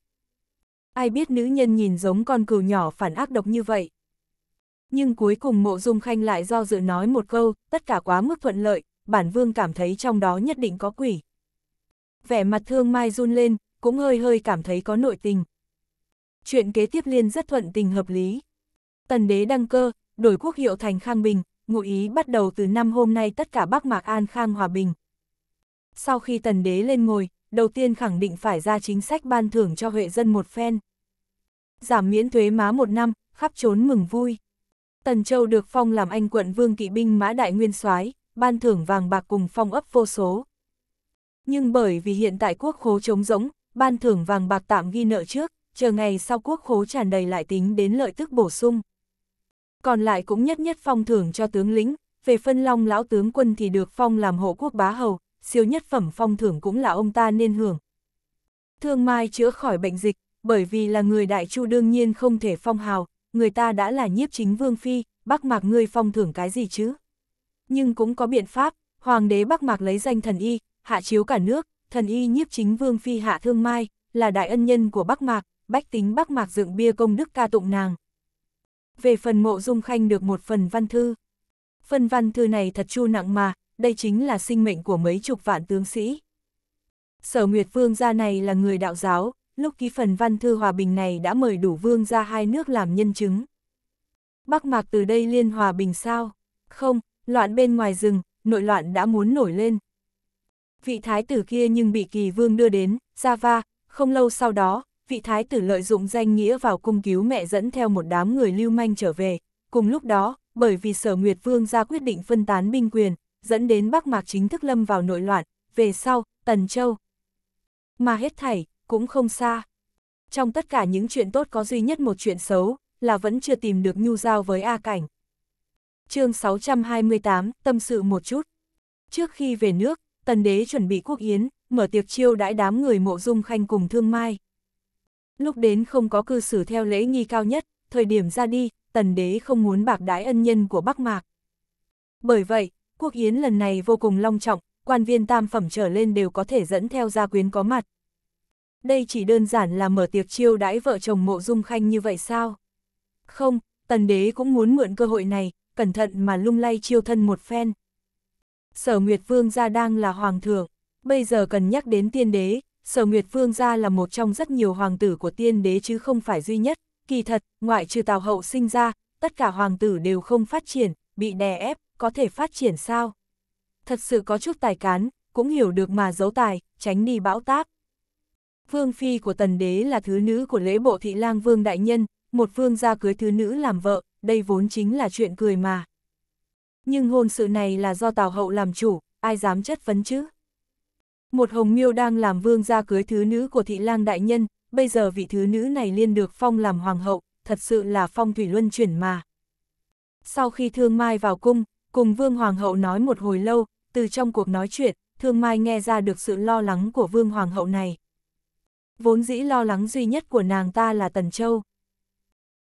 A: Ai biết nữ nhân nhìn giống con cừu nhỏ phản ác độc như vậy. Nhưng cuối cùng mộ dung khanh lại do dự nói một câu, tất cả quá mức thuận lợi, bản vương cảm thấy trong đó nhất định có quỷ. Vẻ mặt thương mai run lên, cũng hơi hơi cảm thấy có nội tình. Chuyện kế tiếp liên rất thuận tình hợp lý. Tần đế đăng cơ, đổi quốc hiệu thành Khang Bình, ngụ ý bắt đầu từ năm hôm nay tất cả Bắc Mạc An Khang Hòa Bình. Sau khi tần đế lên ngồi, đầu tiên khẳng định phải ra chính sách ban thưởng cho Huệ dân một phen. Giảm miễn thuế má một năm, khắp trốn mừng vui. Tần Châu được phong làm anh quận vương kỵ binh mã đại nguyên soái ban thưởng vàng bạc cùng phong ấp vô số. Nhưng bởi vì hiện tại quốc khố trống rỗng, ban thưởng vàng bạc tạm ghi nợ trước, chờ ngày sau quốc khố tràn đầy lại tính đến lợi tức bổ sung. Còn lại cũng nhất nhất phong thưởng cho tướng lĩnh, về phân long lão tướng quân thì được phong làm hộ quốc bá hầu, siêu nhất phẩm phong thưởng cũng là ông ta nên hưởng. Thương Mai chữa khỏi bệnh dịch, bởi vì là người đại chu đương nhiên không thể phong hào, người ta đã là nhiếp chính vương phi, bác mạc ngươi phong thưởng cái gì chứ? Nhưng cũng có biện pháp, hoàng đế bác mạc lấy danh thần y, hạ chiếu cả nước, thần y nhiếp chính vương phi hạ thương mai, là đại ân nhân của bác mạc, bách tính bác mạc dựng bia công đức ca tụng nàng. Về phần mộ dung khanh được một phần văn thư. Phần văn thư này thật chu nặng mà, đây chính là sinh mệnh của mấy chục vạn tướng sĩ. Sở Nguyệt Vương gia này là người đạo giáo, lúc ký phần văn thư hòa bình này đã mời đủ vương gia hai nước làm nhân chứng. Bắc Mạc từ đây liên hòa bình sao? Không, loạn bên ngoài rừng, nội loạn đã muốn nổi lên. Vị thái tử kia nhưng bị kỳ vương đưa đến, Java, không lâu sau đó, vị thái tử lợi dụng danh nghĩa vào cung cứu mẹ dẫn theo một đám người lưu manh trở về. Cùng lúc đó, bởi vì sở Nguyệt Vương ra quyết định phân tán binh quyền, dẫn đến Bắc Mạc chính thức lâm vào nội loạn, về sau, Tần Châu. Mà hết thảy, cũng không xa. Trong tất cả những chuyện tốt có duy nhất một chuyện xấu, là vẫn chưa tìm được nhu giao với A Cảnh. chương 628, tâm sự một chút. Trước khi về nước, Tần Đế chuẩn bị quốc yến, mở tiệc chiêu đãi đám người mộ dung khanh cùng thương mai. Lúc đến không có cư xử theo lễ nghi cao nhất, thời điểm ra đi, Tần Đế không muốn bạc đái ân nhân của Bắc Mạc. Bởi vậy, Quốc Yến lần này vô cùng long trọng, quan viên tam phẩm trở lên đều có thể dẫn theo gia quyến có mặt. Đây chỉ đơn giản là mở tiệc chiêu đãi vợ chồng mộ dung khanh như vậy sao? Không, tần đế cũng muốn mượn cơ hội này, cẩn thận mà lung lay chiêu thân một phen. Sở Nguyệt Vương gia đang là hoàng thượng, bây giờ cần nhắc đến tiên đế, Sở Nguyệt Vương gia là một trong rất nhiều hoàng tử của tiên đế chứ không phải duy nhất, kỳ thật, ngoại trừ Tào Hậu sinh ra, tất cả hoàng tử đều không phát triển, bị đè ép, có thể phát triển sao? Thật sự có chút tài cán, cũng hiểu được mà giấu tài, tránh đi bão táp. Vương phi của tần đế là thứ nữ của lễ bộ thị lang vương đại nhân, một vương gia cưới thứ nữ làm vợ, đây vốn chính là chuyện cười mà. Nhưng hôn sự này là do Tào Hậu làm chủ, ai dám chất vấn chứ? Một hồng miêu đang làm vương gia cưới thứ nữ của thị lang đại nhân, bây giờ vị thứ nữ này liên được phong làm hoàng hậu, thật sự là phong thủy luân chuyển mà. Sau khi thương mai vào cung, Cùng Vương Hoàng hậu nói một hồi lâu, từ trong cuộc nói chuyện, Thương Mai nghe ra được sự lo lắng của Vương Hoàng hậu này. Vốn dĩ lo lắng duy nhất của nàng ta là Tần Châu.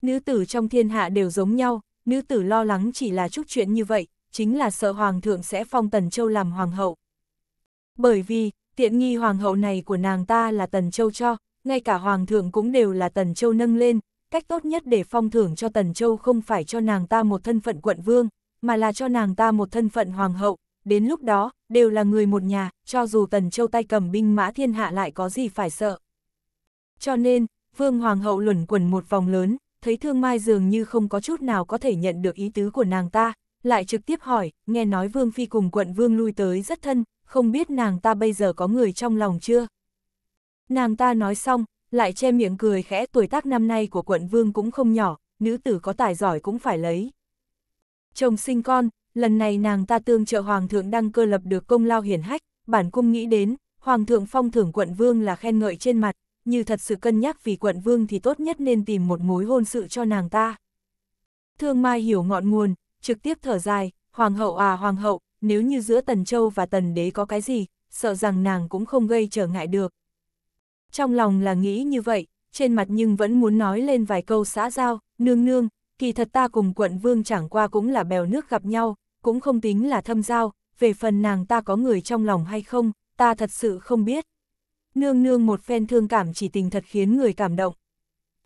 A: Nữ tử trong thiên hạ đều giống nhau, nữ tử lo lắng chỉ là chút chuyện như vậy, chính là sợ Hoàng thượng sẽ phong Tần Châu làm Hoàng hậu. Bởi vì, tiện nghi Hoàng hậu này của nàng ta là Tần Châu cho, ngay cả Hoàng thượng cũng đều là Tần Châu nâng lên, cách tốt nhất để phong thưởng cho Tần Châu không phải cho nàng ta một thân phận quận vương, mà là cho nàng ta một thân phận hoàng hậu, đến lúc đó, đều là người một nhà, cho dù Tần Châu tay cầm binh mã thiên hạ lại có gì phải sợ. Cho nên, Vương Hoàng hậu luẩn quẩn một vòng lớn, thấy Thương Mai dường như không có chút nào có thể nhận được ý tứ của nàng ta, lại trực tiếp hỏi, nghe nói Vương Phi cùng quận Vương lui tới rất thân, không biết nàng ta bây giờ có người trong lòng chưa? Nàng ta nói xong, lại che miệng cười khẽ tuổi tác năm nay của quận Vương cũng không nhỏ, nữ tử có tài giỏi cũng phải lấy. Chồng sinh con, lần này nàng ta tương trợ Hoàng thượng đăng cơ lập được công lao hiển hách, bản cung nghĩ đến, Hoàng thượng phong thưởng quận vương là khen ngợi trên mặt, như thật sự cân nhắc vì quận vương thì tốt nhất nên tìm một mối hôn sự cho nàng ta. Thương Mai hiểu ngọn nguồn, trực tiếp thở dài, Hoàng hậu à Hoàng hậu, nếu như giữa Tần Châu và Tần Đế có cái gì, sợ rằng nàng cũng không gây trở ngại được. Trong lòng là nghĩ như vậy, trên mặt nhưng vẫn muốn nói lên vài câu xã giao, nương nương, kỳ thật ta cùng quận vương chẳng qua cũng là bèo nước gặp nhau, cũng không tính là thâm giao, về phần nàng ta có người trong lòng hay không, ta thật sự không biết. Nương nương một phen thương cảm chỉ tình thật khiến người cảm động.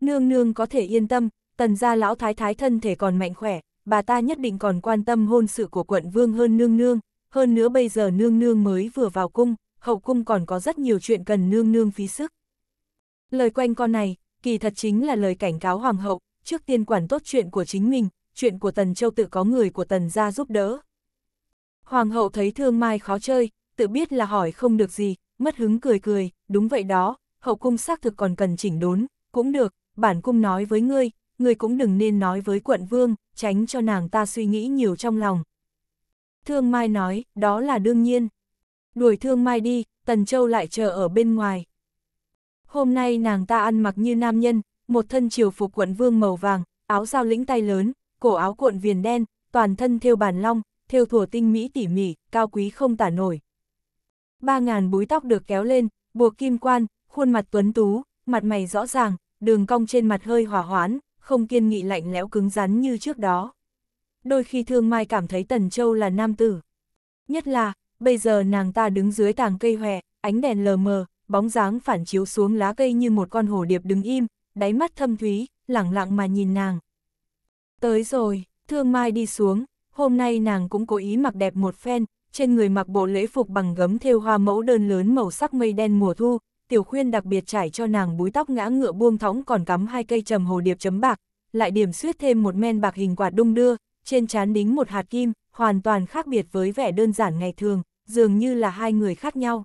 A: Nương nương có thể yên tâm, tần gia lão thái thái thân thể còn mạnh khỏe, bà ta nhất định còn quan tâm hôn sự của quận vương hơn nương nương, hơn nữa bây giờ nương nương mới vừa vào cung, hậu cung còn có rất nhiều chuyện cần nương nương phí sức. Lời quanh con này, kỳ thật chính là lời cảnh cáo hoàng hậu, trước tiên quản tốt chuyện của chính mình, chuyện của Tần Châu tự có người của Tần ra giúp đỡ. Hoàng hậu thấy thương mai khó chơi, tự biết là hỏi không được gì, mất hứng cười cười, đúng vậy đó, hậu cung xác thực còn cần chỉnh đốn, cũng được, bản cung nói với ngươi, ngươi cũng đừng nên nói với quận vương, tránh cho nàng ta suy nghĩ nhiều trong lòng. Thương Mai nói, đó là đương nhiên. Đuổi Thương Mai đi, Tần Châu lại chờ ở bên ngoài. Hôm nay nàng ta ăn mặc như nam nhân, một thân triều phục quận vương màu vàng, áo sao lĩnh tay lớn, cổ áo cuộn viền đen, toàn thân thêu bản long, thêu thủa tinh mỹ tỉ mỉ, cao quý không tả nổi. Ba ngàn búi tóc được kéo lên, buộc kim quan, khuôn mặt tuấn tú, mặt mày rõ ràng, đường cong trên mặt hơi hòa hoãn, không kiên nghị lạnh lẽo cứng rắn như trước đó. Đôi khi Thương Mai cảm thấy Tần Châu là nam tử. Nhất là, bây giờ nàng ta đứng dưới tàng cây hòe, ánh đèn lờ mờ, bóng dáng phản chiếu xuống lá cây như một con hổ điệp đứng im, đáy mắt thâm thúy, lẳng lặng mà nhìn nàng. Tới rồi, thương mai đi xuống, hôm nay nàng cũng cố ý mặc đẹp một phen, trên người mặc bộ lễ phục bằng gấm thêu hoa mẫu đơn lớn màu sắc mây đen mùa thu, tiểu khuyên đặc biệt trải cho nàng búi tóc ngã ngựa buông thõng còn cắm hai cây trầm hồ điệp chấm bạc, lại điểm xuyết thêm một men bạc hình quạt đung đưa, trên trán đính một hạt kim, hoàn toàn khác biệt với vẻ đơn giản ngày thường, dường như là hai người khác nhau.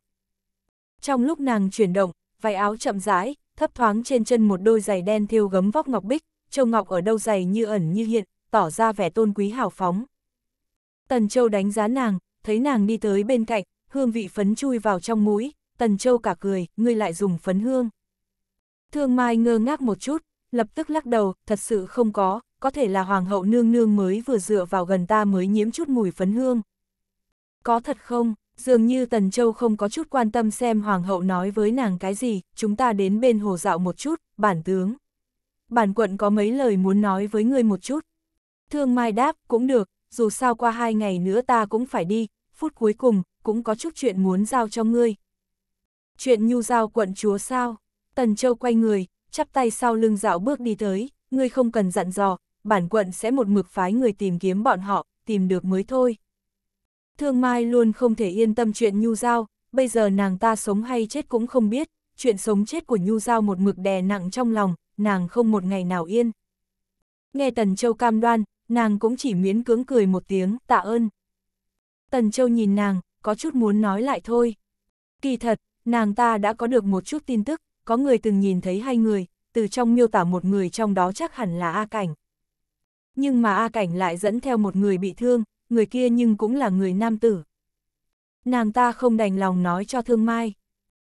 A: Trong lúc nàng chuyển động, váy áo chậm rãi, thấp thoáng trên chân một đôi giày đen thêu gấm vóc ngọc bích, châu ngọc ở đâu giày như ẩn như hiện, tỏ ra vẻ tôn quý hào phóng. Tần Châu đánh giá nàng, thấy nàng đi tới bên cạnh, hương vị phấn chui vào trong mũi, Tần Châu cả cười, ngươi lại dùng phấn hương. Thương Mai ngơ ngác một chút, lập tức lắc đầu, thật sự không có, có thể là hoàng hậu nương nương mới vừa dựa vào gần ta mới nhiễm chút mùi phấn hương. Có thật không? Dường như Tần Châu không có chút quan tâm xem Hoàng hậu nói với nàng cái gì, chúng ta đến bên hồ dạo một chút, bản tướng. Bản quận có mấy lời muốn nói với ngươi một chút. Thương Mai đáp, cũng được, dù sao qua hai ngày nữa ta cũng phải đi, phút cuối cùng, cũng có chút chuyện muốn giao cho ngươi. Chuyện nhu giao quận chúa sao? Tần Châu quay người, chắp tay sau lưng dạo bước đi tới, ngươi không cần dặn dò, bản quận sẽ một mực phái người tìm kiếm bọn họ, tìm được mới thôi. Thương Mai luôn không thể yên tâm chuyện Nhu Giao, bây giờ nàng ta sống hay chết cũng không biết, chuyện sống chết của Nhu Giao một mực đè nặng trong lòng, nàng không một ngày nào yên. Nghe Tần Châu cam đoan, nàng cũng chỉ miễn cưỡng cười một tiếng, tạ ơn. Tần Châu nhìn nàng, có chút muốn nói lại thôi. Kỳ thật, nàng ta đã có được một chút tin tức, có người từng nhìn thấy hai người, từ trong miêu tả một người trong đó chắc hẳn là A Cảnh. Nhưng mà A Cảnh lại dẫn theo một người bị thương, người kia nhưng cũng là người nam tử. Nàng ta không đành lòng nói cho Thương Mai.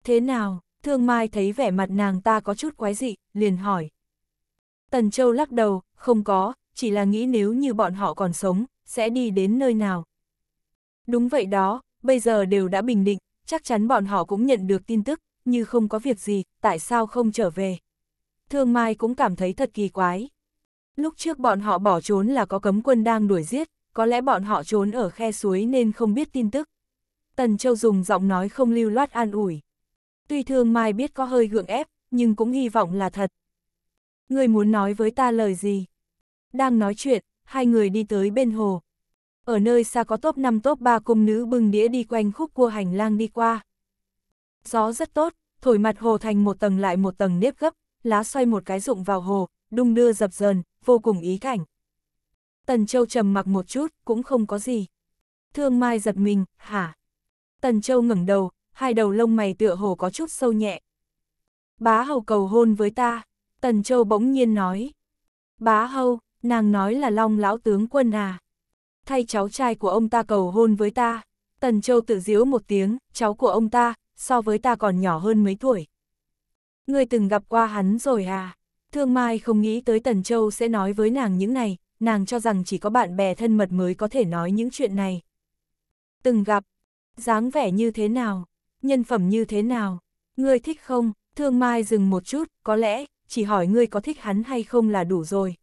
A: Thế nào, Thương Mai thấy vẻ mặt nàng ta có chút quái dị, liền hỏi. Tần Châu lắc đầu, không có, chỉ là nghĩ nếu như bọn họ còn sống, sẽ đi đến nơi nào. Đúng vậy đó, bây giờ đều đã bình định, chắc chắn bọn họ cũng nhận được tin tức, như không có việc gì, tại sao không trở về. Thương Mai cũng cảm thấy thật kỳ quái. Lúc trước bọn họ bỏ trốn là có cấm quân đang đuổi giết, có lẽ bọn họ trốn ở khe suối nên không biết tin tức. Tần Châu dùng giọng nói không lưu loát an ủi. Tuy thương mai biết có hơi gượng ép, nhưng cũng hy vọng là thật. Người muốn nói với ta lời gì? Đang nói chuyện, hai người đi tới bên hồ. Ở nơi xa có top 5 top 3 cung nữ bưng đĩa đi quanh khúc cua hành lang đi qua. Gió rất tốt, thổi mặt hồ thành một tầng lại một tầng nếp gấp, lá xoay một cái rụng vào hồ, đung đưa dập dờn, vô cùng ý cảnh. Tần Châu trầm mặc một chút, cũng không có gì. Thương Mai giật mình, hả? Tần Châu ngẩng đầu, hai đầu lông mày tựa hồ có chút sâu nhẹ. Bá hầu cầu hôn với ta, Tần Châu bỗng nhiên nói. Bá hầu, nàng nói là long lão tướng quân à. Thay cháu trai của ông ta cầu hôn với ta. Tần Châu tự diếu một tiếng, cháu của ông ta, so với ta còn nhỏ hơn mấy tuổi. Người từng gặp qua hắn rồi à? Thương Mai không nghĩ tới Tần Châu sẽ nói với nàng những này, nàng cho rằng chỉ có bạn bè thân mật mới có thể nói những chuyện này. Từng gặp, dáng vẻ như thế nào, nhân phẩm như thế nào, ngươi thích không, thương mai dừng một chút, có lẽ, chỉ hỏi ngươi có thích hắn hay không là đủ rồi.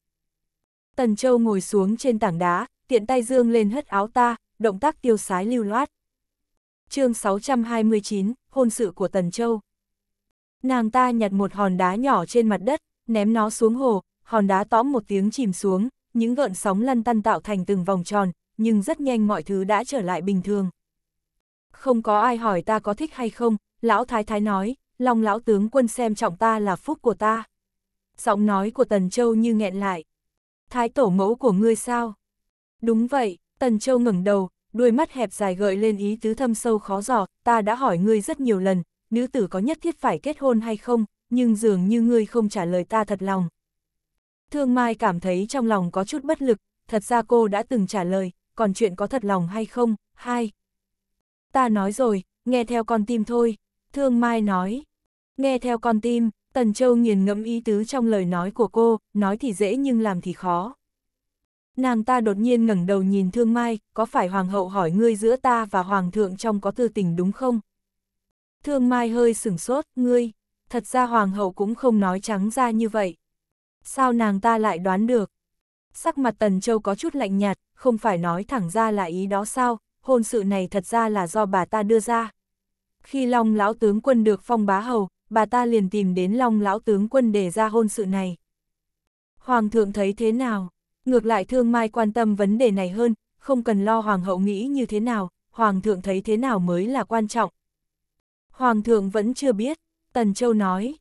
A: Tần Châu ngồi xuống trên tảng đá, tiện tay dương lên hất áo ta, động tác tiêu sái lưu loát. chương 629, hôn sự của Tần Châu. Nàng ta nhặt một hòn đá nhỏ trên mặt đất, ném nó xuống hồ, hòn đá tõm một tiếng chìm xuống, những gợn sóng lăn tăn tạo thành từng vòng tròn, nhưng rất nhanh mọi thứ đã trở lại bình thường. Không có ai hỏi ta có thích hay không, lão thái thái nói, lòng lão tướng quân xem trọng ta là phúc của ta. Giọng nói của Tần Châu như nghẹn lại. Thái tổ mẫu của ngươi sao? Đúng vậy, Tần Châu ngẩng đầu, đuôi mắt hẹp dài gợi lên ý tứ thâm sâu khó dò, ta đã hỏi ngươi rất nhiều lần, nữ tử có nhất thiết phải kết hôn hay không, nhưng dường như ngươi không trả lời ta thật lòng. Thương Mai cảm thấy trong lòng có chút bất lực, thật ra cô đã từng trả lời, còn chuyện có thật lòng hay không, hai. Ta nói rồi, nghe theo con tim thôi, Thương Mai nói. Nghe theo con tim, Tần Châu nghiền ngẫm ý tứ trong lời nói của cô, nói thì dễ nhưng làm thì khó. Nàng ta đột nhiên ngẩng đầu nhìn Thương Mai, có phải Hoàng hậu hỏi ngươi giữa ta và Hoàng thượng trong có tư tình đúng không? Thương Mai hơi sửng sốt, ngươi, thật ra Hoàng hậu cũng không nói trắng ra như vậy sao nàng ta lại đoán được? Sắc mặt Tần Châu có chút lạnh nhạt, không phải nói thẳng ra là ý đó sao, hôn sự này thật ra là do bà ta đưa ra. Khi Long Lão Tướng Quân được phong bá hầu, bà ta liền tìm đến Long Lão Tướng Quân để ra hôn sự này. Hoàng thượng thấy thế nào? Ngược lại Thương Mai quan tâm vấn đề này hơn, không cần lo Hoàng hậu nghĩ như thế nào, Hoàng thượng thấy thế nào mới là quan trọng. Hoàng thượng vẫn chưa biết, Tần Châu nói,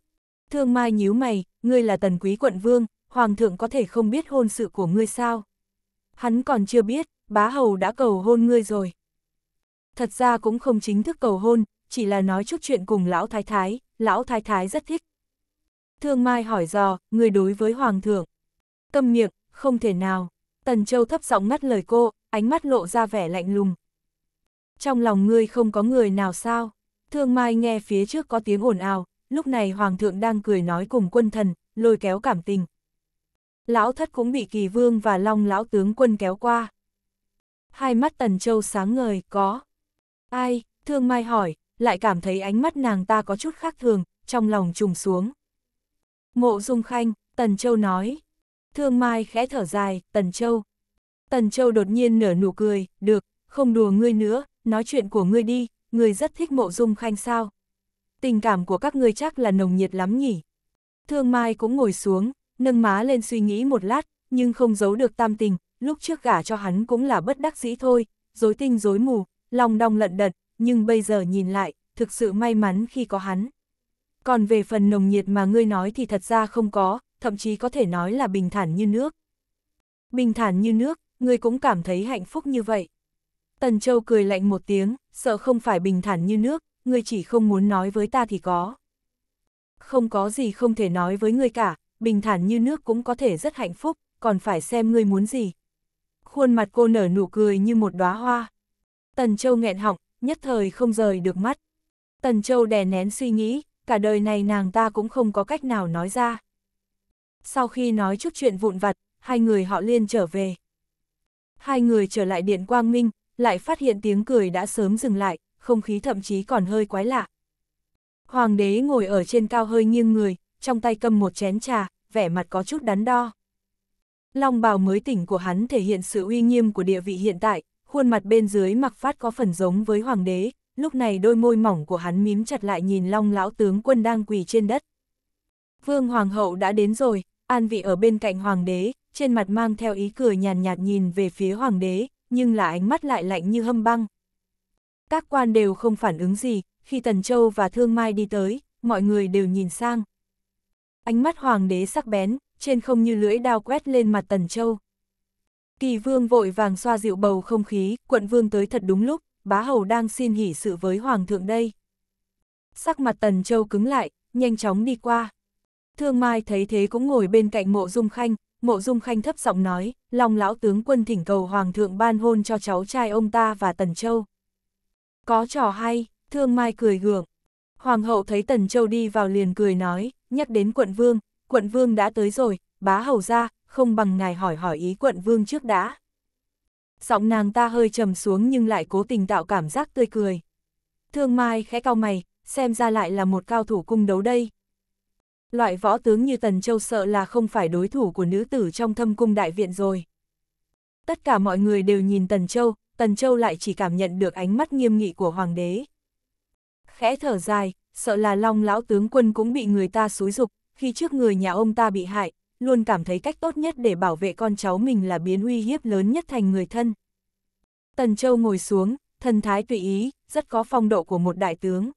A: Thương Mai nhíu mày, ngươi là tần quý quận vương, hoàng thượng có thể không biết hôn sự của ngươi sao? Hắn còn chưa biết, bá hầu đã cầu hôn ngươi rồi. Thật ra cũng không chính thức cầu hôn, chỉ là nói chút chuyện cùng lão thái thái, lão thái thái rất thích. Thương Mai hỏi dò, ngươi đối với hoàng thượng. Câm miệng, không thể nào. Tần Châu thấp giọng ngắt lời cô, ánh mắt lộ ra vẻ lạnh lùng. Trong lòng ngươi không có người nào sao? Thương Mai nghe phía trước có tiếng ồn ào, lúc này Hoàng thượng đang cười nói cùng quân thần, lôi kéo cảm tình. Lão thất cũng bị kỳ vương và long lão tướng quân kéo qua. Hai mắt Tần Châu sáng ngời, có. Ai, thương mai hỏi, lại cảm thấy ánh mắt nàng ta có chút khác thường, trong lòng trùng xuống. Mộ dung khanh, Tần Châu nói. Thương mai khẽ thở dài, Tần Châu. Tần Châu đột nhiên nở nụ cười, được, không đùa ngươi nữa, nói chuyện của ngươi đi, ngươi rất thích mộ dung khanh sao, tình cảm của các ngươi chắc là nồng nhiệt lắm nhỉ. Thương Mai cũng ngồi xuống, nâng má lên suy nghĩ một lát, nhưng không giấu được tam tình, lúc trước gả cho hắn cũng là bất đắc dĩ thôi, dối tinh dối mù, lòng đong lận đật, nhưng bây giờ nhìn lại, thực sự may mắn khi có hắn. Còn về phần nồng nhiệt mà ngươi nói thì thật ra không có, thậm chí có thể nói là bình thản như nước. Bình thản như nước, ngươi cũng cảm thấy hạnh phúc như vậy. Tần Châu cười lạnh một tiếng, sợ không phải bình thản như nước, ngươi chỉ không muốn nói với ta thì có. Không có gì không thể nói với ngươi cả, bình thản như nước cũng có thể rất hạnh phúc, còn phải xem ngươi muốn gì. Khuôn mặt cô nở nụ cười như một đóa hoa. Tần Châu nghẹn họng, nhất thời không rời được mắt. Tần Châu đè nén suy nghĩ, cả đời này nàng ta cũng không có cách nào nói ra. Sau khi nói chút chuyện vụn vặt, hai người họ liên trở về. Hai người trở lại điện Quang Minh, lại phát hiện tiếng cười đã sớm dừng lại, không khí thậm chí còn hơi quái lạ. Hoàng đế ngồi ở trên cao hơi nghiêng người, trong tay cầm một chén trà, vẻ mặt có chút đắn đo. Long bào mới tỉnh của hắn thể hiện sự uy nghiêm của địa vị hiện tại, khuôn mặt bên dưới mặc phát có phần giống với hoàng đế, lúc này đôi môi mỏng của hắn mím chặt lại nhìn long lão tướng quân đang quỳ trên đất. Vương hoàng hậu đã đến rồi, an vị ở bên cạnh hoàng đế, trên mặt mang theo ý cười nhàn nhạt, nhìn về phía hoàng đế, nhưng là ánh mắt lại lạnh như hâm băng. Các quan đều không phản ứng gì, khi Tần Châu và Thương Mai đi tới, mọi người đều nhìn sang. Ánh mắt hoàng đế sắc bén, trên không như lưỡi đao quét lên mặt Tần Châu. Kỳ vương vội vàng xoa dịu bầu không khí, quận vương tới thật đúng lúc, bá hầu đang xin nghỉ sự với hoàng thượng đây. Sắc mặt Tần Châu cứng lại, nhanh chóng đi qua. Thương Mai thấy thế cũng ngồi bên cạnh mộ dung khanh, mộ dung khanh thấp giọng nói, lòng lão tướng quân thỉnh cầu hoàng thượng ban hôn cho cháu trai ông ta và Tần Châu. Có trò hay, thương mai cười gượng. Hoàng hậu thấy Tần Châu đi vào liền cười nói, nhắc đến quận vương, quận vương đã tới rồi, bá hầu ra, không bằng ngài hỏi hỏi ý quận vương trước đã. Giọng nàng ta hơi trầm xuống nhưng lại cố tình tạo cảm giác tươi cười. Thương Mai khẽ cau mày, xem ra lại là một cao thủ cung đấu đây. Loại võ tướng như Tần Châu sợ là không phải đối thủ của nữ tử trong thâm cung đại viện rồi. Tất cả mọi người đều nhìn Tần Châu, Tần Châu lại chỉ cảm nhận được ánh mắt nghiêm nghị của Hoàng đế. Khẽ thở dài, sợ là long lão tướng quân cũng bị người ta xúi dục, khi trước người nhà ông ta bị hại, luôn cảm thấy cách tốt nhất để bảo vệ con cháu mình là biến uy hiếp lớn nhất thành người thân. Tần Châu ngồi xuống, thần thái tùy ý, rất có phong độ của một đại tướng.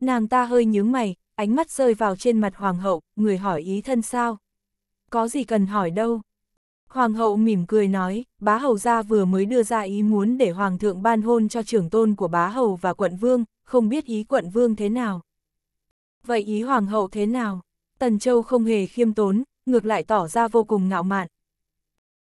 A: Nàng ta hơi nhướng mày, ánh mắt rơi vào trên mặt hoàng hậu, người hỏi ý thân sao. Có gì cần hỏi đâu. Hoàng hậu mỉm cười nói, bá hầu gia vừa mới đưa ra ý muốn để hoàng thượng ban hôn cho trưởng tôn của bá hầu và quận vương, không biết ý quận vương thế nào. Vậy ý hoàng hậu thế nào? Tần Châu không hề khiêm tốn, ngược lại tỏ ra vô cùng ngạo mạn.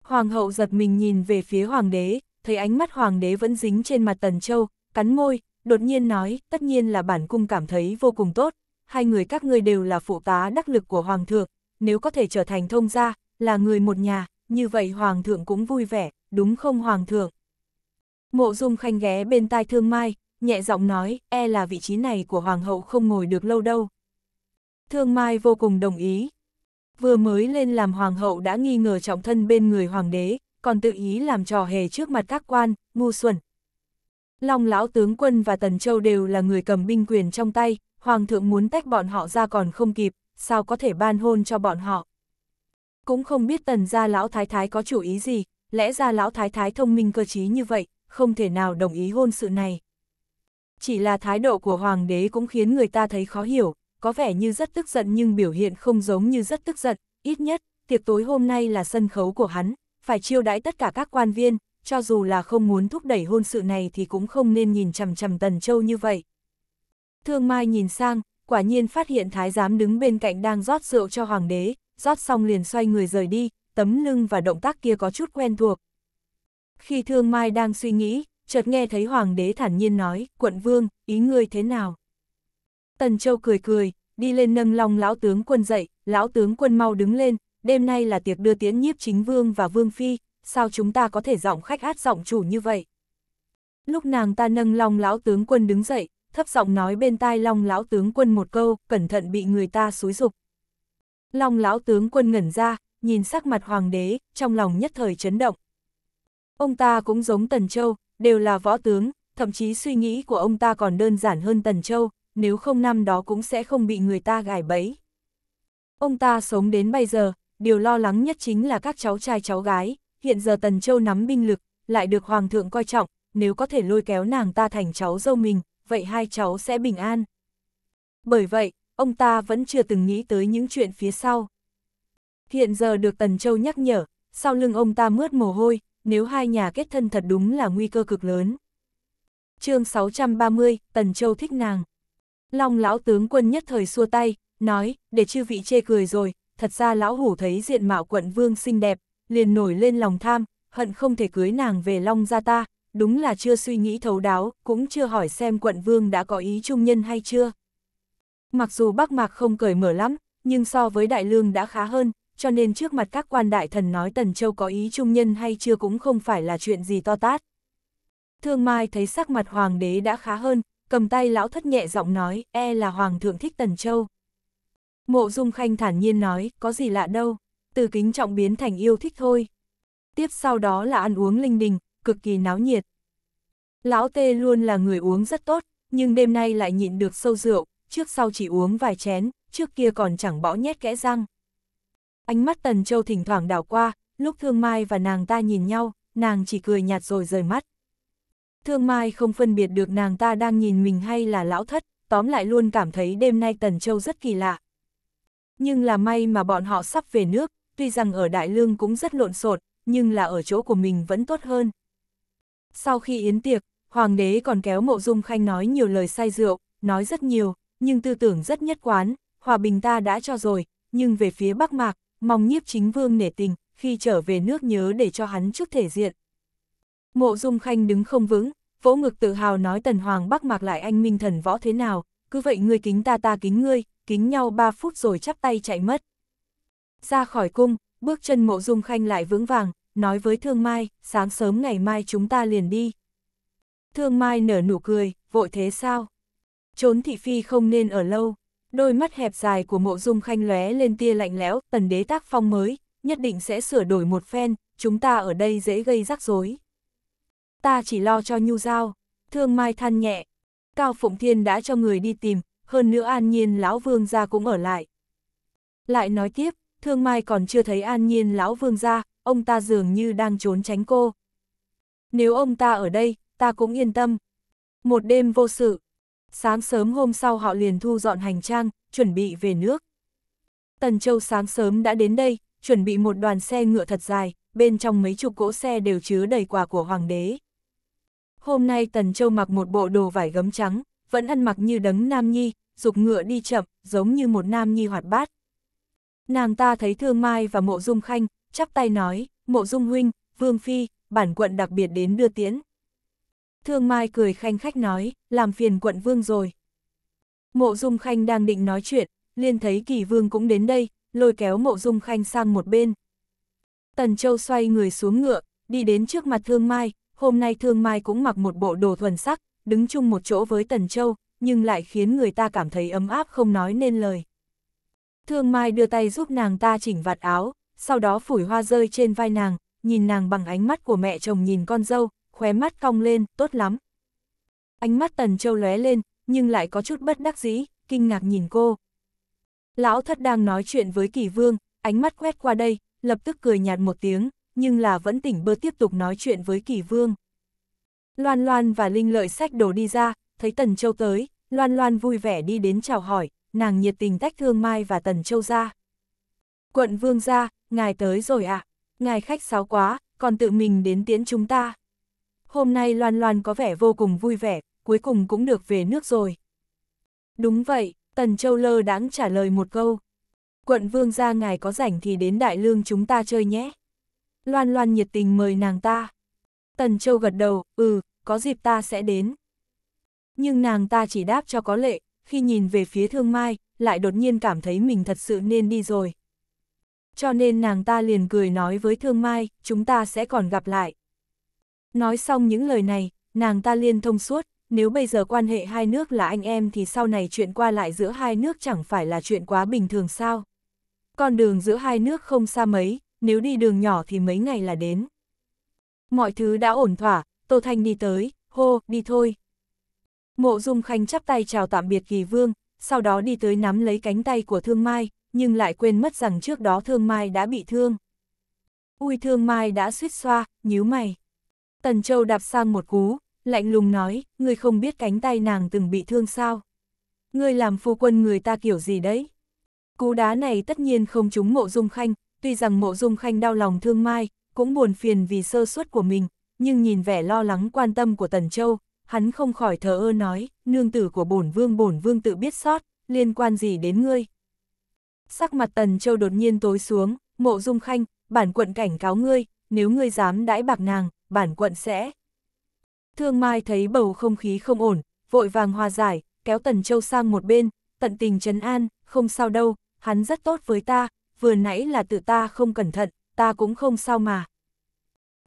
A: Hoàng hậu giật mình nhìn về phía hoàng đế, thấy ánh mắt hoàng đế vẫn dính trên mặt Tần Châu, cắn môi, đột nhiên nói, tất nhiên là bản cung cảm thấy vô cùng tốt, hai người các ngươi đều là phụ tá đắc lực của hoàng thượng, nếu có thể trở thành thông gia, là người một nhà, như vậy Hoàng thượng cũng vui vẻ, đúng không Hoàng thượng? Mộ dung khanh ghé bên tai thương mai, nhẹ giọng nói, e là vị trí này của Hoàng hậu không ngồi được lâu đâu. Thương mai vô cùng đồng ý. Vừa mới lên làm Hoàng hậu đã nghi ngờ trọng thân bên người Hoàng đế, còn tự ý làm trò hề trước mặt các quan, ngu xuẩn. Long lão tướng quân và Tần Châu đều là người cầm binh quyền trong tay, Hoàng thượng muốn tách bọn họ ra còn không kịp, sao có thể ban hôn cho bọn họ. Cũng không biết tần gia lão thái thái có chủ ý gì, lẽ ra lão thái thái thông minh cơ trí như vậy, không thể nào đồng ý hôn sự này. Chỉ là thái độ của hoàng đế cũng khiến người ta thấy khó hiểu, có vẻ như rất tức giận nhưng biểu hiện không giống như rất tức giận, ít nhất, tiệc tối hôm nay là sân khấu của hắn, phải chiêu đãi tất cả các quan viên, cho dù là không muốn thúc đẩy hôn sự này thì cũng không nên nhìn chằm chằm Tần Châu như vậy. Thương Mai nhìn sang, quả nhiên phát hiện thái giám đứng bên cạnh đang rót rượu cho hoàng đế, rót xong liền xoay người rời đi, tấm lưng và động tác kia có chút quen thuộc. Khi Thương Mai đang suy nghĩ, chợt nghe thấy Hoàng đế thản nhiên nói, quận vương, ý ngươi thế nào? Tần Châu cười cười, đi lên nâng long lão tướng quân dậy, lão tướng quân mau đứng lên, đêm nay là tiệc đưa tiễn nhiếp chính vương và vương phi, sao chúng ta có thể giọng khách hát giọng chủ như vậy? Lúc nàng ta nâng long lão tướng quân đứng dậy, thấp giọng nói bên tai long lão tướng quân một câu, cẩn thận bị người ta xúi dục. Long lão tướng quân ngẩn ra, nhìn sắc mặt hoàng đế, trong lòng nhất thời chấn động. Ông ta cũng giống Tần Châu, đều là võ tướng, thậm chí suy nghĩ của ông ta còn đơn giản hơn Tần Châu, nếu không năm đó cũng sẽ không bị người ta gài bẫy. Ông ta sống đến bây giờ, điều lo lắng nhất chính là các cháu trai cháu gái, hiện giờ Tần Châu nắm binh lực, lại được Hoàng thượng coi trọng, nếu có thể lôi kéo nàng ta thành cháu dâu mình, vậy hai cháu sẽ bình an. Bởi vậy, ông ta vẫn chưa từng nghĩ tới những chuyện phía sau. Hiện giờ được Tần Châu nhắc nhở, sau lưng ông ta mướt mồ hôi, nếu hai nhà kết thân thật đúng là nguy cơ cực lớn. chương 630, Tần Châu thích nàng. Long lão tướng quân nhất thời xua tay, nói, để chư vị chê cười rồi, thật ra lão hủ thấy diện mạo quận vương xinh đẹp, liền nổi lên lòng tham, hận không thể cưới nàng về Long gia ta, đúng là chưa suy nghĩ thấu đáo, cũng chưa hỏi xem quận vương đã có ý trung nhân hay chưa. Mặc dù bác Mạc không cởi mở lắm, nhưng so với Đại Lương đã khá hơn, cho nên trước mặt các quan đại thần nói Tần Châu có ý trung nhân hay chưa cũng không phải là chuyện gì to tát. Thương Mai thấy sắc mặt hoàng đế đã khá hơn, cầm tay lão thất nhẹ giọng nói, e là hoàng thượng thích Tần Châu. Mộ Dung Khanh thản nhiên nói, có gì lạ đâu, từ kính trọng biến thành yêu thích thôi. Tiếp sau đó là ăn uống linh đình, cực kỳ náo nhiệt. Lão Tê luôn là người uống rất tốt, nhưng đêm nay lại nhịn được sâu rượu, trước sau chỉ uống vài chén, trước kia còn chẳng bỏ nhét kẽ răng. Ánh mắt Tần Châu thỉnh thoảng đảo qua, lúc Thương Mai và nàng ta nhìn nhau, nàng chỉ cười nhạt rồi rời mắt. Thương Mai không phân biệt được nàng ta đang nhìn mình hay là lão thất, tóm lại luôn cảm thấy đêm nay Tần Châu rất kỳ lạ. Nhưng là may mà bọn họ sắp về nước, tuy rằng ở Đại Lương cũng rất lộn xộn, nhưng là ở chỗ của mình vẫn tốt hơn. Sau khi yến tiệc, Hoàng đế còn kéo Mộ Dung Khanh nói nhiều lời say rượu, nói rất nhiều, nhưng tư tưởng rất nhất quán, hòa bình ta đã cho rồi, nhưng về phía Bắc Mạc, mong nhiếp chính vương nể tình, khi trở về nước nhớ để cho hắn chút thể diện. Mộ Dung Khanh đứng không vững, vỗ ngực tự hào nói Tần Hoàng Bắc Mạc lại anh minh thần võ thế nào, cứ vậy ngươi kính ta ta kính ngươi, kính nhau ba phút rồi chắp tay chạy mất. Ra khỏi cung, bước chân Mộ Dung Khanh lại vững vàng, nói với Thương Mai, sáng sớm ngày mai chúng ta liền đi. Thương Mai nở nụ cười, vội thế sao? Trốn thị phi không nên ở lâu, đôi mắt hẹp dài của mộ dung khanh lóe lên tia lạnh lẽo, tần đế tác phong mới, nhất định sẽ sửa đổi một phen, chúng ta ở đây dễ gây rắc rối. Ta chỉ lo cho nhu giao, thương mai than nhẹ, Cao Phụng Thiên đã cho người đi tìm, hơn nữa an nhiên lão vương gia cũng ở lại. Lại nói tiếp, thương mai còn chưa thấy an nhiên lão vương gia, ông ta dường như đang trốn tránh cô. Nếu ông ta ở đây, ta cũng yên tâm. Một đêm vô sự, Sáng sớm hôm sau họ liền thu dọn hành trang, chuẩn bị về nước. Tần Châu sáng sớm đã đến đây, chuẩn bị một đoàn xe ngựa thật dài, bên trong mấy chục cỗ xe đều chứa đầy quà của hoàng đế. Hôm nay Tần Châu mặc một bộ đồ vải gấm trắng, vẫn ăn mặc như đấng nam nhi, dục ngựa đi chậm, giống như một nam nhi hoạt bát. Nàng ta thấy Thương Mai và Mộ Dung Khanh, chắp tay nói, Mộ Dung Huynh, Vương Phi, bản quận đặc biệt đến đưa tiễn. Thương Mai cười khanh khách nói, làm phiền quận vương rồi. Mộ Dung Khanh đang định nói chuyện, liền thấy kỳ vương cũng đến đây, lôi kéo Mộ Dung Khanh sang một bên. Tần Châu xoay người xuống ngựa, đi đến trước mặt Thương Mai, hôm nay Thương Mai cũng mặc một bộ đồ thuần sắc, đứng chung một chỗ với Tần Châu, nhưng lại khiến người ta cảm thấy ấm áp không nói nên lời. Thương Mai đưa tay giúp nàng ta chỉnh vạt áo, sau đó phủi hoa rơi trên vai nàng, nhìn nàng bằng ánh mắt của mẹ chồng nhìn con dâu, khóe mắt cong lên, tốt lắm. Ánh mắt Tần Châu lóe lên, nhưng lại có chút bất đắc dĩ, kinh ngạc nhìn cô. Lão thất đang nói chuyện với kỳ vương, ánh mắt quét qua đây, lập tức cười nhạt một tiếng, nhưng là vẫn tỉnh bơ tiếp tục nói chuyện với kỳ vương. Loan Loan và Linh lợi sách đồ đi ra, thấy Tần Châu tới, Loan Loan vui vẻ đi đến chào hỏi, nàng nhiệt tình tách Thương Mai và Tần Châu ra. Quận vương ra, ngài tới rồi ạ, à? ngài khách sáo quá, còn tự mình đến tiễn chúng ta hôm nay Loan Loan có vẻ vô cùng vui vẻ, cuối cùng cũng được về nước rồi. Đúng vậy, Tần Châu lơ đáng trả lời một câu. Quận vương gia ngài có rảnh thì đến Đại Lương chúng ta chơi nhé. Loan Loan nhiệt tình mời nàng ta. Tần Châu gật đầu, ừ, có dịp ta sẽ đến. Nhưng nàng ta chỉ đáp cho có lệ, khi nhìn về phía thương mai, lại đột nhiên cảm thấy mình thật sự nên đi rồi. Cho nên nàng ta liền cười nói với thương mai, chúng ta sẽ còn gặp lại. Nói xong những lời này, nàng ta liên thông suốt, nếu bây giờ quan hệ hai nước là anh em thì sau này chuyện qua lại giữa hai nước chẳng phải là chuyện quá bình thường sao. Con đường giữa hai nước không xa mấy, nếu đi đường nhỏ thì mấy ngày là đến. Mọi thứ đã ổn thỏa, Tô Thanh đi tới, hô, đi thôi. Mộ Dung Khanh chắp tay chào tạm biệt Kỳ Vương, sau đó đi tới nắm lấy cánh tay của Thương Mai, nhưng lại quên mất rằng trước đó Thương Mai đã bị thương. Ui Thương Mai đã suýt xoa, nhíu mày. Tần Châu đạp sang một cú, lạnh lùng nói, ngươi không biết cánh tay nàng từng bị thương sao. Ngươi làm phu quân người ta kiểu gì đấy. Cú đá này tất nhiên không trúng mộ dung khanh, tuy rằng mộ dung khanh đau lòng thương mai, cũng buồn phiền vì sơ suất của mình, nhưng nhìn vẻ lo lắng quan tâm của Tần Châu, hắn không khỏi thờ ơ nói, nương tử của bổn vương bổn vương tự biết sót, liên quan gì đến ngươi. Sắc mặt Tần Châu đột nhiên tối xuống, mộ dung khanh, bản quận cảnh cáo ngươi, nếu ngươi dám đãi bạc nàng, bản quận sẽ. Thương Mai thấy bầu không khí không ổn, vội vàng hòa giải, kéo Tần Châu sang một bên, tận tình trấn an, không sao đâu, hắn rất tốt với ta, vừa nãy là tự ta không cẩn thận, ta cũng không sao mà.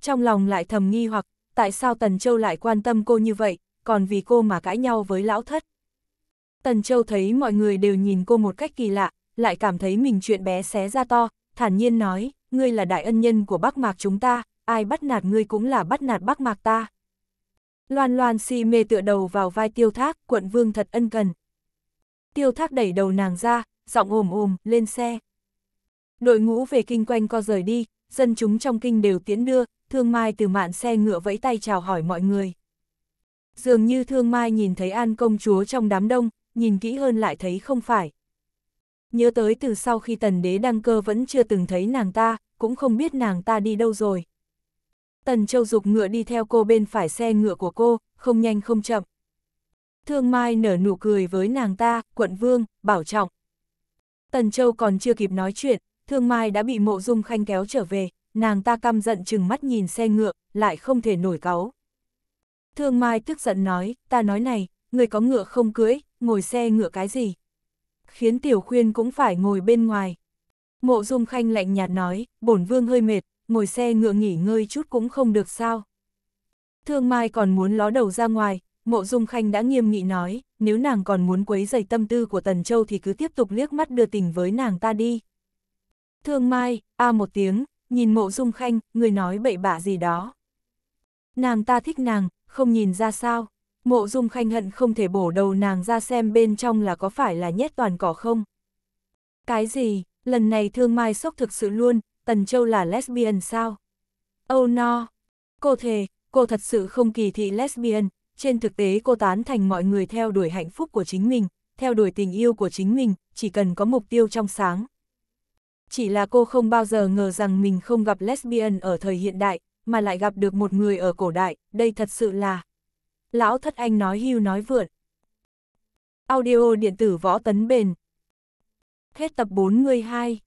A: Trong lòng lại thầm nghi hoặc, tại sao Tần Châu lại quan tâm cô như vậy, còn vì cô mà cãi nhau với lão thất. Tần Châu thấy mọi người đều nhìn cô một cách kỳ lạ, lại cảm thấy mình chuyện bé xé ra to, thản nhiên nói, ngươi là đại ân nhân của Bắc Mạc chúng ta, ai bắt nạt ngươi cũng là bắt nạt bác mạc ta. Loan loan si mê tựa đầu vào vai tiêu thác, quận vương thật ân cần. Tiêu thác đẩy đầu nàng ra, giọng ồm ồm, lên xe. Đội ngũ về kinh quanh co rời đi, dân chúng trong kinh đều tiễn đưa, thương mai từ mạn xe ngựa vẫy tay chào hỏi mọi người. Dường như thương mai nhìn thấy an công chúa trong đám đông, nhìn kỹ hơn lại thấy không phải. Nhớ tới từ sau khi tần đế đăng cơ vẫn chưa từng thấy nàng ta, cũng không biết nàng ta đi đâu rồi. Tần Châu dục ngựa đi theo cô bên phải xe ngựa của cô, không nhanh không chậm. Thương Mai nở nụ cười với nàng ta, quận vương, bảo trọng. Tần Châu còn chưa kịp nói chuyện, Thương Mai đã bị mộ dung khanh kéo trở về, nàng ta căm giận chừng mắt nhìn xe ngựa, lại không thể nổi cáu. Thương Mai tức giận nói, ta nói này, người có ngựa không cưới, ngồi xe ngựa cái gì? Khiến Tiểu Khuyên cũng phải ngồi bên ngoài. Mộ Dung Khanh lạnh nhạt nói, bổn vương hơi mệt, ngồi xe ngựa nghỉ ngơi chút cũng không được sao. Thương Mai còn muốn ló đầu ra ngoài, Mộ Dung Khanh đã nghiêm nghị nói, nếu nàng còn muốn quấy dày tâm tư của Tần Châu thì cứ tiếp tục liếc mắt đưa tình với nàng ta đi. Thương Mai, a một tiếng, nhìn Mộ Dung Khanh, người nói bậy bạ gì đó. Nàng ta thích nàng, không nhìn ra sao. Mộ Dung Khanh hận không thể bổ đầu nàng ra xem bên trong là có phải là nhét toàn cỏ không. Cái gì, lần này Thương Mai sốc thực sự luôn, Tần Châu là lesbian sao? Oh no! Cô thề, cô thật sự không kỳ thị lesbian, trên thực tế cô tán thành mọi người theo đuổi hạnh phúc của chính mình, theo đuổi tình yêu của chính mình, chỉ cần có mục tiêu trong sáng. Chỉ là cô không bao giờ ngờ rằng mình không gặp lesbian ở thời hiện đại, mà lại gặp được một người ở cổ đại, đây thật sự là... Lão thất anh nói hưu nói vượn. Audio điện tử võ tấn bền. Hết tập 42